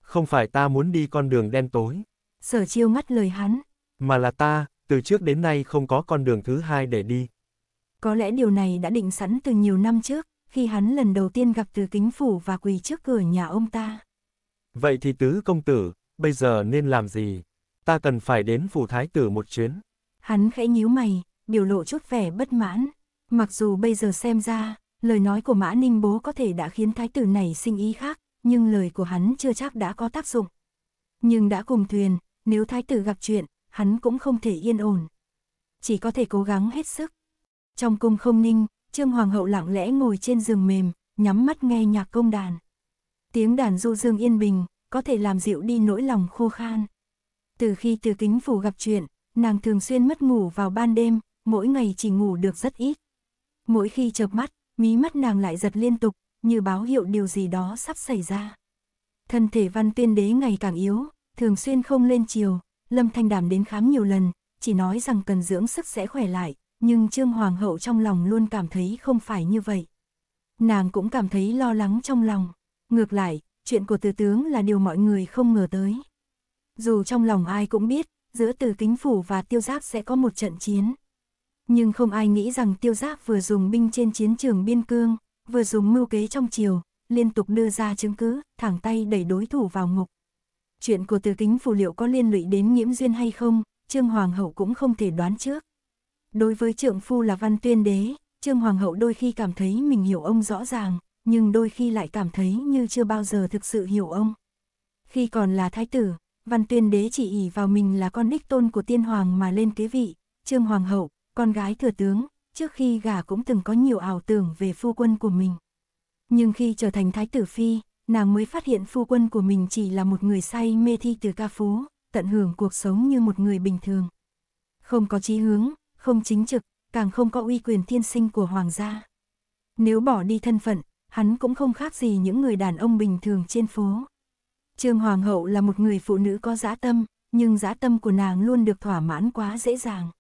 Không phải ta muốn đi con đường đen tối. Sở chiêu ngắt lời hắn. Mà là ta, từ trước đến nay không có con đường thứ hai để đi. Có lẽ điều này đã định sẵn từ nhiều năm trước, khi hắn lần đầu tiên gặp từ kính phủ và quỳ trước cửa nhà ông ta. Vậy thì tứ công tử, bây giờ nên làm gì? Ta cần phải đến phủ thái tử một chuyến. Hắn khẽ nhíu mày, biểu lộ chút vẻ bất mãn. Mặc dù bây giờ xem ra, lời nói của Mã Ninh Bố có thể đã khiến thái tử này sinh ý khác, nhưng lời của hắn chưa chắc đã có tác dụng. Nhưng đã cùng thuyền, nếu thái tử gặp chuyện, hắn cũng không thể yên ổn. Chỉ có thể cố gắng hết sức. Trong cung không ninh, Trương Hoàng hậu lặng lẽ ngồi trên giường mềm, nhắm mắt nghe nhạc công đàn. Tiếng đàn du dương yên bình, có thể làm dịu đi nỗi lòng khô khan. Từ khi từ kính phủ gặp chuyện, nàng thường xuyên mất ngủ vào ban đêm, mỗi ngày chỉ ngủ được rất ít. Mỗi khi chợp mắt, mí mắt nàng lại giật liên tục, như báo hiệu điều gì đó sắp xảy ra. Thân thể văn tuyên đế ngày càng yếu, thường xuyên không lên chiều, Lâm Thanh Đàm đến khám nhiều lần, chỉ nói rằng cần dưỡng sức sẽ khỏe lại, nhưng Trương Hoàng hậu trong lòng luôn cảm thấy không phải như vậy. Nàng cũng cảm thấy lo lắng trong lòng. Ngược lại, chuyện của từ tướng là điều mọi người không ngờ tới. Dù trong lòng ai cũng biết, giữa từ kính phủ và tiêu giác sẽ có một trận chiến. Nhưng không ai nghĩ rằng tiêu giác vừa dùng binh trên chiến trường biên cương, vừa dùng mưu kế trong chiều, liên tục đưa ra chứng cứ, thẳng tay đẩy đối thủ vào ngục. Chuyện của từ kính phủ liệu có liên lụy đến nhiễm duyên hay không, Trương Hoàng hậu cũng không thể đoán trước. Đối với trượng phu là văn tuyên đế, Trương Hoàng hậu đôi khi cảm thấy mình hiểu ông rõ ràng, nhưng đôi khi lại cảm thấy như chưa bao giờ thực sự hiểu ông. Khi còn là thái tử, văn tuyên đế chỉ ỉ vào mình là con đích tôn của tiên hoàng mà lên kế vị, Trương Hoàng hậu, con gái thừa tướng, trước khi gả cũng từng có nhiều ảo tưởng về phu quân của mình. Nhưng khi trở thành thái tử phi, nàng mới phát hiện phu quân của mình chỉ là một người say mê thi từ ca phú, tận hưởng cuộc sống như một người bình thường. Không có chí hướng, không chính trực, càng không có uy quyền thiên sinh của hoàng gia. Nếu bỏ đi thân phận, hắn cũng không khác gì những người đàn ông bình thường trên phố. Trương Hoàng hậu là một người phụ nữ có dã tâm, nhưng dã tâm của nàng luôn được thỏa mãn quá dễ dàng.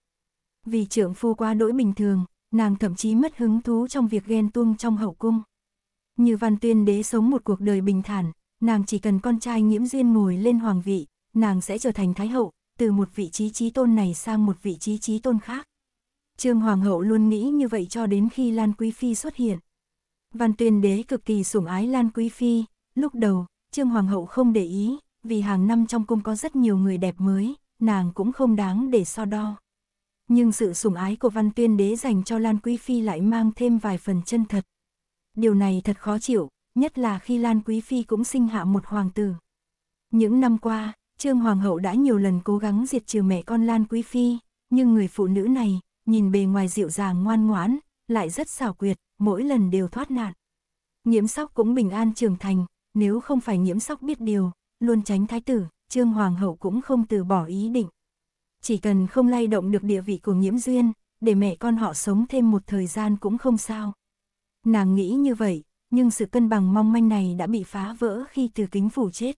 Vì trưởng phu quá đỗi bình thường, nàng thậm chí mất hứng thú trong việc ghen tuông trong hậu cung. Như văn tuyên đế sống một cuộc đời bình thản, nàng chỉ cần con trai nhiễm duyên ngồi lên hoàng vị, nàng sẽ trở thành thái hậu, từ một vị trí trí tôn này sang một vị trí trí tôn khác. Trương Hoàng hậu luôn nghĩ như vậy cho đến khi Lan Quý Phi xuất hiện. Văn tuyên đế cực kỳ sủng ái Lan Quý Phi, lúc đầu, Trương Hoàng hậu không để ý, vì hàng năm trong cung có rất nhiều người đẹp mới, nàng cũng không đáng để so đo. Nhưng sự sủng ái của Văn tuyên đế dành cho Lan Quý Phi lại mang thêm vài phần chân thật. Điều này thật khó chịu, nhất là khi Lan Quý Phi cũng sinh hạ một hoàng tử. Những năm qua, Trương Hoàng hậu đã nhiều lần cố gắng diệt trừ mẹ con Lan Quý Phi, nhưng người phụ nữ này, nhìn bề ngoài dịu dàng ngoan ngoãn, lại rất xảo quyệt, mỗi lần đều thoát nạn. Nhiễm sóc cũng bình an trưởng thành, nếu không phải nhiễm sóc biết điều, luôn tránh thái tử, trương hoàng hậu cũng không từ bỏ ý định. Chỉ cần không lay động được địa vị của nhiễm duyên, để mẹ con họ sống thêm một thời gian cũng không sao. Nàng nghĩ như vậy, nhưng sự cân bằng mong manh này đã bị phá vỡ khi từ kính phủ chết.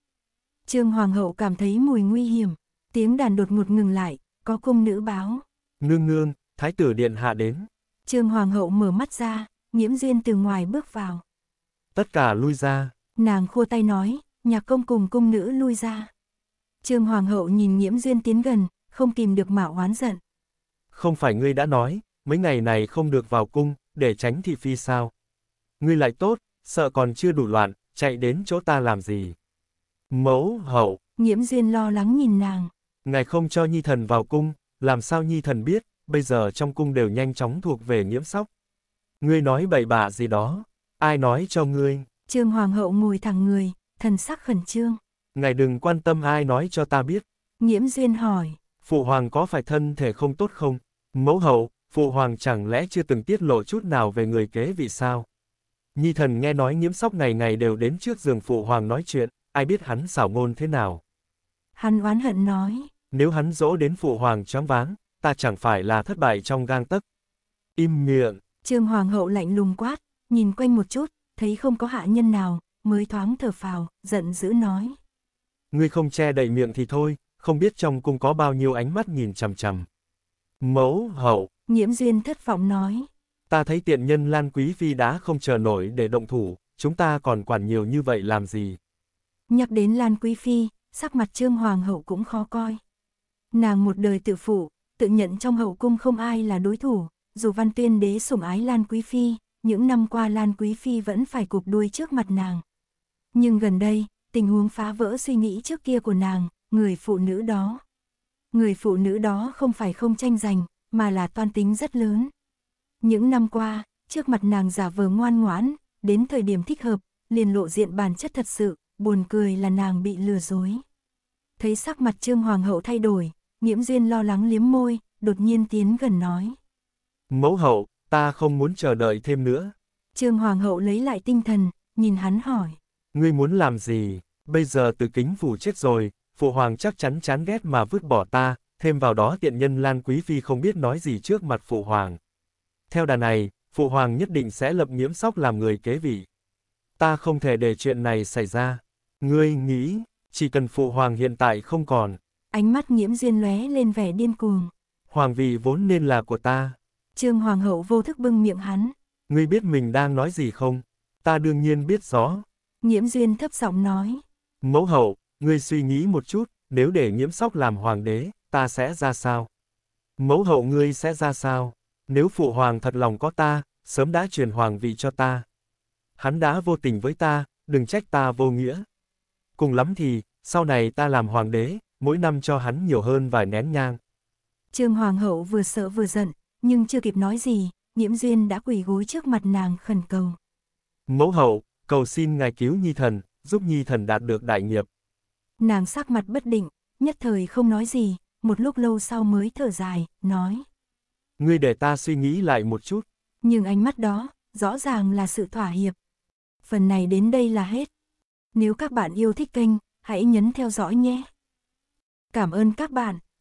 Trương Hoàng hậu cảm thấy mùi nguy hiểm, tiếng đàn đột ngột ngừng lại, có cung nữ báo. Nương nương, Thái tử điện hạ đến. Trương Hoàng hậu mở mắt ra, nhiễm duyên từ ngoài bước vào. Tất cả lui ra. Nàng khua tay nói, nhạc công cùng cung nữ lui ra. Trương Hoàng hậu nhìn nhiễm duyên tiến gần, không kìm được mạo oán giận. Không phải ngươi đã nói, mấy ngày này không được vào cung, để tránh thị phi sao. Ngươi lại tốt, sợ còn chưa đủ loạn, chạy đến chỗ ta làm gì. Mẫu hậu. Nhiễm duyên lo lắng nhìn nàng. Ngài không cho nhi thần vào cung, làm sao nhi thần biết, bây giờ trong cung đều nhanh chóng thuộc về nhiễm sóc. Ngươi nói bậy bạ gì đó, ai nói cho ngươi? Trương Hoàng hậu ngồi thẳng người, thần sắc khẩn trương. Ngài đừng quan tâm ai nói cho ta biết. Nhiễm Duyên hỏi. Phụ hoàng có phải thân thể không tốt không? Mẫu hậu, phụ hoàng chẳng lẽ chưa từng tiết lộ chút nào về người kế vị sao? Nhi thần nghe nói nhiễm sóc ngày ngày đều đến trước giường phụ hoàng nói chuyện, ai biết hắn xảo ngôn thế nào? Hắn oán hận nói. Nếu hắn dỗ đến phụ hoàng choáng váng, ta chẳng phải là thất bại trong gang tấc. Im miệng. Trương Hoàng hậu lạnh lùng quát, nhìn quanh một chút, thấy không có hạ nhân nào, mới thoáng thở phào, giận dữ nói. Ngươi không che đậy miệng thì thôi, không biết trong cung có bao nhiêu ánh mắt nhìn chằm chằm. Mẫu hậu. Nhiễm duyên thất vọng nói. Ta thấy tiện nhân Lan Quý Phi đã không chờ nổi để động thủ, chúng ta còn quản nhiều như vậy làm gì. Nhắc đến Lan Quý Phi, sắc mặt Trương Hoàng hậu cũng khó coi. Nàng một đời tự phụ, tự nhận trong hậu cung không ai là đối thủ, dù văn tuyên đế sủng ái Lan Quý Phi, những năm qua Lan Quý Phi vẫn phải cụp đuôi trước mặt nàng. Nhưng gần đây, tình huống phá vỡ suy nghĩ trước kia của nàng, người phụ nữ đó. Người phụ nữ đó không phải không tranh giành, mà là toan tính rất lớn. Những năm qua, trước mặt nàng giả vờ ngoan ngoãn, đến thời điểm thích hợp, liền lộ diện bản chất thật sự, buồn cười là nàng bị lừa dối. Thấy sắc mặt Trương Hoàng hậu thay đổi, Nghiễm Diên lo lắng liếm môi, đột nhiên tiến gần nói. Mẫu hậu, ta không muốn chờ đợi thêm nữa. Trương Hoàng hậu lấy lại tinh thần, nhìn hắn hỏi. Ngươi muốn làm gì? Bây giờ từ kính phủ chết rồi, phụ hoàng chắc chắn chán ghét mà vứt bỏ ta, thêm vào đó tiện nhân Lan Quý Phi không biết nói gì trước mặt phụ hoàng. Theo đà này, phụ hoàng nhất định sẽ lập nghiễm sóc làm người kế vị. Ta không thể để chuyện này xảy ra. Ngươi nghĩ, chỉ cần phụ hoàng hiện tại không còn, Ánh mắt nghiễm duyên lóe lên vẻ điên cuồng. Hoàng vị vốn nên là của ta. Trương Hoàng hậu vô thức bưng miệng hắn. Ngươi biết mình đang nói gì không? Ta đương nhiên biết rõ. Nghiễm duyên thấp giọng nói. Mẫu hậu, ngươi suy nghĩ một chút, nếu để nghiễm sóc làm hoàng đế, ta sẽ ra sao? Mẫu hậu ngươi sẽ ra sao? Nếu phụ hoàng thật lòng có ta, sớm đã truyền hoàng vị cho ta. Hắn đã vô tình với ta, đừng trách ta vô nghĩa. Cùng lắm thì, sau này ta làm hoàng đế, mỗi năm cho hắn nhiều hơn vài nén nhang. Trương Hoàng hậu vừa sợ vừa giận, nhưng chưa kịp nói gì, Nhiễm Duyên đã quỳ gối trước mặt nàng khẩn cầu. Mẫu hậu, cầu xin ngài cứu Nhi Thần, giúp Nhi Thần đạt được đại nghiệp. Nàng sắc mặt bất định, nhất thời không nói gì, một lúc lâu sau mới thở dài, nói. Ngươi để ta suy nghĩ lại một chút. Nhưng ánh mắt đó, rõ ràng là sự thỏa hiệp. Phần này đến đây là hết. Nếu các bạn yêu thích kênh, hãy nhấn theo dõi nhé. Cảm ơn các bạn.